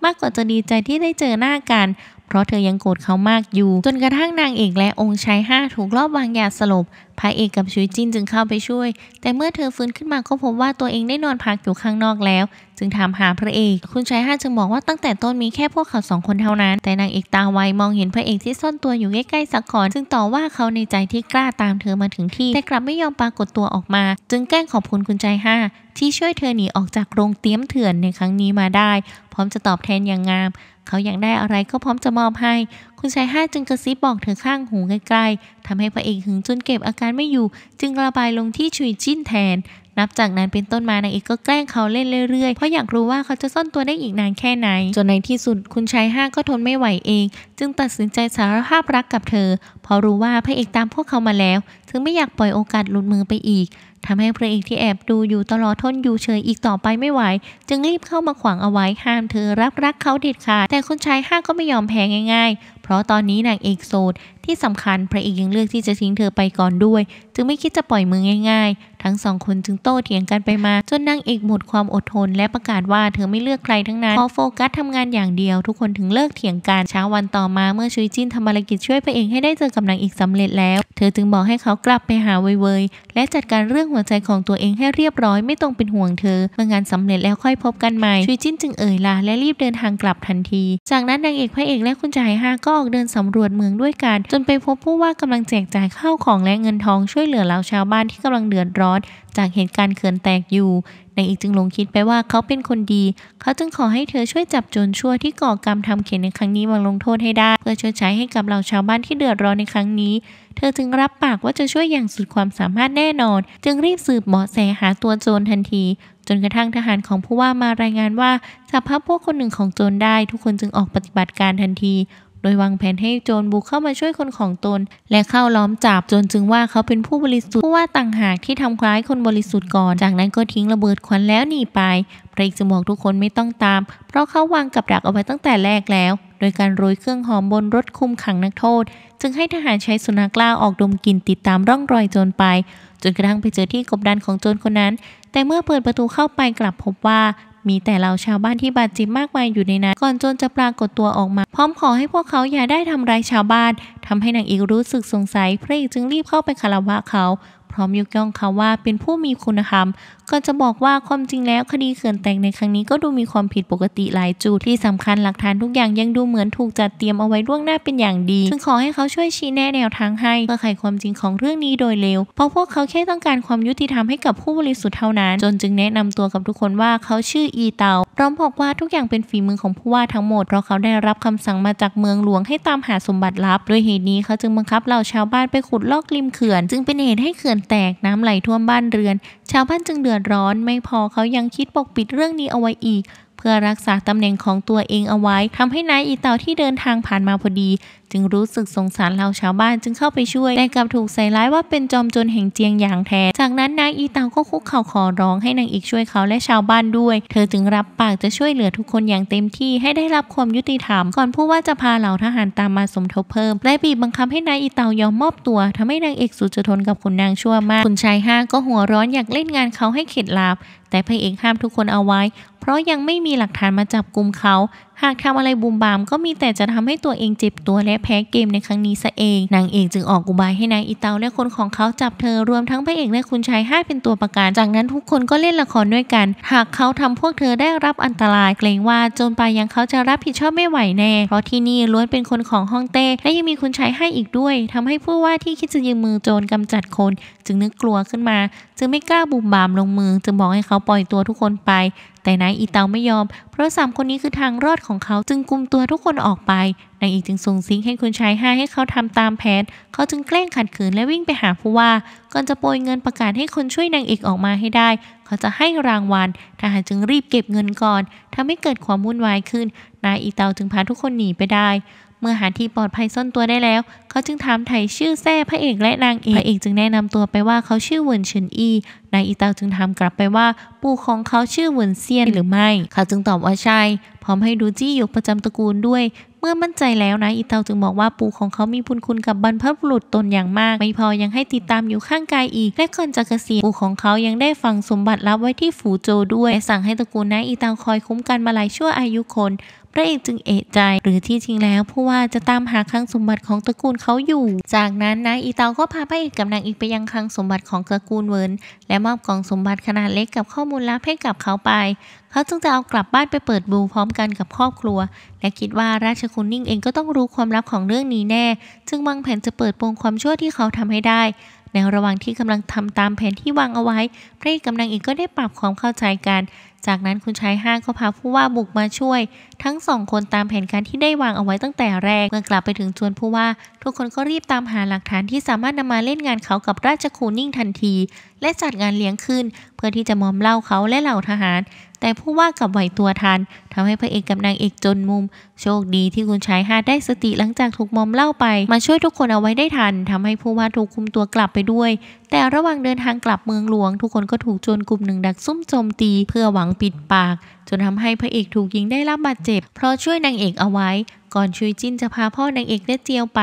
มากกว่าจะดีใจที่ได้เจอหน้ากันเพราะเธอยังโกรธเขามากอยู่ จนกระทั่งนางเอกและองค์ชายห้าถูกลอบวางยาสลบพระเอกกับชุยจินจึงเข้าไปช่วย แต่เมื่อเธอฟื้นขึ้นมาก็พบว่าตัวเองได้นอนพักอยู่ข้างนอกแล้ว จึงถามหาพระเอก คุณชายห้าจึงบอกว่าตั้งแต่ต้นมีแค่พวกเขาสองคนเท่านั้น แต่นางเอกตาไวมองเห็นพระเอกที่ซ่อนตัวอยู่ใกล้ๆสักก่อนจึงต่อว่าเขาในใจที่กล้าตามเธอมาถึงที่แต่กลับไม่ยอมปรากฏตัวออกมา จึงแกล้งขอบคุณคุณชายห้าที่ช่วยเธอหนีออกจากโรงเตี้ยมเถื่อนในครั้งนี้มาได้ พร้อมจะตอบแทนอย่างงามเขาอยากได้อะไรก็พร้อมจะมอบให้ คุณชายห้าจึงกระซิบบอกเธอข้างหูไกลๆทำให้พระเอกหึงจนเก็บอาการไม่อยู่ จึงระบายลงที่ชุยจิ้นแทน นับจากนั้นเป็นต้นมานางเอกก็แกล้งเขาเล่นเรื่อยๆ เพราะอยากรู้ว่าเขาจะซ่อนตัวได้อีกนานแค่ไหน จนในที่สุด คุณชายห้าก็ทนไม่ไหวเอง จึงตัดสินใจสารภาพรักกับเธอ เพราะรู้ว่าพระเอกตามพวกเขามาแล้วถึงไม่อยากปล่อยโอกาสหลุดมือไปอีกทำให้พระเอกที่แอบดูอยู่ตลอดทนอยู่เฉยอีกต่อไปไม่ไหว จึงรีบเข้ามาขวางเอาไว้ห้ามเธอรับรักเขาเด็ดขาด แต่คุณชายห้าก็ไม่ยอมแพ้ง่ายๆ เพราะตอนนี้นางเอกโสดที่สำคัญพระเอกยังเลือกที่จะทิ้งเธอไปก่อนด้วย จึงไม่คิดจะปล่อยมือง่ายๆทั้งสองคนจึงโต้เถียงกันไปมา จนนางเอกหมดความอดทนและประกาศว่าเธอไม่เลือกใครทั้งนั้นขอโฟกัสทำงานอย่างเดียว ทุกคนถึงเลิกเถียงกัน เช้าวันต่อมาเมื่อชุยจินทำภารกิจช่วยพระเอกให้ได้เจอกับนางเอกสำเร็จแล้ว เธอจึงบอกให้เขากลับไปหาเวยๆและจัดการเรื่องหัวใจของตัวเองให้เรียบร้อยไม่ต้องเป็นห่วงเธอเมื่องานสำเร็จแล้วค่อยพบกันใหม่ชุยจินจึงเอ่ยลาและรีบเดินทางกลับทันที จากนั้นนางเอกพระเอกและคุณชายฮาก็ออกเดินสำรวจเมืองด้วยกัน จนไปพบผู้ว่ากำลังแจกจ่ายข้าวของและเงินทองช่วยเหลือเหล่าชาวบ้านที่กำลังเดือดร้อนอสจากเหตุการณ์เขินแตกอยู่นางอีกจึงหลงคิดไปว่าเขาเป็นคนดี เขาจึงขอให้เธอช่วยจับโจรชั่วที่ก่อกรรมทำเขยนในครั้งนี้มาลงโทษให้ได้ เพื่อช่วยใช้ให้กับเหล่าชาวบ้านที่เดือดร้อนในครั้งนี้ เธอจึงรับปากว่าจะช่วยอย่างสุดความสามารถแน่นอน จึงรีบสืบเบาะแสหาตัวโจรทันที จนกระทั่งทหารของผู้ว่ามารายงานว่าจับพระพวกคนหนึ่งของโจรได้ ทุกคนจึงออกปฏิบัติการทันทีโดยวางแผนให้โจรบุกเข้ามาช่วยคนของตน และเข้าล้อมจับจนจึงว่าเขาเป็นผู้บริสุทธิ์ผู้ว่าต่างหากที่ทำคล้ายคนบริสุทธิ์ก่อน จากนั้นก็ทิ้งระเบิดควันแล้วหนีไปพระเอกจะบอกทุกคนไม่ต้องตาม เพราะเขาวางกับดักเอาไว้ตั้งแต่แรกแล้ว โดยการโรยเครื่องหอมบนรถคุมขังนักโทษ จึงให้ทหารใช้สุนัขล่าออกดมกลิ่นติดตามร่องรอยโจรไป จนกระทั่งไปเจอที่กบดันของโจรคนนั้น แต่เมื่อเปิดประตูเข้าไปกลับพบว่ามีแต่เราชาวบ้านที่บาดเจ็บมากมายอยู่ในนั้นก่อนจนจะปรากฏตัวออกมา พร้อมขอให้พวกเขาอย่าได้ทำร้ายชาวบ้านทำให้นางเอกรู้สึกสงสัยพระเอกจึงรีบเข้าไปคารวะเขา พร้อมยกย่องเขาว่าเป็นผู้มีคุณธรรมก็จะบอกว่าความจริงแล้วคดีเขื่อนแตกในครั้งนี้ก็ดูมีความผิดปกติหลายจุด ที่สำคัญหลักฐานทุกอย่างยังดูเหมือนถูกจัดเตรียมเอาไว้ล่วงหน้าเป็นอย่างดีซึ่งขอให้เขาช่วยชี้แนะแนวทางให้เพื่อไขความจริงของเรื่องนี้โดยเร็ว เพราะพวกเขาแค่ต้องการความยุติธรรมให้กับผู้บริสุทธิ์เท่านั้น จนจึงแนะนำตัวกับทุกคนว่าเขาชื่ออีเตา พร้อมบอกว่าทุกอย่างเป็นฝีมือของผู้ว่าทั้งหมดเพราะเขาได้รับคำสั่งมาจากเมืองหลวงให้ตามหาสมบัติลับด้วยเหตุนี้เขาจึงบังคับเหล่าชาวบ้านไปขุดลอกริมเขื่อนจึงเป็นเหตุให้เขื่อนแตกน้ำไหลท่วมบ้านเรือน ชาวบ้านจึงเดือดือดร้อนไม่พอเขายังคิดปกปิดเรื่องนี้เอาไว้อีกื่อรักษาตำแหน่งของตัวเองเอาไว้ทำให้นายอีเต่าที่เดินทางผ่านมาพอดี จึงรู้สึกสงสารเหล่าชาวบ้าน จึงเข้าไปช่วย แต่กลับถูกใส่ร้ายว่าเป็นจอมจนแห่งเจียงหยางแทน จากนั้นนายอีเต่าก็คุกเข่าขอร้องให้นางอีกช่วยเขาและชาวบ้านด้วย เธอจึงรับปากจะช่วยเหลือทุกคนอย่างเต็มที่ให้ได้รับความยุติธรรมก่อนผู้ว่าจะพาเหล่าทหารตามมาสมทบเพิ่ม และบีบบังคับให้นายอีเต่ายอมมอบตัว ทำให้นางเอกสุดจะทนกับคุณนางชั่วมาก คุณชายห้าก็หัวร้อนอยากเล่นงานเขาให้เข็ดลาบ แต่พระเอกห้ามทุกคนเอาไว้พราะยังไม่มีหลักฐานมาจับกลุ่มเขา หากทำอะไรบูมบาม ก็มีแต่จะทำให้ตัวเองเจ็บตัวและแพ้เกมในครั้งนี้ซะเอง นางเอกจึงออกอุบายให้นายอิตาและคนของเขาจับเธอรวมทั้งพระเอกและคุณชายห้าเป็นตัวประกัน จากนั้นทุกคนก็เล่นละครด้วยกัน หากเขาทำพวกเธอได้รับอันตรายเกรงว่าโจนปายังเขาจะรับผิดชอบไม่ไหวแน่ เพราะที่นี่ล้วนเป็นคนของฮ่องเต้และยังมีคุณชายให้อีกด้วย ทำให้ผู้ว่าที่คิดจะยืมมือโจรกำจัดคน จึงนึกกลัวขึ้นมาจึงไม่กล้าบุมบามลงมือจึงบอกให้เขาปล่อยตัวทุกคนไป แต่นายอีเตาไม่ยอม เพราะสามคนนี้คือทางรอดของเขาจึงกุมตัวทุกคนออกไปนายอีจึงส่งซิงให้คุณชายห้าให้เขาทำตามแผน เขาจึงแกล้งขัดขืนและวิ่งไปหาผู้ว่าก่อนจะโปรยเงินประกาศให้คนช่วยนางเอกออกมาให้ได้ เขาจะให้รางวัลทหารจึงรีบเก็บเงินก่อน ทำให้เกิดความวุ่นวายขึ้น นายอีเตาจึงพาทุกคนหนีไปได้เมื่อหาที่ปลอดภัยซ่อนตัวได้แล้ว เขาจึงถามไถ่ชื่อแท้พระเอกและนางเอกพระเอกจึงแนะนำตัวไปว่าเขาชื่อเวินเฉินอี นายอีเตาจึงถามกลับไปว่า ปู่ของเขาชื่อเวินเซียนหรือไม่เขาจึงตอบว่าใช่พร้อมให้ดูจี้หยกประจำตระกูลด้วย เมื่อมั่นใจแล้วนายอีเตาจึงบอกว่าปู่ของเขามีบุญคุณกับบรรพบุรุษตนอย่างมาก ไม่พอยังให้ติดตามอยู่ข้างกายอีก และก่อนจะเกษียณปู่ของเขายังได้ฝังสมบัติลับไว้ที่ฝูโจด้วยและสั่งให้ตระกูลนายอีเตาคอยคุ้มกันมาหลายชั่วอายุคนพระเอกจึงเอะใจหรือที่จริงแล้วผู้ว่าจะตามหาคลังสมบัติของตระกูลเขาอยู่ จากนั้นนายอีเตาก็พาพระเอกกับนางอีไปยังคลังสมบัติของตระกูลเวิร์นและมอบกล่องสมบัติขนาดเล็กกับข้อมูลลับให้กับเขาไป เขาจึงจะเอากลับบ้านไปเปิดบูพร้อมกันกับครอบครัว และคิดว่าราชคุณนิ่งเองก็ต้องรู้ความลับของเรื่องนี้แน่จึงวางแผนจะเปิดโปงความชั่วที่เขาทำให้ได้ ในระหว่างที่กำลังทำตามแผนที่วางเอาไว้พระเอกกำลังอีกก็ได้ปรับความเข้าใจกันจากนั้นคุณชายห้างก็พาผู้ว่าบุกมาช่วย ทั้งสองคนตามแผนการที่ได้วางเอาไว้ตั้งแต่แรกเมื่อกลับไปถึงจวนผู้ว่า ทุกคนก็รีบตามหาหลักฐานที่สามารถนำมาเล่นงานเขากับราชคูนิ่งทันที และจัดงานเลี้ยงขึ้น เพื่อที่จะมอมเล่าเขาและเหล่าทหาร แต่ผู้ว่ากับไหวตัวทันทำให้พระเอกกับนางเอกจนมุม โชคดีที่คุณชายห้าได้สติหลังจากถูกมอมเล่าไปมาช่วยทุกคนเอาไว้ได้ทัน ทำให้ผู้ว่าถูกคุมตัวกลับไปด้วยแต่ระหว่างเดินทางกลับเมืองหลวง ทุกคนก็ถูกโจรกลุ่มหนึ่งดักซุ่มโจมตีเพื่อหวังปิดปาก จนทำให้พระเอกถูกยิงได้รับบาดเจ็บเพราะช่วยนางเอกเอาไว้ ก่อนชุยจินจะพาพ่อนางเอกและเจียวไป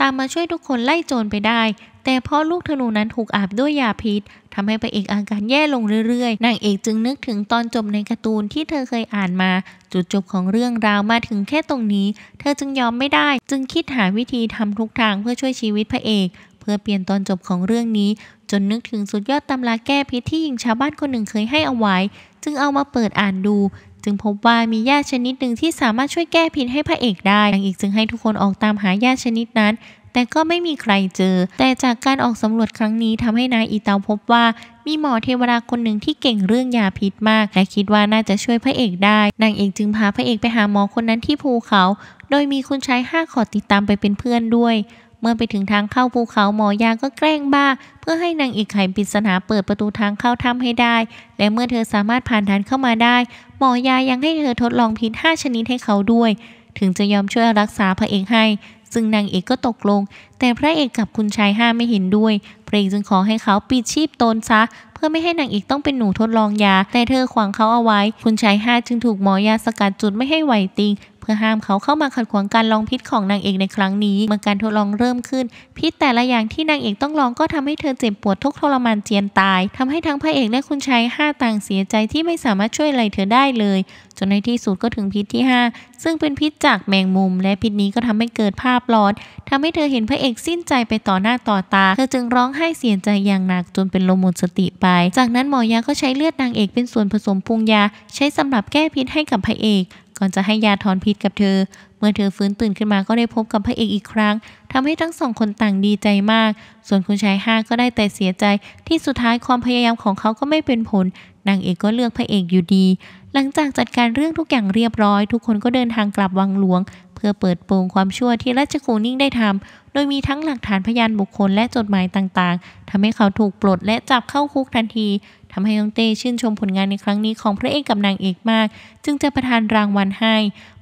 ตามมาช่วยทุกคนไล่โจรไปได้ แต่พ่อลูกธนูนั้นถูกอาบด้วยยาพิษ ทำให้พระเอกอาการแย่ลงเรื่อยๆนางเอกจึงนึกถึงตอนจบในการ์ตูนที่เธอเคยอ่านมาจุดจบของเรื่องราวมาถึงแค่ตรงนี้ เธอจึงยอมไม่ได้ จึงคิดหาวิธีทำทุกทางเพื่อช่วยชีวิตพระเอกื่อเปลี่ยนตอนจบของเรื่องนี้ จนนึกถึงสุดยอดตำราแก้พิษที่หญิงชาวบ้านคนหนึ่งเคยให้เอาไว้ จึงเอามาเปิดอ่านดู จึงพบว่ามียาชนิดหนึ่งที่สามารถช่วยแก้พิษให้พระเอกได้นางเอกจึงให้ทุกคนออกตามหายาชนิดนั้น แต่ก็ไม่มีใครเจอ แต่จากการออกสำรวจครั้งนี้ทำให้นายอีเตาพบว่ามีหมอเทวดาคนหนึ่งที่เก่งเรื่องยาพิษมากและคิดว่าน่าจะช่วยพระเอกได้นางเอกจึงพาพระเอกไปหาหมอคนนั้นที่ภูเขา โดยมีคุณชายห้าขอติดตามไปเป็นเพื่อนด้วยเมื่อไปถึงทางเข้าภูเขาหมอยาก็แกล้งบ้าเพื่อให้นางอีกไข่ปริศนาเปิดประตูทางเข้าถ้ำให้ได้ และเมื่อเธอสามารถผ่านทานเข้ามาได้ หมอยายังให้เธอทดลองพิษห้าชนิดให้เขาด้วย ถึงจะยอมช่วยรักษาพระเอกให้ ซึ่งนางเอกก็ตกลง แต่พระเอกกับคุณชายห้าไม่เห็นด้วยเพลงจึงขอให้เขาปิดชีพตนซะเพื่อไม่ให้นางเอกต้องเป็นหนูทดลองยา แต่เธอขวางเขาเอาไว้ คุณชายห้าจึงถูกหมอยาสกัดจุดไม่ให้ไหวติงเพื่อห้ามเขาเข้ามาขัดขวางการลองพิษของนางเอกในครั้งนี้ เมื่อการทดลองเริ่มขึ้น พิษแต่ละอย่างที่นางเอกต้องลองก็ทำให้เธอเจ็บปวดทุกทรมานเจียนตาย ทำให้ทั้งพระเอกและคุณชายห้าต่างเสียใจที่ไม่สามารถช่วยอะไรเธอได้เลยจนในที่สุดก็ถึงพิษที่ 5 ซึ่งเป็นพิษจากแมงมุม และพิษนี้ก็ทำให้เกิดภาพหลอนทำให้เธอเห็นพระเอกสิ้นใจไปต่อหน้าต่อตาเธอจึงร้องไห้เสียใจอย่างหนักจนเป็นลมหมดสติไป จากนั้นหมอยาก็ใช้เลือดนางเอกเป็นส่วนผสมพุงยา ใช้สำหรับแก้พิษให้กับพระเอกก่อนจะให้ยาถอนพิษกับเธอ เมื่อเธอฟื้นตื่นขึ้นมาก็ได้พบกับพระเอกอีกครั้ง ทำให้ทั้งสองคนต่างดีใจมาก ส่วนคุณชายห้าก็ได้แต่เสียใจที่สุดท้ายความพยายามของเขาก็ไม่เป็นผล นางเอกก็เลือกพระเอกอยู่ดี หลังจากจัดการเรื่องทุกอย่างเรียบร้อยทุกคนก็เดินทางกลับวังหลวง เพื่อเปิดโปงความชั่วที่ราชกูนิ่งได้ทำ โดยมีทั้งหลักฐานพยานบุคคลและจดหมายต่าง ๆ ทำให้เขาถูกปลดและจับเข้าคุกทันทีทำให้น้องเต้ชื่นชมผลงานในครั้งนี้ของพระเอกกับนางเอกมาก จึงจะประทานรางวัลให้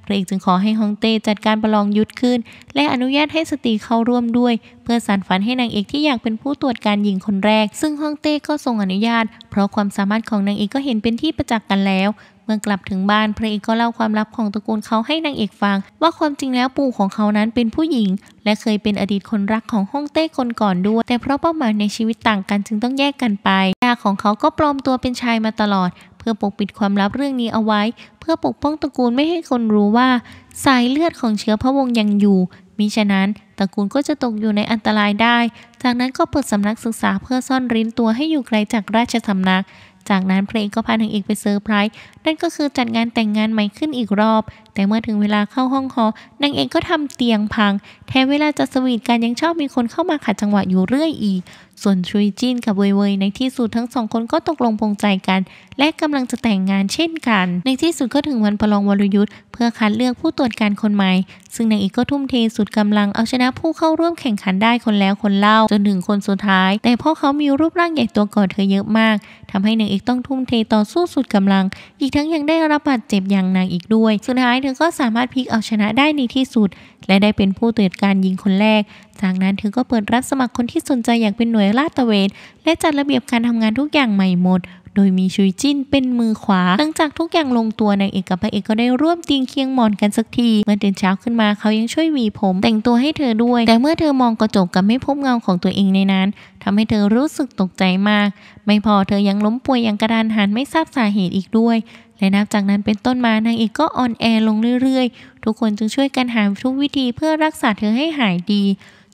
พระเอกจึงขอให้ฮองเต้จัดการประลองยุทธขึ้น และอนุญาตให้สตรีเข้าร่วมด้วย เพื่อสานฝันให้นางเอกที่อยากเป็นผู้ตรวจการหญิงคนแรก ซึ่งฮองเต้ก็ทรงอนุญาต เพราะความสามารถของนางเอกก็เห็นเป็นที่ประจักษ์กันแล้วมื่อกลับถึงบ้านพระเอกก็เล่าความลับของตระกูลเขาให้นางเอกฟัง ว่าความจริงแล้วปู่ของเขานั้นเป็นผู้หญิง และเคยเป็นอดีตคนรักของฮ่องเต้คนก่อนด้วย แต่เพราะเป้าหมายในชีวิตต่างกันจึงต้องแยกกันไปยาของเขาก็ปลอมตัวเป็นชายมาตลอด เพื่อปกปิดความลับเรื่องนี้เอาไว้ เพื่อปกป้องตระกูลไม่ให้คนรู้ว่า สายเลือดของเชื้อพระวงศ์ยังอยู่ มิฉะนั้นตระกูลก็จะตกอยู่ในอันตรายได้ จากนั้นก็เปิดสำนักศึกษาเพื่อซ่อนริ้นตัวให้อยู่ไกลจากราชสำนัก จากนั้นพระเอกก็พานางเอกไปเซอร์ไพรส์นั่นก็คือจัดงานแต่งงานใหม่ขึ้นอีกรอบ แต่เมื่อถึงเวลาเข้าห้องหอนางเอกก็ทำเตียงพัง แทนเวลาจะสวีทกันยังชอบมีคนเข้ามาขัดจังหวะอยู่เรื่อยอีก ส่วนชุยจินกับเวยเวยในที่สุดทั้งสองคนก็ตกลงพงใจกัน และกำลังจะแต่งงานเช่นกัน ในที่สุดก็ถึงวันประลองวรยุทธ์ เพื่อคัดเลือกผู้ตรวจการคนใหม่ ซึ่งนางเอกก็ทุ่มเทสุดกำลังเอาชนะผู้เข้าร่วมแข่งขันได้คนแล้วคนเล่าจนถึงคนสุดท้าย แต่พ่อเขามีรูปร่างใหญ่ตัวก่อนเธอเยอะมาก ทำให้นางเอกต้องทุ่มเทต่อสู้สุดกำลังอีกกทั้งยังได้รับบาดเจ็บอย่างหนักอีกด้วย สุดท้ายเธอก็สามารถพลิกเอาชนะได้ในที่สุด และได้เป็นผู้ตรวจการยิงคนแรก จากนั้นเธอก็เปิดรับสมัครคนที่สนใจอยากเป็นหน่วยลาดตระเวน และจัดระเบียบการทำงานทุกอย่างใหม่หมดโดยมีชุยจินเป็นมือขวาหลังจากทุกอย่างลงตัวนางเอกกับพระเอกก็ได้ร่วมเตียงเคียงหมอนกันสักที เมื่อตื่นเช้าขึ้นมาเขายังช่วยหวีผมแต่งตัวให้เธอด้วย แต่เมื่อเธอมองกระจกกับไม่พบเงาของตัวเองในนั้นทำให้เธอรู้สึกตกใจมาก ไม่พอเธอยังล้มป่วยอย่างกระดานหันไม่ทราบสาเหตุอีกด้วย และนับจากนั้นเป็นต้นมานางเอกก็อ่อนแอลงเรื่อยๆ ทุกคนจึงช่วยกันหาทุกวิธีเพื่อรักษาเธอให้หายดี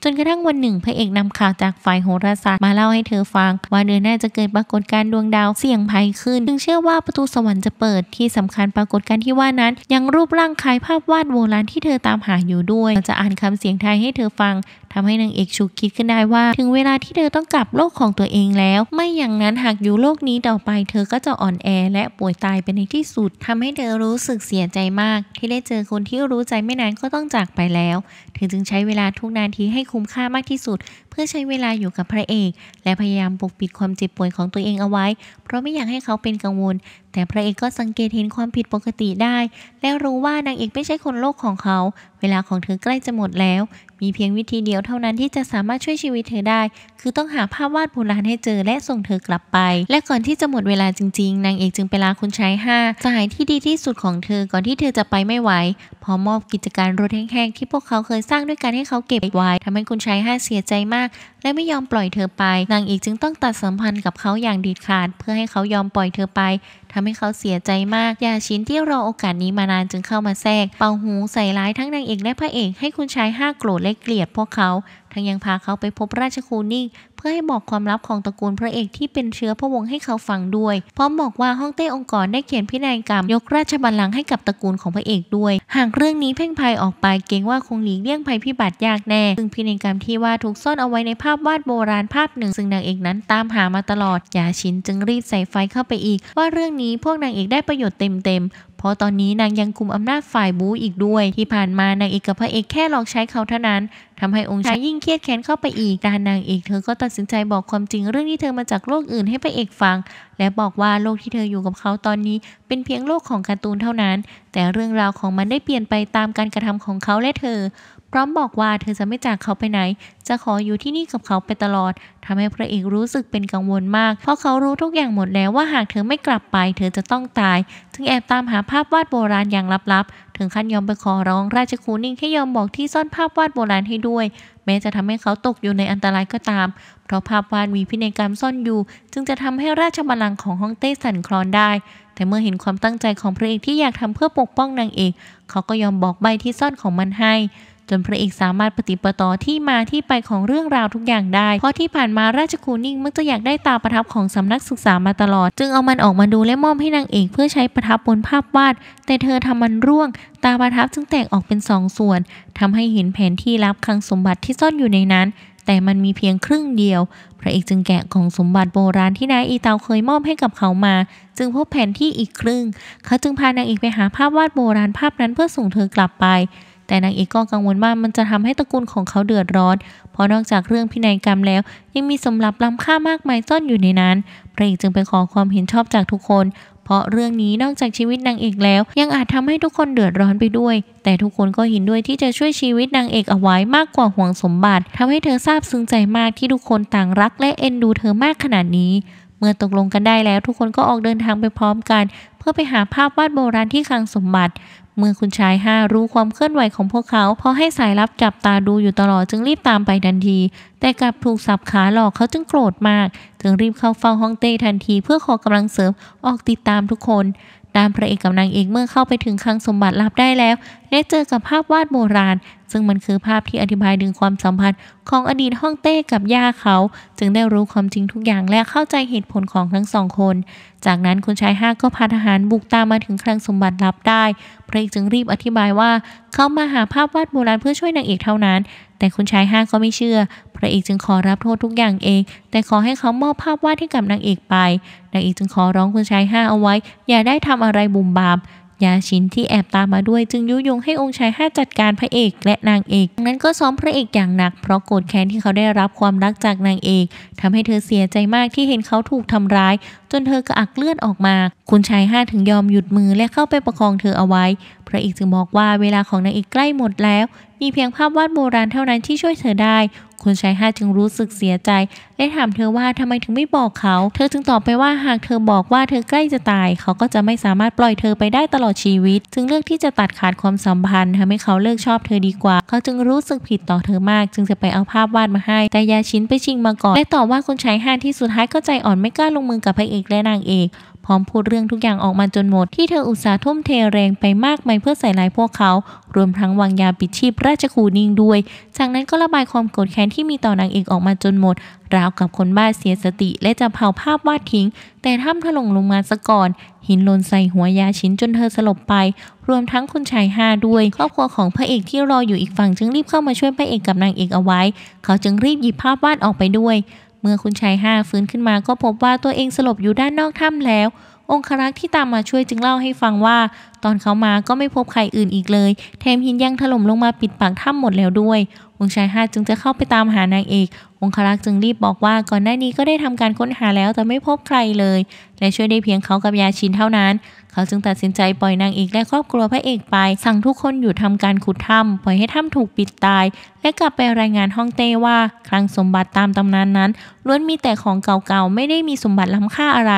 จนกระทั่งวันหนึ่งพระเอกนำข่าวจากฝ่ายโหราศาสตร์มาเล่าให้เธอฟังว่าเดือนหน้าจะเกิดปรากฏการณ์ดวงดาวเสี่ยงภัยขึ้นจึงเชื่อว่าประตูสวรรค์จะเปิดที่สำคัญปรากฏการณ์ที่ว่านั้นยังรูปร่างคล้ายภาพวาดโบราณที่เธอตามหาอยู่ด้วยจะอ่านคำเสียงไทยให้เธอฟังทำให้นางเอกชูคิดขึ้นได้ว่า ถึงเวลาที่เธอต้องกลับโลกของตัวเองแล้ว ไม่อย่างนั้นหากอยู่โลกนี้ต่อไปเธอก็จะอ่อนแอและป่วยตายไปในที่สุดทำให้เธอรู้สึกเสียใจมากที่ได้เจอคนที่รู้ใจไม่นานก็ต้องจากไปแล้วเธอจึงใช้เวลาทุกนาทีให้คุ้มค่ามากที่สุด เพื่อใช้เวลาอยู่กับพระเอกและพยายามปกปิดความเจ็บป่วยของตัวเองเอาไว้ เพราะไม่อยากให้เขาเป็นกังวลแต่พระเอกก็สังเกตเห็นความผิดปกติได้ และรู้ว่านางเอกไม่ใช่คนโลกของเขา เวลาของเธอใกล้จะหมดแล้ว มีเพียงวิธีเดียวเท่านั้นที่จะสามารถช่วยชีวิตเธอได้ คือต้องหาภาพวาดโบราณให้เจอและส่งเธอกลับไป และก่อนที่จะหมดเวลาจริง ๆนางเอกจึงไปลาคุณชายห้าสหายที่ดีที่สุดของเธอก่อนที่เธอจะไปไม่ไหว พอมอบกิจการรถแห้งๆที่พวกเขาเคยสร้างด้วยการให้เขาเก็บไว้ทำให้คุณชายห้าเสียใจมากและไม่ยอมปล่อยเธอไปนางเอกจึงต้องตัดสัมพันธ์กับเขาอย่างดีดขาดเพื่อให้เขายอมปล่อยเธอไปทำให้เขาเสียใจมากยาชินที่รอโอกาสนี้มานานจึงเข้ามาแทรกเป่าหูใส่ร้ายทั้งนางเอกและพระเอกให้คุณชายห้าโกรธและเกลียดพวกเขาทั้งยังพาเขาไปพบราชคูนิ่งเพื่อให้บอกความลับของตระกูลพระเอกที่เป็นเชื้อพระวงศ์ให้เขาฟังด้วยพร้อมบอกว่าฮ่องเต้องค์กรได้เขียนพินัยกรรมยกราชบัลลังก์ให้กับตระกูลของพระเอกด้วย หากเรื่องนี้เพ่งภัยออกไปเกรงว่าคงหลีกเลี่ยงภัยพิบัติยากแน่ซึ่งพินัยกรรมที่ว่าถูกซ่อนเอาไว้ในภาพวาดโบราณภาพหนึ่ง ซึ่งนางเอกนั้นตามหามาตลอดยาชินจึงรีบใส่ไฟเข้าไปอีก ว่าเรื่องนี้พวกนางเอกได้ประโยชน์เต็มๆพราะตอนนี้นางยังคุมอำนาจฝ่ายบูอีกด้วย ที่ผ่านมานางเอกกับพระเอก แค่หลอกใช้เขาเท่านั้น ทำให้องค์ชายยิ่งเครียดแค้นเข้าไปอีกด้านนางเอกเธอก็ตัดสินใจบอกความจริงเรื่องที่เธอมาจากโลกอื่นให้พระเอกฟัง และบอกว่าโลกที่เธออยู่กับเขาตอนนี้เป็นเพียงโลกของการ์ตูนเท่านั้น แต่เรื่องราวของมันได้เปลี่ยนไปตามการกระทำของเขาและเธอร้อมบอกว่าเธอจะไม่จากเขาไปไหน จะขออยู่ที่นี่กับเขาไปตลอด ทำให้พระเอกรู้สึกเป็นกังวลมาก เพราะเขารู้ทุกอย่างหมดแล้วว่าหากเธอไม่กลับไปเธอจะต้องตาย จึงแอบตามหาภาพวาดโบราณอย่างลับๆ ถึงขั้นยอมไปขอร้องราชคูนิ่งให้ยอมบอกที่ซ่อนภาพวาดโบราณให้ด้วย แม้จะทำให้เขาตกอยู่ในอันตรายก็ตาม เพราะภาพวาดมีพินัยกรรมซ่อนอยู่ จึงจะทำให้ราชบัลลังก์ของฮ่องเต้สั่นคลอนได้ แต่เมื่อเห็นความตั้งใจของพระเอกที่อยากทำเพื่อปกป้องนางเอกเขาก็ยอมบอกใบที่ซ่อนของมันให้จนพระเอกสามารถปฏิปต่อที่มาที่ไปของเรื่องราวทุกอย่างได้ เพราะที่ผ่านมาราชคูนิ่ง มักจะอยากได้ตาประทับของสำนักศึกษามาตลอด จึงเอา มันออกมาดูและมอบให้นางเอกเพื่อใช้ประทับบนภาพวาด แต่เธอทำมันร่วง ตาประทับจึงแตกออกเป็นสองส่วน ทำให้เห็นแผนที่ลับคลังสมบัติที่ซ่อนอยู่ในนั้น แต่มันมีเพียงครึ่งเดียว พระเอกจึงแกะของสมบัติโบราณที่นายอีเตาเคยมอบให้กับเขามา จึงพบแผนที่อีกครึ่ง เขาจึงพานางเอกไปหาภาพวาดโบราณภาพนั้นเพื่อส่งเธอกลับไปแต่นางเอกก็กังวลว่ามันจะทำให้ตระกูลของเขาเดือดร้อน เพราะนอกจากเรื่องพินัยกรรมแล้วยังมีสมรับล้ำค่ามากมายซ่อนอยู่ในนั้นพระเอกจึงไปขอความเห็นชอบจากทุกคน เพราะเรื่องนี้นอกจากชีวิตนางเอกแล้ว ยังอาจทำให้ทุกคนเดือดร้อนไปด้วย แต่ทุกคนก็เห็นด้วยที่จะช่วยชีวิตนางเอกเอาไว้มากกว่าห่วงสมบัติ ทำให้เธอซาบซึ้งใจมากที่ทุกคนต่างรัก และเอ็นดูเธอมากขนาดนี้ เมื่อตกลงกันได้แล้วทุกคนก็ออกเดินทางไปพร้อมกัน เพื่อไปหาภาพวาดโบราณที่คลังสมบัติเมื่อคุณชายห้ารู้ความเคลื่อนไหวของพวกเขาพอให้สายลับจับตาดูอยู่ตลอดจึงรีบตามไปทันทีแต่กลับถูกสับขาหลอกเขาจึงโกรธมากจึงรีบเข้าเฝ้าฮ่องเต้ทันที เพื่อขอกำลังเสริมออกติดตามทุกคนตามพระเอกกับนางเอกเมื่อเข้าไปถึงคลังสมบัติลับได้แล้วได้เจอกับภาพวาดโบราณ ซึ่งมันคือภาพที่อธิบายถึงความสัมพันธ์ ของอดีตฮ่องเต้กับย่าเขา จึงได้รู้ความจริงทุกอย่างและเข้าใจเหตุผลของทั้งสองคน จากนั้น คุณชายห้าก็พาทหารบุกตามมาถึงคลังสมบัติลับได้ พระเอกจึงรีบอธิบายว่าเขามาหาภาพวาดโบราณเพื่อช่วยนางเอกเท่านั้น แต่คุณชายห้าก็ไม่เชื่อพระเอกจึงขอรับโทษทุกอย่างเอง แต่ขอให้เขามอบภาพวาดให้กับนางเอกไปนางเอกจึงขอร้องคุณชายห้าเอาไว้อย่าได้ทำอะไรบุ่มบามยาชินที่แอบตามมาด้วยจึงยุยงให้องค์ชายห้าจัดการพระเอกและนางเอกนั้นก็ซ้อมพระเอกอย่างหนักเพราะโกรธแค้นที่เขาได้รับความรักจากนางเอกทำให้เธอเสียใจมากที่เห็นเขาถูกทำร้าย จนเธอกระอักเลือดออกมา คุณชายห้าถึงยอมหยุดมือและเข้าไปประคองเธอเอาไว้ พระเอกจึงบอกว่าเวลาของนางเอกใกล้หมดแล้ว มีเพียงภาพวาดโบราณเท่านั้นที่ช่วยเธอได้คนชายห้าจึงรู้สึกเสียใจได้ถามเธอว่าทำไมถึงไม่บอกเขา เธอจึงตอบไปว่าหากเธอบอกว่าเธอใกล้จะตายเขาก็จะไม่สามารถปล่อยเธอไปได้ตลอดชีวิตจึงเลือกที่จะตัดขาดความสัมพันธ์ทำให้เขาเลิกชอบเธอดีกว่า เขาจึงรู้สึกผิดต่อเธอมากจึงจะไปเอาภาพวาดมาให้ แต่ยาชินไปชิงมาก่อนและตอบว่าคนชายห้าที่สุดท้ายก็ใจอ่อนไม่กล้าลงมือกับพระเอกและนางเอกพร้อมพูดเรื่องทุกอย่างออกมาจนหมดที่เธออุตส่าห์ทุ่มเทแรงไปมากายเพื่อใส่ร้ายพวกเขา รวมทั้งวางยาปิดชีพราชคูนิ่งด้วย จากนั้นก็ระบายความโกรธแค้นที่มีต่อนางเอกออกมาจนหมด ราวกับคนบ้าเสียสติและจะเผาภาพวาดทิ้ง แต่ถ้ำถล่มลงมาซะก่อน หินหล่นใส่หัวยาชิ้นจนเธอสลบไป รวมทั้งคุณชายห้าด้วย ครอบครัวของพระเอกที่รออยู่อีกฝั่งจึงรีบเข้ามาช่วยพระเอกกับนางเอกเอาไว้ เขาจึงรีบหยิบภาพวาดออกไปด้วยเมื่อคุณชายห้าฟื้นขึ้นมาก็พบว่าตัวเองสลบอยู่ด้านนอกถ้ำแล้ว องครักษ์ที่ตามมาช่วยจึงเล่าให้ฟังว่า ตอนเขามาก็ไม่พบใครอื่นอีกเลย แถมหินยังถล่มลงมาปิดปากถ้ำหมดแล้วด้วยองชายห้าจึงจะเข้าไปตามหานางเอกองครักษ์จึงรีบบอกว่า ก่อนหน้านี้ก็ได้ทำการค้นหาแล้วแต่ไม่พบใครเลย และช่วยได้เพียงเขากับยาชินเท่านั้น เขาจึงตัดสินใจปล่อยนางเอกและครอบครัวพระเอกไป สั่งทุกคนหยุดทำการขุดถ้าปล่อยให้ถ้าถูกปิดตาย และกลับไปรายงานห้องเต้ว่าคลังสมบัติตามตำนานนั้น ล้วนมีแต่ของเก่าๆไม่ได้มีสมบัติล้ำค่าอะไร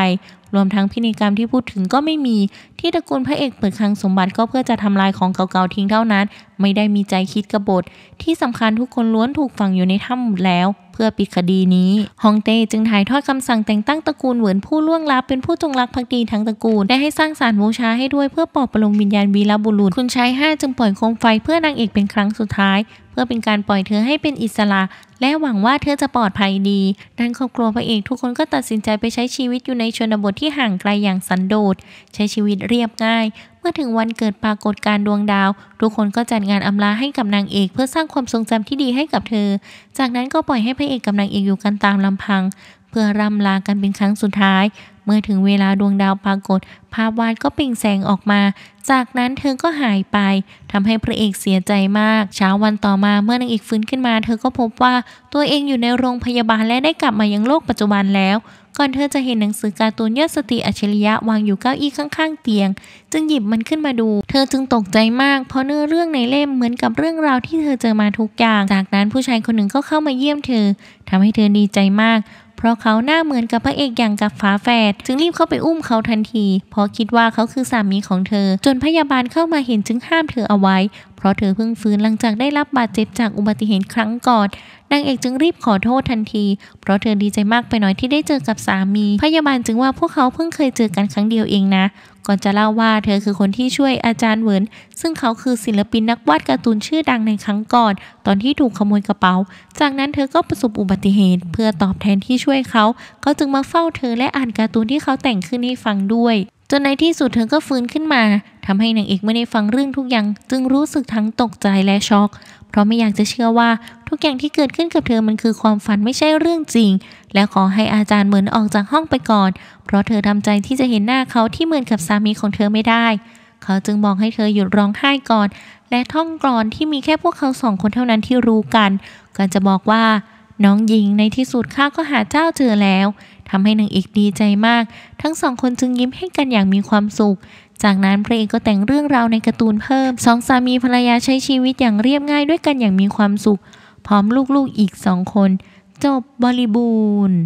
รวมทั้งพินิกรรมที่พูดถึงก็ไม่มี ที่ตระกูลพระเอกเปิดคลังสมบัติก็เพื่อจะทำลายของเก่าๆทิ้งเท่านั้น ไม่ได้มีใจคิดกบฏ ที่สำคัญทุกคนล้วนถูกฝังอยู่ในถ้ำแล้วพื่อปิดคดีนี้ฮองเต้จึงถ่ายทอดคำสั่งแต่งตั้งตระกูลเหวินผู้ล่วงลับเป็นผู้จงรักภักดีทั้งตระกูล ได้ให้สร้างสารบูชาให้ด้วยเพื่อปลอบประโลมวิญญาณวีรบุรุษ คุณชายห้าจึงปล่อยโคมไฟเพื่อนางเอกเป็นครั้งสุดท้าย เพื่อเป็นการปล่อยเธอให้เป็นอิสระและหวังว่าเธอจะปลอดภัยดีด้านครอบครัวพระเอกทุกคนก็ตัดสินใจไปใช้ชีวิตอยู่ในชนบทที่ห่างไกลอย่างสันโดษใช้ชีวิตเรียบง่ายมื่อถึงวันเกิดปรากฏการดวงดาว ทุกคนก็จัดงานอำลาให้กับนางเอกเพื่อสร้างความทรงจำที่ดีให้กับเธอ จากนั้นก็ปล่อยให้พระเอกกับนางเอกอยู่กันตามลำพัง เพื่อร่ำลากันเป็นครั้งสุดท้ายเมื่อถึงเวลาดวงดาวปรากฏ ภาพวาดก็เปล่งแสงออกมา จากนั้นเธอก็หายไปทำให้พระเอกเสียใจมาก เช้าวันต่อมาเมื่อนางเอกฟื้นขึ้นมา เธอก็พบว่าตัวเองอยู่ในโรงพยาบาลและได้กลับมายังโลกปัจจุบันแล้ว ก่อนเธอจะเห็นหนังสือการ์ตูนยอดสติอัจฉริยะวางอยู่เก้าอี้ข้างๆเตียง จึงหยิบมันขึ้นมาดู เธอจึงตกใจมาก เพราะเนื้อเรื่องในเล่มเหมือนกับเรื่องราวที่เธอเจอมาทุกอย่าง จากนั้นผู้ชายคนหนึ่งก็เข้ามาเยี่ยมเธอ ทำให้เธอดีใจมากเพราะเขาหน้าเหมือนกับพระเอกอย่างกับฝาแฝดจึงรีบเข้าไปอุ้มเขาทันทีเพราะคิดว่าเขาคือสามีของเธอ จนพยาบาลเข้ามาเห็นจึงห้ามเธอเอาไว้ เพราะเธอเพิ่งฟื้นหลังจากได้รับบาดเจ็บจากอุบัติเหตุครั้งก่อนนางเอกจึงรีบขอโทษทันที เพราะเธอดีใจมากไปหน่อยที่ได้เจอกับสามี พยาบาลจึงว่าพวกเขาเพิ่งเคยเจอกันครั้งเดียวเองนะ ก่อนจะเล่าว่าเธอคือคนที่ช่วยอาจารย์เหวินซึ่งเขาคือศิลปินนักวาดการ์ตูนชื่อดังในครั้งก่อน ตอนที่ถูกขโมยกระเป๋า จากนั้นเธอก็ประสบอุบัติเหตุเพื่อตอบแทนที่ช่วยเขาเขาจึงมาเฝ้าเธอและอ่านการ์ตูนที่เขาแต่งขึ้นให้ฟังด้วยจนในที่สุดเธอก็ฟื้นขึ้นมาทำให้นางเอกไม่ได้ฟังเรื่องทุกอย่างจึงรู้สึกทั้งตกใจและช็อก เพราะไม่อยากจะเชื่อว่าทุกอย่างที่เกิดขึ้นกับเธอมันคือความฝันไม่ใช่เรื่องจริง และขอให้อาจารย์เหมือนออกจากห้องไปก่อน เพราะเธอทำใจที่จะเห็นหน้าเขาที่เหมือนกับสามีของเธอไม่ได้ เขาจึงบอกให้เธอหยุดร้องไห้ก่อน และท่องกรอนที่มีแค่พวกเขาสองคนเท่านั้นที่รู้กันก่อนจะบอกว่า น้องหญิงในที่สุดข้าก็หาเจ้าเจอแล้วทำให้นางเอกดีใจมาก ทั้งสองคนจึงยิ้มให้กันอย่างมีความสุข จากนั้นพระเอกก็แต่งเรื่องราวในการ์ตูนเพิ่ม สองสามีภรรยาใช้ชีวิตอย่างเรียบง่ายด้วยกันอย่างมีความสุข พร้อมลูกๆอีกสองคน จบบริบูรณ์